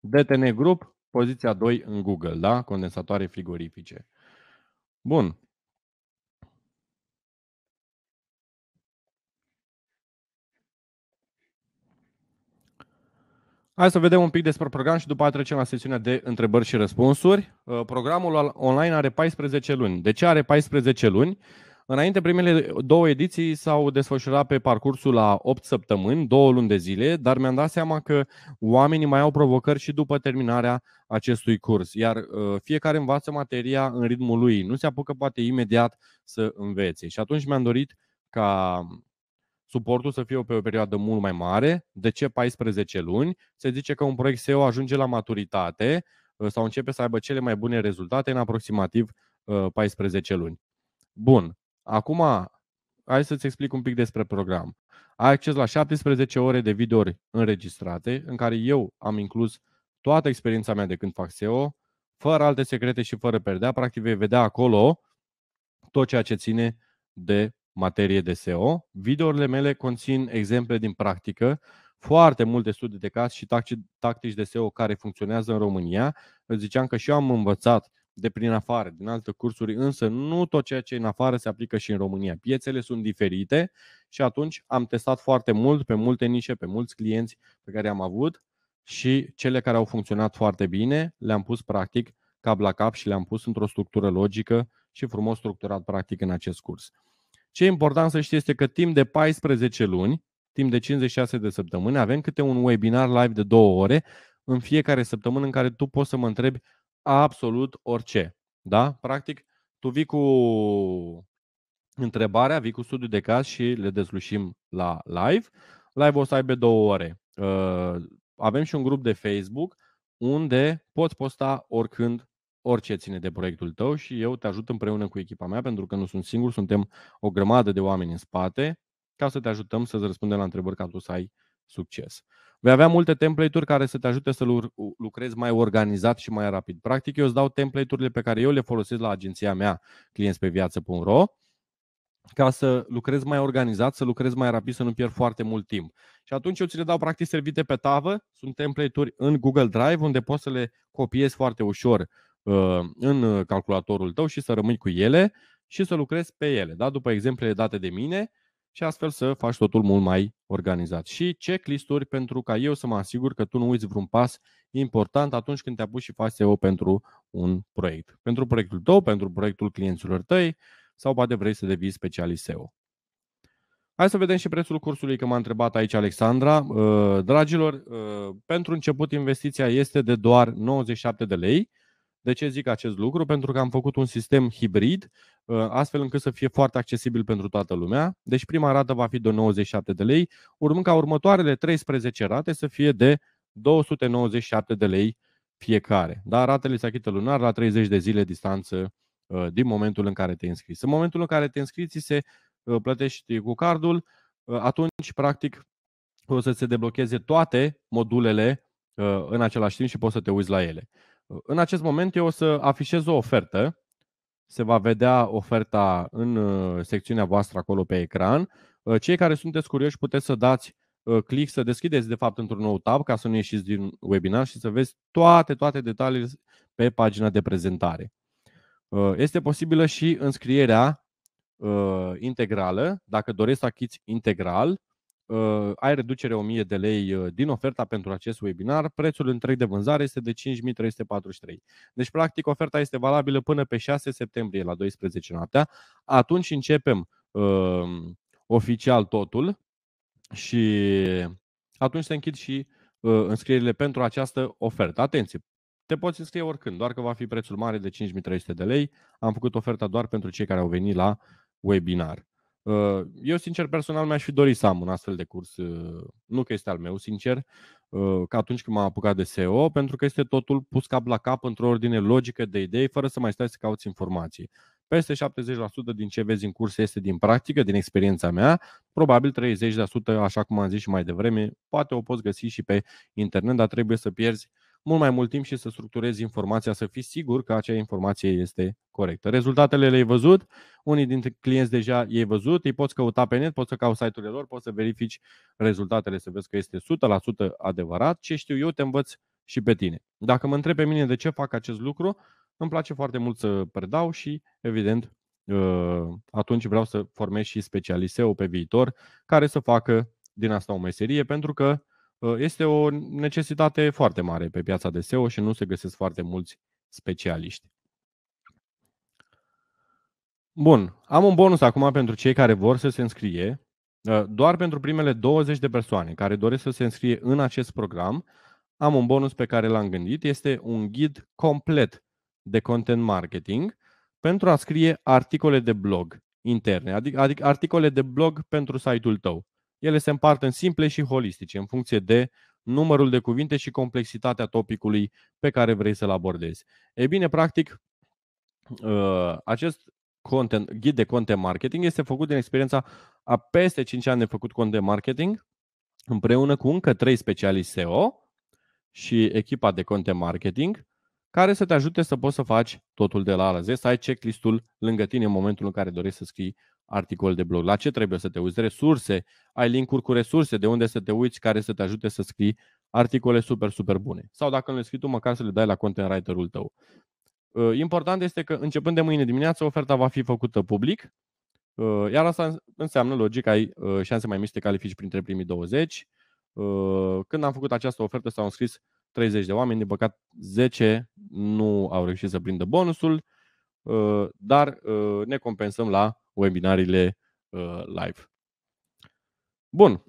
DTN Group, poziția 2 în Google, da? Condensatoare frigorifice. Bun. Hai să vedem un pic despre program și după aia trecem la sesiunea de întrebări și răspunsuri. Uh, programul online are 14 luni. De ce are 14 luni? Înainte, primele două ediții s-au desfășurat pe parcursul la 8 săptămâni, două luni de zile, dar mi-am dat seama că oamenii mai au provocări și după terminarea acestui curs, iar uh, fiecare învață materia în ritmul lui, nu se apucă poate imediat să învețe. Și atunci mi-am dorit ca suportul să fie pe o perioadă mult mai mare, de ce 14 luni? Se zice că un proiect SEO ajunge la maturitate uh, sau începe să aibă cele mai bune rezultate în aproximativ 14 uh, luni. Bun, Acum, hai să-ți explic un pic despre program. Ai acces la 17 ore de videouri înregistrate, în care eu am inclus toată experiența mea de când fac SEO, fără alte secrete și fără perdea. Practic vei vedea acolo tot ceea ce ține de materie de SEO. Videourile mele conțin exemple din practică, foarte multe studii de caz și tactici de SEO care funcționează în România. Îți ziceam că și eu am învățat de prin afară, din alte cursuri, însă nu tot ceea ce e în afară se aplică și în România. Piețele sunt diferite și atunci am testat foarte mult pe multe nișe, pe mulți clienți pe care am avut și cele care au funcționat foarte bine le-am pus practic cap la cap și le-am pus într-o structură logică și frumos structurat practic în acest curs. Ce e important să știți este că timp de 14 luni, timp de 56 de săptămâni, avem câte un webinar live de două ore în fiecare săptămână în care tu poți să mă întrebi absolut orice. Da? Practic, tu vii cu întrebarea, vii cu studiul de caz și le dezlușim la live. Live o să aibă două ore. Ă, avem și un grup de Facebook unde poți posta oricând orice ține de proiectul tău și eu te ajut împreună cu echipa mea pentru că nu sunt singur, suntem o grămadă de oameni în spate ca să te ajutăm să-ți răspundem la întrebări ca tu să ai succes. Vei avea multe template-uri care să te ajute să lucrezi mai organizat și mai rapid. Practic, eu îți dau template-urile pe care eu le folosesc la agenția mea, clienți pe viață.ro, ca să lucrezi mai organizat, să lucrezi mai rapid, să nu pierd foarte mult timp. Și atunci eu ți le dau practic servite pe tavă, sunt template-uri în Google Drive unde poți să le copiezi foarte ușor uh, în uh, calculatorul tău și să rămâi cu ele și să lucrezi pe ele. Da? După exemplele date de mine, și astfel să faci totul mult mai organizat. Și checklist-uri pentru ca eu să mă asigur că tu nu uiți vreun pas important atunci când te apuci și faci SEO pentru un proiect. Pentru proiectul tău, pentru proiectul clienților tăi sau poate vrei să devii specialist SEO. Hai să vedem și prețul cursului, că m-a întrebat aici Alexandra. Ă, dragilor, ă, pentru început investiția este de doar 97 de lei, de ce zic acest lucru? Pentru că am făcut un sistem hibrid, ă, astfel încât să fie foarte accesibil pentru toată lumea. Deci prima rată va fi de 97 de lei, urmând ca următoarele 13 rate să fie de 297 de lei fiecare. Dar ratele se achită lunar la 30 de zile distanță ă, din momentul în care te înscrii. În momentul în care te înscrii, se ă, plătești cu cardul, atunci, practic, o să se deblocheze toate modulele în același timp și poți să te uiți la ele. În acest moment eu o să afișez o ofertă. Se va vedea oferta în uh, secțiunea voastră acolo pe ecran. Uh, cei care sunteți curioși puteți să dați uh, click, să deschideți de fapt într-un nou tab ca să nu ieșiți din webinar și să vezi toate, toate detaliile pe pagina de prezentare. Este posibilă și înscrierea integrală, dacă doresc să achiți integral, Ă, ai reducere 1000 de lei ă, din oferta pentru acest webinar. Prețul întreg de vânzare este de 5343. Deci, practic, oferta este valabilă până pe 6 septembrie la 12 noaptea. Atunci începem uh, oficial totul și atunci se închid și uh, înscrierile pentru această ofertă. Atenție! Te poți înscrie oricând, doar că va fi prețul mare de 5300 de lei. Am făcut oferta doar pentru cei care au venit la webinar. Uh, eu, sincer, personal mi-aș fi dorit să am un astfel de curs, uh, nu că este al meu, sincer, uh, ca atunci când m-am apucat de SEO, pentru că este totul pus cap la cap într-o ordine logică de idei, fără să mai stai să cauți informații. Peste 70% din ce vezi în curs este din practică, din experiența mea, probabil 30%, așa cum am zis și mai devreme, poate o poți găsi și pe internet, dar trebuie să pierzi mult mai mult timp și să structurezi informația, să fii sigur că acea informație este corectă. Rezultatele le-ai văzut, unii dintre clienți deja i-ai văzut, îi poți căuta pe net, poți să cauți site-urile lor, poți să verifici rezultatele, să vezi că este 100% adevărat. Ce știu eu, te învăț și pe tine. Dacă mă întrebi pe mine de ce fac acest lucru, îmi place foarte mult să predau și, evident, ă, atunci vreau să formez și specialiseu pe viitor care să facă din asta o meserie, pentru că Uh, este o necesitate foarte mare pe piața de SEO și nu se găsesc foarte mulți specialiști. Bun, am un bonus acum pentru cei care vor să se înscrie. Uh, doar pentru primele 20 de persoane care doresc să se înscrie în acest program, am un bonus pe care l-am gândit. Este un ghid complet de content marketing pentru a scrie articole de blog interne, adică, adică articole de blog pentru site-ul tău. Ele se împart în simple și holistice, în funcție de numărul de cuvinte și complexitatea topicului pe care vrei să-l abordezi. E bine, practic, uh, acest content, ghid de content marketing este făcut din experiența a peste 5 ani de făcut content marketing împreună cu încă 3 specialiști SEO și echipa de content marketing care să te ajute să poți să faci totul de la A la Z, să ai checklistul lângă tine în momentul în care dorești să scrii articol de blog, la ce trebuie să te uiți, resurse, ai linkuri cu resurse de unde să te uiți care să te ajute să scrii articole super, super bune. Sau dacă nu le scrii tu, măcar să le dai la content writer-ul tău. Ă, important este că începând de mâine dimineață oferta va fi făcută public, ă, iar asta înseamnă logic ai ă, șanse mai mici să te califici printre primii 20. Când am făcut această ofertă s-au înscris 30 de oameni, din păcat 10 nu au reușit să prindă bonusul, dar ne compensăm la webinariile uh, live. Bun.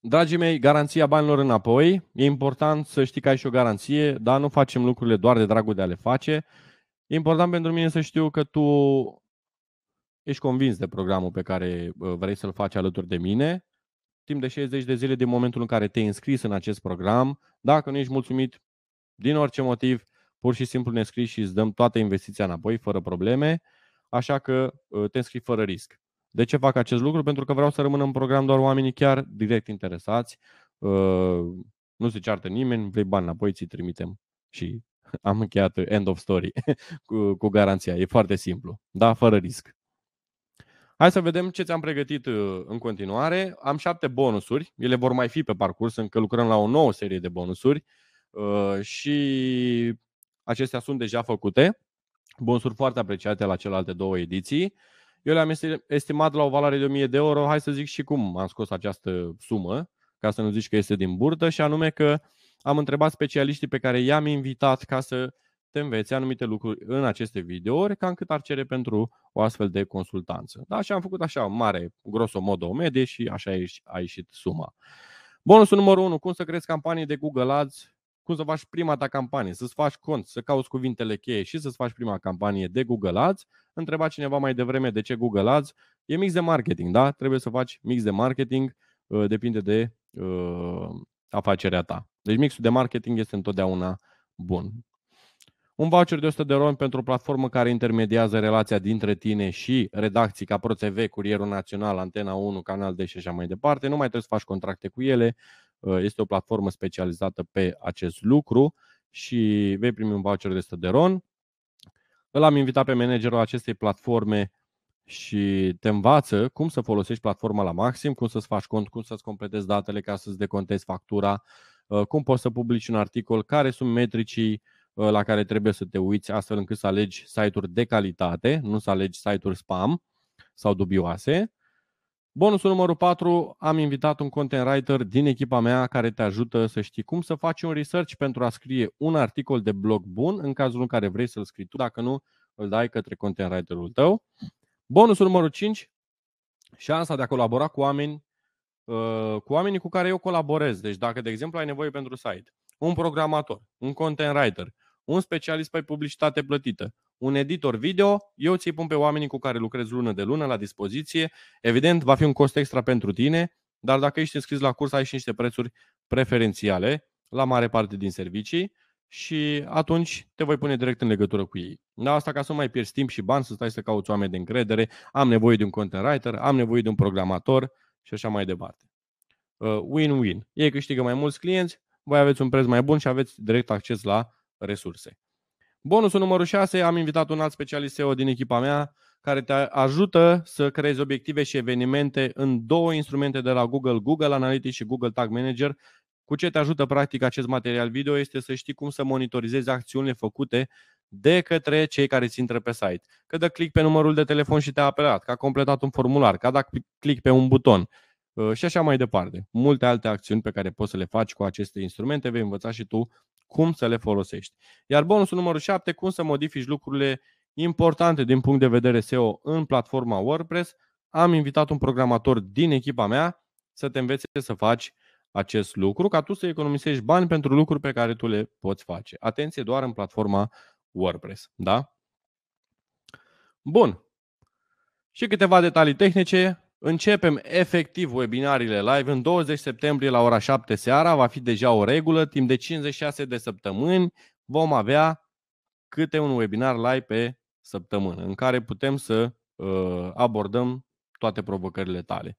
Dragii mei, garanția banilor înapoi. E important să știi că ai și o garanție, dar nu facem lucrurile doar de dragul de a le face. E important pentru mine să știu că tu ești convins de programul pe care uh, vrei să-l faci alături de mine. Timp de 60 de zile din momentul în care te-ai înscris în acest program. Dacă nu ești mulțumit din orice motiv, pur și simplu ne scrii și îți dăm toată investiția înapoi, fără probleme așa că uh, te înscrii fără risc. De ce fac acest lucru? Pentru că vreau să rămână în program doar oamenii chiar direct interesați, uh, nu se ceartă nimeni, vrei bani înapoi, ți trimitem și am încheiat end of story cu, cu garanția. E foarte simplu, da, fără risc. Hai să vedem ce ți-am pregătit uh, în continuare. Am șapte bonusuri, ele vor mai fi pe parcurs, încă lucrăm la o nouă serie de bonusuri și acestea sunt deja făcute. Bonsuri foarte apreciate la celelalte două ediții. Eu le-am estimat la o valoare de 1000 de euro. Hai să zic și cum am scos această sumă, ca să nu zici că este din burtă, și anume că am întrebat specialiștii pe care i-am invitat ca să te înveți anumite lucruri în aceste videouri, cam cât ar cere pentru o astfel de consultanță. Da, și am făcut așa, mare, grosomodo, o medie și așa a ieșit suma. Bonusul numărul 1, cum să crezi campanii de Google Ads cum să faci prima ta campanie, să-ți faci cont, să cauți cuvintele cheie și să-ți faci prima campanie de Google Ads. Întreba cineva mai devreme de ce Google Ads. E mix de marketing, da? Trebuie să faci mix de marketing, uh, depinde de uh, afacerea ta. Deci mixul de marketing este întotdeauna bun. Un voucher de 100 de RON pentru o platformă care intermediază relația dintre tine și redacții ca ProTV, Curierul Național, Antena 1, Canal D și așa mai departe. Nu mai trebuie să faci contracte cu ele, Uh, este o platformă specializată pe acest lucru și vei primi un voucher de 100 de ron. Îl am invitat pe managerul acestei platforme și te învață cum să folosești platforma la maxim, cum să-ți faci cont, cum să-ți completezi datele ca să-ți decontezi factura, uh, cum poți să publici un articol, care sunt metricii uh, la care trebuie să te uiți astfel încât să alegi site-uri de calitate, nu să alegi site-uri spam sau dubioase Bonusul numărul 4, am invitat un content writer din echipa mea care te ajută să știi cum să faci un research pentru a scrie un articol de blog bun în cazul în care vrei să-l scrii tu, dacă nu, îl dai către content writerul tău. Bonusul numărul 5, șansa de a colabora cu oameni uh, cu oamenii cu care eu colaborez. Deci dacă, de exemplu, ai nevoie pentru site, un programator, un content writer, un specialist pe publicitate plătită, un editor video, eu ți-i pun pe oamenii cu care lucrezi lună de lună la dispoziție. Evident, va fi un cost extra pentru tine, dar dacă ești înscris la curs, ai și niște prețuri preferențiale la mare parte din servicii și atunci te voi pune direct în legătură cu ei. Da, asta ca să nu mai pierzi timp și bani, să stai să cauți oameni de încredere, am nevoie de un content writer, am nevoie de un programator și așa mai departe. Uh, win-win. Ei câștigă mai mulți clienți, voi aveți un preț mai bun și aveți direct acces la resurse. Bonusul numărul 6, am invitat un alt specialist SEO din echipa mea care te ajută să creezi obiective și evenimente în două instrumente de la Google, Google Analytics și Google Tag Manager. Cu ce te ajută practic acest material video este să știi cum să monitorizezi acțiunile făcute de către cei care îți intră pe site. Că dă click pe numărul de telefon și te-a apelat, că a completat un formular, că a dat click pe un buton uh, și așa mai departe. Multe alte acțiuni pe care poți să le faci cu aceste instrumente vei învăța și tu cum să le folosești. Iar bonusul numărul 7, cum să modifici lucrurile importante din punct de vedere SEO în platforma WordPress, am invitat un programator din echipa mea să te învețe să faci acest lucru, ca tu să economisești bani pentru lucruri pe care tu le poți face. Atenție doar în platforma WordPress, da? Bun. Și câteva detalii tehnice Începem efectiv webinarile live în 20 septembrie la ora 7 seara, va fi deja o regulă, timp de 56 de săptămâni vom avea câte un webinar live pe săptămână, în care putem să uh, abordăm toate provocările tale.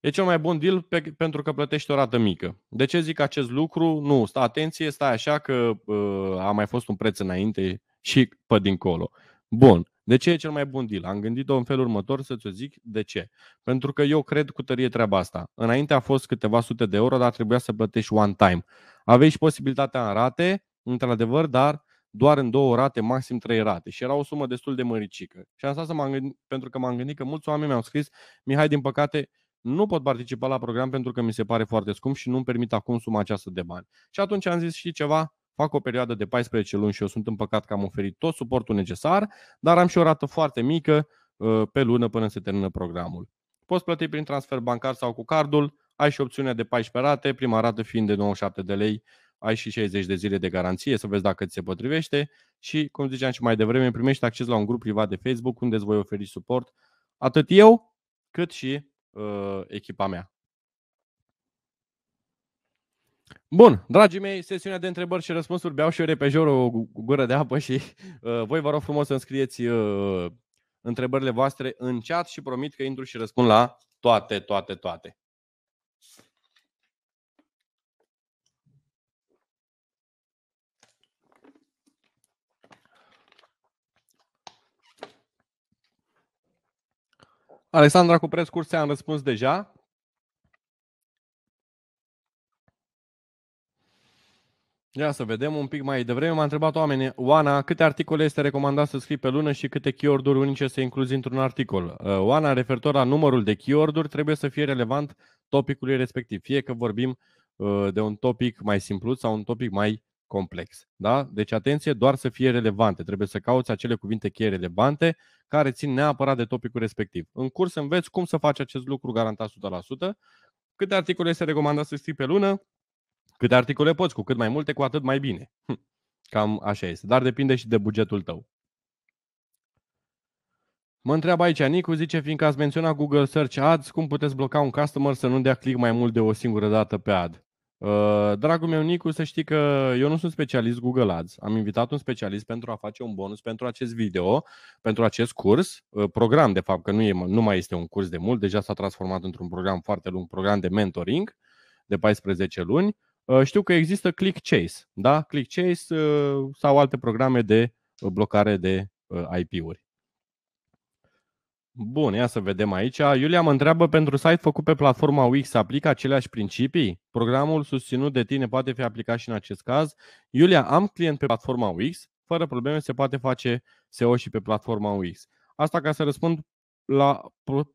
E cel mai bun deal pe, pentru că plătești o rată mică. De ce zic acest lucru? Nu, sta atenție, stai așa că uh, a mai fost un preț înainte și pe dincolo. Bun. De ce e cel mai bun deal? Am gândit-o în felul următor să ți-o zic de ce. Pentru că eu cred cu tărie treaba asta. Înainte a fost câteva sute de euro, dar trebuia să plătești one time. Aveai și posibilitatea în rate, într-adevăr, dar doar în două rate, maxim trei rate. Și era o sumă destul de măricică. Și am stat să m-am gândit, pentru că m-am gândit că mulți oameni mi-au scris, Mihai, din păcate, nu pot participa la program pentru că mi se pare foarte scump și nu-mi permit acum suma aceasta de bani. Și atunci am zis, și ceva, fac o perioadă de 14 luni și eu sunt împăcat că am oferit tot suportul necesar, dar am și o rată foarte mică uh, pe lună până se termină programul. Poți plăti prin transfer bancar sau cu cardul, ai și opțiunea de 14 rate, prima rată fiind de 97 de lei, ai și 60 de zile de garanție să vezi dacă ți se potrivește și, cum ziceam și mai devreme, primești acces la un grup privat de Facebook unde îți voi oferi suport atât eu cât și uh, echipa mea. Bun, dragii mei, sesiunea de întrebări și răspunsuri. Beau și eu repejor o gură de apă și uh, voi vă rog frumos să înscrieți uh, întrebările voastre în chat și promit că intru și răspund la toate, toate, toate. Alexandra, cu ți am răspuns deja. Ia să vedem un pic mai devreme. M-a întrebat oamenii, Oana, câte articole este recomandat să scrii pe lună și câte keyword-uri unice să incluzi într-un articol? Uh, Oana, referitor la numărul de keyword-uri, trebuie să fie relevant topicului respectiv. Fie că vorbim uh, de un topic mai simplu sau un topic mai complex. Da? Deci atenție, doar să fie relevante. Trebuie să cauți acele cuvinte cheie relevante care țin neapărat de topicul respectiv. În curs înveți cum să faci acest lucru garantat 100%, câte articole este recomandat să scrii pe lună, Câte articole poți, cu cât mai multe, cu atât mai bine. Hm. Cam așa este. Dar depinde și de bugetul tău. Mă întreabă aici Nicu, zice, fiindcă ați menționat Google Search Ads, cum puteți bloca un customer să nu dea click mai mult de o singură dată pe ad? Uh, dragul meu Nicu, să știi că eu nu sunt specialist Google Ads. Am invitat un specialist pentru a face un bonus pentru acest video, pentru acest curs, uh, program de fapt, că nu, e, nu mai este un curs de mult, deja s-a transformat într-un program foarte lung, program de mentoring de 14 luni. Uh, știu că există Click Chase, da? Click Chase uh, sau alte programe de uh, blocare de IP-uri. Bun, ia să vedem aici. Iulia mă întreabă pentru site făcut pe platforma Wix aplică aceleași principii? Programul susținut de tine poate fi aplicat și în acest caz. Iulia, am client pe platforma Wix, fără probleme se poate face SEO și pe platforma Wix. Asta ca să răspund la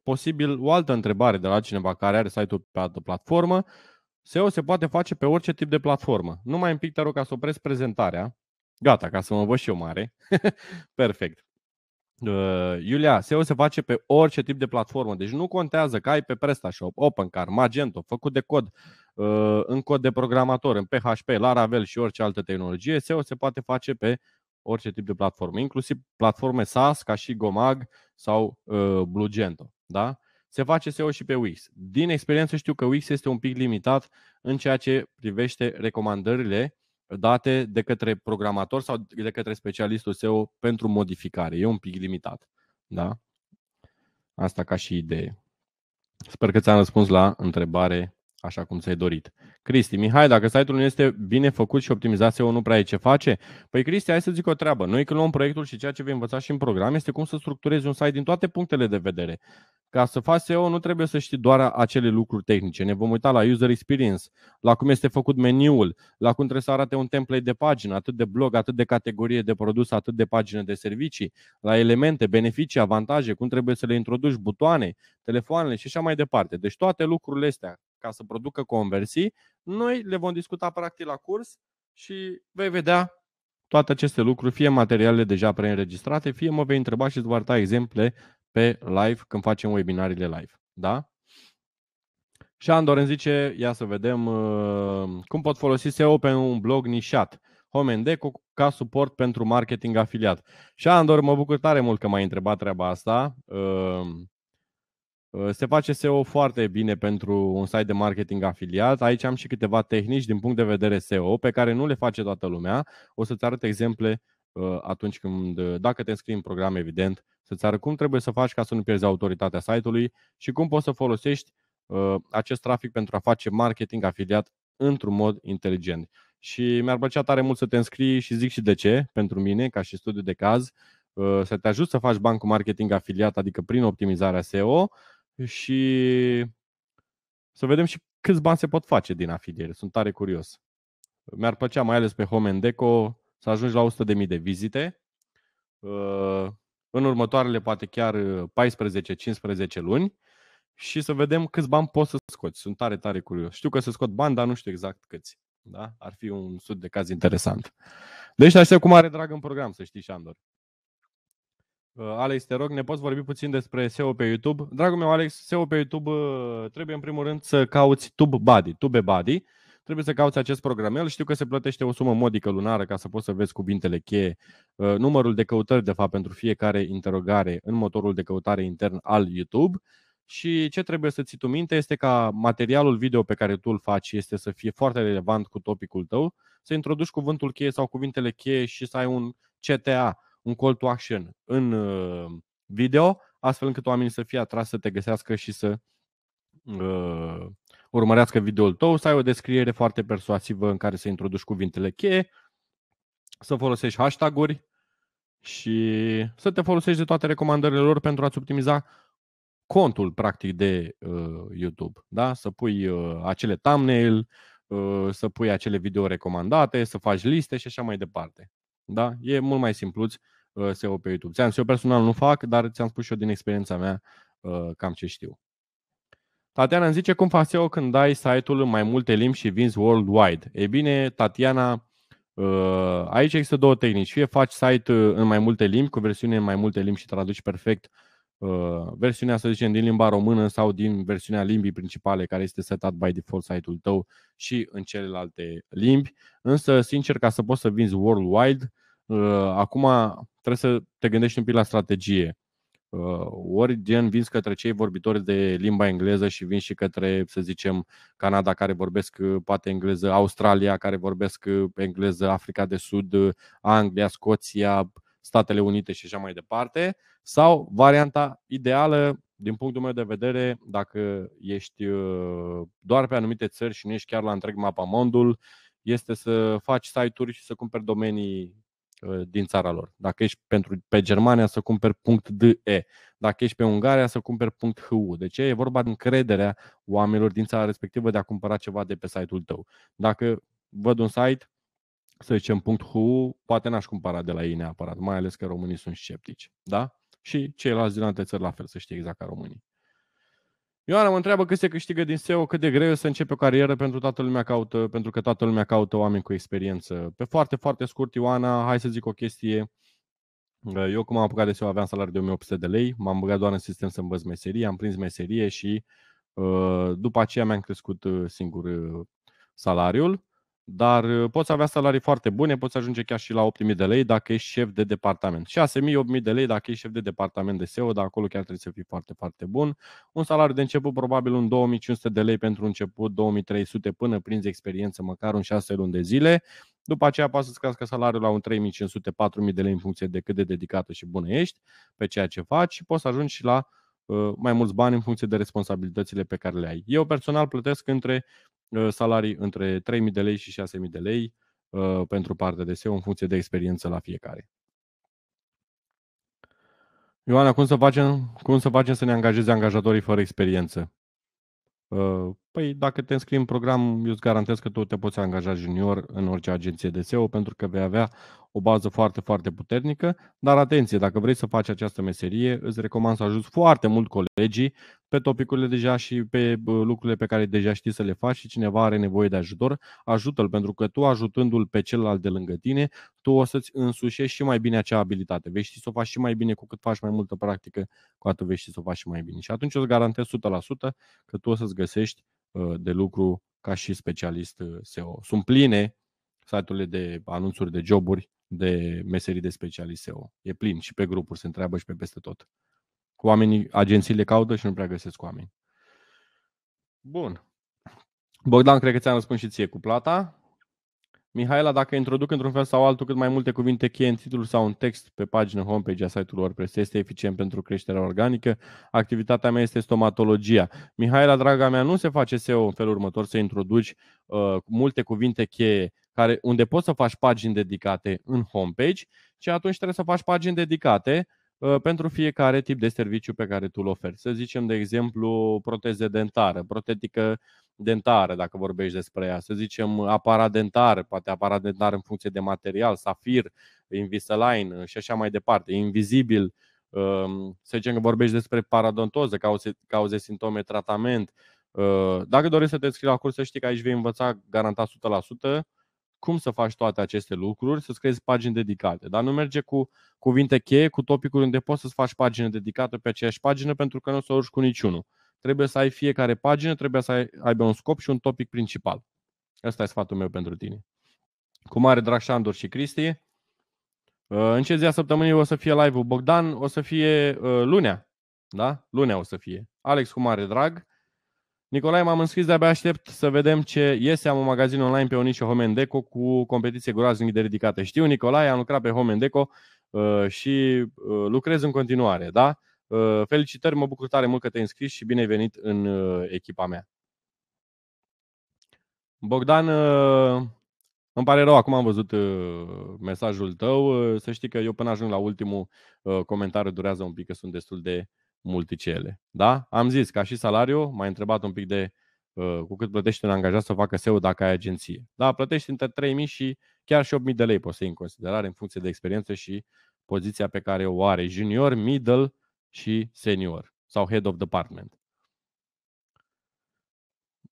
posibil o altă întrebare de la cineva care are site-ul pe altă platformă. Uh, SEO se poate face pe orice tip de platformă. Nu mai împic, te rog ca să opresc prezentarea. Gata, ca să mă văd și eu mare. Perfect. Uh, Iulia, SEO se face pe orice tip de platformă, deci nu contează că ai pe PrestaShop, OpenCar, Magento, făcut de cod, uh, în cod de programator, în PHP, Laravel și orice altă tehnologie, SEO se poate face pe orice tip de platformă, inclusiv platforme SaaS ca și Gomag sau uh, Blugento. Da? Uh, se face SEO și pe Wix. Din experiență știu că Wix este un pic limitat în ceea ce privește recomandările date de către programator sau de către specialistul SEO pentru modificare. E un pic limitat. Da? Asta ca și idee. Sper că ți-am răspuns la întrebare așa cum ți-ai dorit. Cristi, Mihai, dacă site-ul nu este bine făcut și optimizat SEO nu prea e ce face? Păi Cristi, hai să zic o treabă. Noi când luăm proiectul și ceea ce vei învăța și în program este cum să structurezi un site din toate punctele de vedere. Ca să faci SEO nu trebuie să știi doar acele lucruri tehnice. Ne vom uita la user experience, la cum este făcut meniul, la cum trebuie să arate un template de pagină, atât de blog, atât de categorie de produs, atât de pagină de servicii, la elemente, beneficii, avantaje, cum trebuie să le introduci, butoane, telefoanele și așa mai departe. Deci toate lucrurile astea ca să producă conversii, noi le vom discuta practic la curs și vei vedea toate aceste lucruri, fie materialele deja preînregistrate, fie mă vei întreba și îți voi arăta exemple pe live când facem webinarile live. Da? Și Andor îmi zice, ia să vedem uh, cum pot folosi SEO pe un blog nișat. Home Deco ca suport pentru marketing afiliat. Și Andor, mă bucur tare mult că m-ai întrebat treaba asta. Uh, Uh, se face SEO foarte bine pentru un site de marketing afiliat. Aici am și câteva tehnici din punct de vedere SEO pe care nu le face toată lumea. O să-ți arăt exemple uh, atunci când, uh, dacă te înscrii în program, evident, să-ți arăt cum trebuie să faci ca să nu pierzi autoritatea site-ului și cum poți să folosești acest trafic pentru a face marketing afiliat într-un mod inteligent. Și mi-ar plăcea tare mult să te înscrii și zic și de ce, pentru mine, ca și studiu de caz, să te ajut să faci bani cu marketing afiliat, adică prin optimizarea SEO și să vedem și câți bani se pot face din afiliere. Sunt tare curios. Mi-ar plăcea, mai ales pe Home and Deco, să ajungi la 100.000 de vizite. Uh, în următoarele, poate chiar 14-15 luni și să vedem câți bani poți să scoți. Sunt tare, tare curios. Știu că se scot bani, dar nu știu exact câți. Da? Ar fi un sud de caz interesant. Deci așa aștept cum are drag în program, să știi, Șandor. Uh, Alex, te rog, ne poți vorbi puțin despre SEO pe YouTube? Dragul meu, Alex, SEO pe YouTube uh, trebuie în primul rând să cauți TubeBuddy, TubeBuddy. Trebuie să cauți acest program. El Știu că se plătește o sumă modică lunară ca să poți să vezi cuvintele cheie, uh, numărul de căutări, de fapt, pentru fiecare interogare în motorul de căutare intern al YouTube. Și ce trebuie să ții tu minte este ca materialul video pe care tu îl faci este să fie foarte relevant cu topicul tău, să introduci cuvântul cheie sau cuvintele cheie și să ai un CTA, un call to action în uh, video, astfel încât oamenii să fie atras să te găsească și să uh, urmărească videoul tău, să ai o descriere foarte persuasivă în care să introduci cuvintele cheie, să folosești hashtag-uri și să te folosești de toate recomandările lor pentru a-ți optimiza contul practic de uh, YouTube. Da? Să pui uh, acele thumbnail, uh, să pui acele video recomandate, să faci liste și așa mai departe. Da? E mult mai simpluț Uh, SEO pe YouTube. Ți-am eu personal nu fac, dar ți-am spus și eu din experiența mea uh, cam ce știu. Tatiana îmi zice cum faci SEO când dai site-ul în mai multe limbi și vinzi worldwide. E bine, Tatiana, uh, aici există două tehnici. Fie faci site în mai multe limbi, cu versiune în mai multe limbi și traduci perfect versiunea, să zicem, din limba română sau din versiunea limbii principale care este setat by default site-ul tău și în celelalte limbi. Însă, sincer, ca să poți să vinzi worldwide, Ă, acum trebuie să te gândești un pic la strategie. Ă, ori gen vinzi către cei vorbitori de limba engleză și vin și către, să zicem, Canada care vorbesc ă, poate engleză, Australia care vorbesc engleză, Africa de Sud, Anglia, Scoția, Statele Unite și așa mai departe, sau varianta ideală, din punctul meu de vedere, dacă ești doar pe anumite țări și nu ești chiar la întreg mapamondul, este să faci site-uri și să cumperi domenii Uh, din țara lor. Dacă ești pentru, pe Germania să cumperi punct .de, dacă ești pe Ungaria să cumperi punct .hu. Deci e vorba de încrederea oamenilor din țara respectivă de a cumpăra ceva de pe site-ul tău. Dacă văd un site, să zicem punct .hu, poate n-aș cumpăra de la ei neapărat, mai ales că românii sunt sceptici. Da? Și ceilalți din alte țări la fel, să știe exact ca românii. Ioana mă întreabă cât se câștigă din SEO, cât de greu să începe o carieră pentru toată lumea caută, pentru că toată lumea caută oameni cu experiență. Pe foarte, foarte scurt, Ioana, hai să zic o chestie. Eu cum am apucat de SEO aveam salariu de 1800 de lei, m-am băgat doar în sistem să învăț meserie, am prins meserie și uh, după aceea mi-am crescut uh, singur uh, salariul. Dar uh, poți avea salarii foarte bune, poți ajunge chiar și la 8.000 de lei dacă ești șef de departament. 6.000-8.000 de lei dacă ești șef de departament de SEO, dar acolo chiar trebuie să fii foarte, foarte bun. Un salariu de început probabil un 2.500 de lei pentru început, 2.300 până prinzi experiență măcar un 6 luni de zile. După aceea poate să-ți crească salariul la un 3.500-4.000 de lei în funcție de cât de dedicată și bună ești pe ceea ce faci și poți să ajungi și la uh, mai mulți bani în funcție de responsabilitățile pe care le ai. Eu personal plătesc între Ă, salarii între 3.000 de lei și 6.000 de lei ă, pentru partea de SEO în funcție de experiență la fiecare. Ioana, cum să facem, cum să, facem să ne angajeze angajatorii fără experiență? Ă, Păi dacă te înscrii în program, eu îți garantez că tu te poți angaja junior în orice agenție de SEO pentru că vei avea o bază foarte, foarte puternică. Dar atenție, dacă vrei să faci această meserie, îți recomand să ajuți foarte mult colegii pe topicurile deja și pe lucrurile pe care deja știi să le faci și cineva are nevoie de ajutor, ajută-l pentru că tu ajutându-l pe celălalt de lângă tine, tu o să-ți însușești și mai bine acea abilitate. Vei ști să o faci și mai bine cu cât faci mai multă practică, cu atât vei ști să o faci și mai bine. Și atunci îți garantez 100% că tu o să-ți găsești Uh, de lucru ca și specialist uh, SEO. Sunt pline site-urile de anunțuri de joburi de meserii de specialist SEO. E plin și pe grupuri se întreabă și pe peste tot. Cu Oamenii, agențiile caută și nu prea găsesc oameni. Bun. Bogdan, cred că ți-am răspuns și ție cu plata. Mihaela, dacă introduc într-un fel sau altul cât mai multe cuvinte cheie în titlul sau în text pe pagina homepage a site-ului WordPress, este eficient pentru creșterea organică. Activitatea mea este stomatologia. Mihaela, draga mea, nu se face SEO în felul următor să introduci uh, multe cuvinte cheie care, unde poți să faci pagini dedicate în homepage, ci atunci trebuie să faci pagini dedicate uh, Uh, pentru fiecare tip de serviciu pe care tu îl oferi. Să zicem, de exemplu, proteze dentară, protetică dentară, dacă vorbești despre ea, să zicem aparat dentar, poate aparat dentar în funcție de material, safir, Invisalign uh, și așa mai departe, invizibil, um, să zicem că vorbești despre paradontoză, cauze, cauze simptome, tratament. Uh, dacă dorești să te înscrii la curs, să știi că aici vei învăța garantat 100%, cum să faci toate aceste lucruri, să scrii pagini dedicate. Dar nu merge cu cuvinte cheie, cu topicuri unde poți să-ți faci pagină dedicată pe aceeași pagină pentru că nu o să urci cu niciunul. Trebuie să ai fiecare pagină, trebuie să aibă un scop și un topic principal. Asta e sfatul meu pentru tine. Cu mare drag Șandor și Cristi. Ă, în ce zi a săptămânii o să fie live-ul Bogdan? O să fie ă, lunea. Da? Lunea o să fie. Alex, cu mare drag. Nicolae, m-am înscris, de-abia aștept să vedem ce iese. Am un magazin online pe Onișo Home Deco cu competiție groaznic de ridicată. Știu, Nicolae, am lucrat pe Home Deco uh, și uh, lucrez în continuare, da? Uh, felicitări, mă bucur tare mult că te-ai înscris și bine ai venit în echipa mea. Bogdan, îmi pare rău, acum am văzut mesajul tău. Să știi că eu până ajung la ultimul comentariu durează un pic, că sunt destul de multicele. Da? Am zis, ca și salariu, m a întrebat un pic de uh, cu cât plătești un angajat să facă SEO dacă ai agenție. Da, plătești între 3.000 și chiar și 8.000 de lei poți să iei în considerare în funcție de experiență și poziția pe care o are junior, middle și senior sau head of department.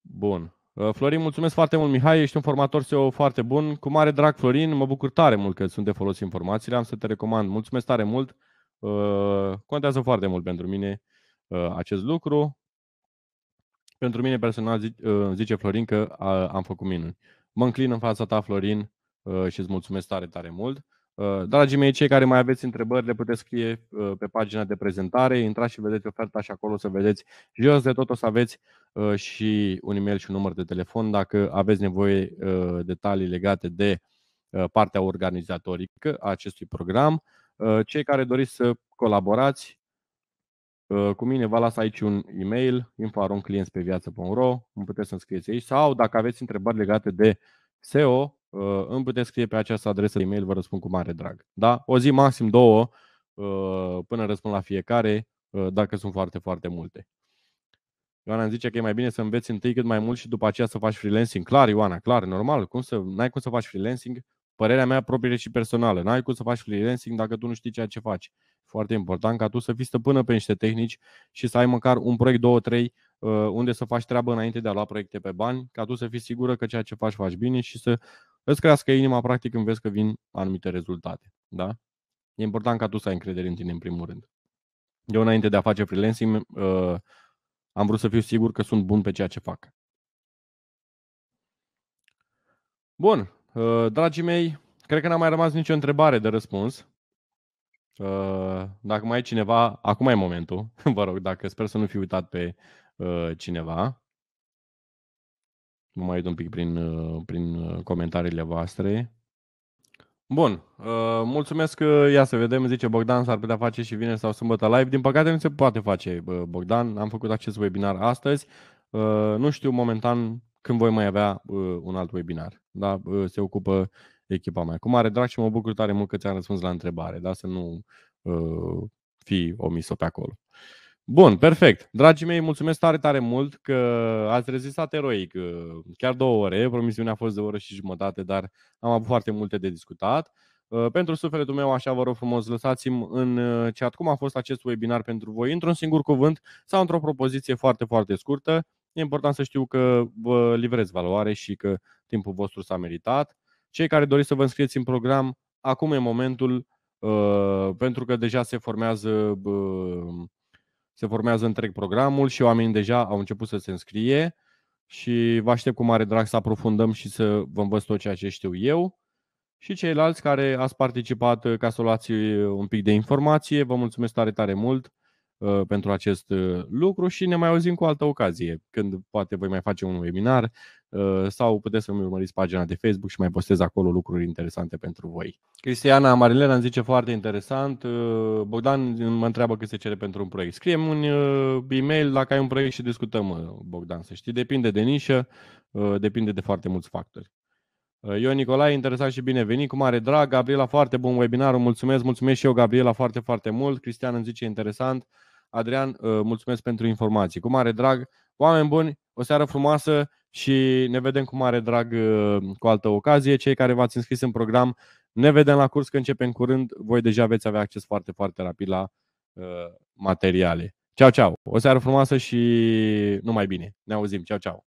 Bun. Uh, Florin, mulțumesc foarte mult, Mihai. Ești un formator SEO foarte bun. Cu mare drag, Florin, mă bucur tare mult că sunt de folos informațiile. Am să te recomand. Mulțumesc tare mult. Ă, contează foarte mult pentru mine ă, acest lucru. Pentru mine personal ă, zice Florin că am făcut minuni. Mă înclin în fața ta, Florin, și îți mulțumesc tare, tare mult. Dragii mei, cei care mai aveți întrebări, le puteți scrie pe pagina de prezentare, intrați și vedeți oferta și acolo să vedeți. Jos de tot o să aveți și un e-mail și un număr de telefon dacă aveți nevoie detalii legate de partea organizatorică a acestui program. Ă, cei care doriți să colaborați ă, cu mine, vă las aici un e-mail, infoaronclientspeviață.ro, îmi puteți să scrieți aici sau dacă aveți întrebări legate de SEO, ă, îmi puteți scrie pe această adresă de e-mail, vă răspund cu mare drag. Da? O zi, maxim două, până răspund la fiecare, dacă sunt foarte, foarte multe. Ioana îmi zice că e mai bine să înveți întâi cât mai mult și după aceea să faci freelancing. Clar, Ioana, clar, normal. Cum să, n-ai cum să faci freelancing Părerea mea proprie și personală. N-ai cum să faci freelancing dacă tu nu știi ceea ce faci. Foarte important ca tu să fii stăpână pe niște tehnici și să ai măcar un proiect, două, trei, uh, unde să faci treabă înainte de a lua proiecte pe bani, ca tu să fii sigură că ceea ce faci faci bine și să îți crească inima practic când vezi că vin anumite rezultate. Da? E important ca tu să ai încredere în tine în primul rând. Eu înainte de a face freelancing uh, am vrut să fiu sigur că sunt bun pe ceea ce fac. Bun, Uh, dragii mei, cred că n-a mai rămas nicio întrebare de răspuns. Uh, dacă mai e cineva, acum e momentul, vă rog, dacă sper să nu fi uitat pe uh, cineva. Mă mai uit un pic prin, prin comentariile voastre. Bun, mulțumesc că ia să vedem, zice Bogdan, s-ar putea face și vineri sau sâmbătă live. Din păcate nu se poate face, Bogdan, am făcut acest webinar astăzi. Nu știu momentan când voi mai avea un alt webinar da, se ocupă echipa mea. Cum are drag și mă bucur tare mult că ți-am răspuns la întrebare, da? să nu uh, fii omis-o pe acolo. Bun, perfect. Dragii mei, mulțumesc tare, tare mult că ați rezistat eroic. Uh, chiar două ore, promisiunea a fost de oră și jumătate, dar am avut foarte multe de discutat. Uh, pentru sufletul meu, așa vă rog frumos, lăsați-mi în uh, chat cum a fost acest webinar pentru voi, într-un singur cuvânt sau într-o propoziție foarte, foarte scurtă. E important să știu că vă livrez valoare și că timpul vostru s-a meritat. Cei care doriți să vă înscrieți în program, acum e momentul, uh, pentru că deja se formează, uh, se formează întreg programul și oamenii deja au început să se înscrie și vă aștept cu mare drag să aprofundăm și să vă învăț tot ceea ce știu eu. Și ceilalți care ați participat uh, ca să luați uh, un pic de informație, vă mulțumesc tare, tare mult Uh, pentru acest uh, lucru și ne mai auzim cu altă ocazie, când poate voi mai face un webinar uh, sau puteți să-mi urmăriți pagina de Facebook și mai postez acolo lucruri interesante pentru voi. Cristiana Marilena îmi zice foarte interesant, Bogdan mă întreabă cât se cere pentru un proiect. Scriem un e-mail dacă ai un proiect și discutăm, Bogdan, să știi, depinde de nișă, depinde de foarte mulți factori. Eu, Nicolae, interesat și binevenit, cu mare drag. Gabriela, foarte bun webinar, mulțumesc, mulțumesc și eu, Gabriela, foarte, foarte mult. Cristian îmi zice interesant. Uh, Adrian, uh, mulțumesc pentru informații. Cu mare drag, oameni buni, o seară frumoasă și ne vedem cu mare drag uh, cu altă ocazie. Cei care v-ați înscris în program, ne vedem la curs că începem curând. Voi deja veți avea acces foarte, foarte rapid la uh, materiale. Ceau, ceau! O seară frumoasă și numai bine! Ne auzim! Ceau, ceau!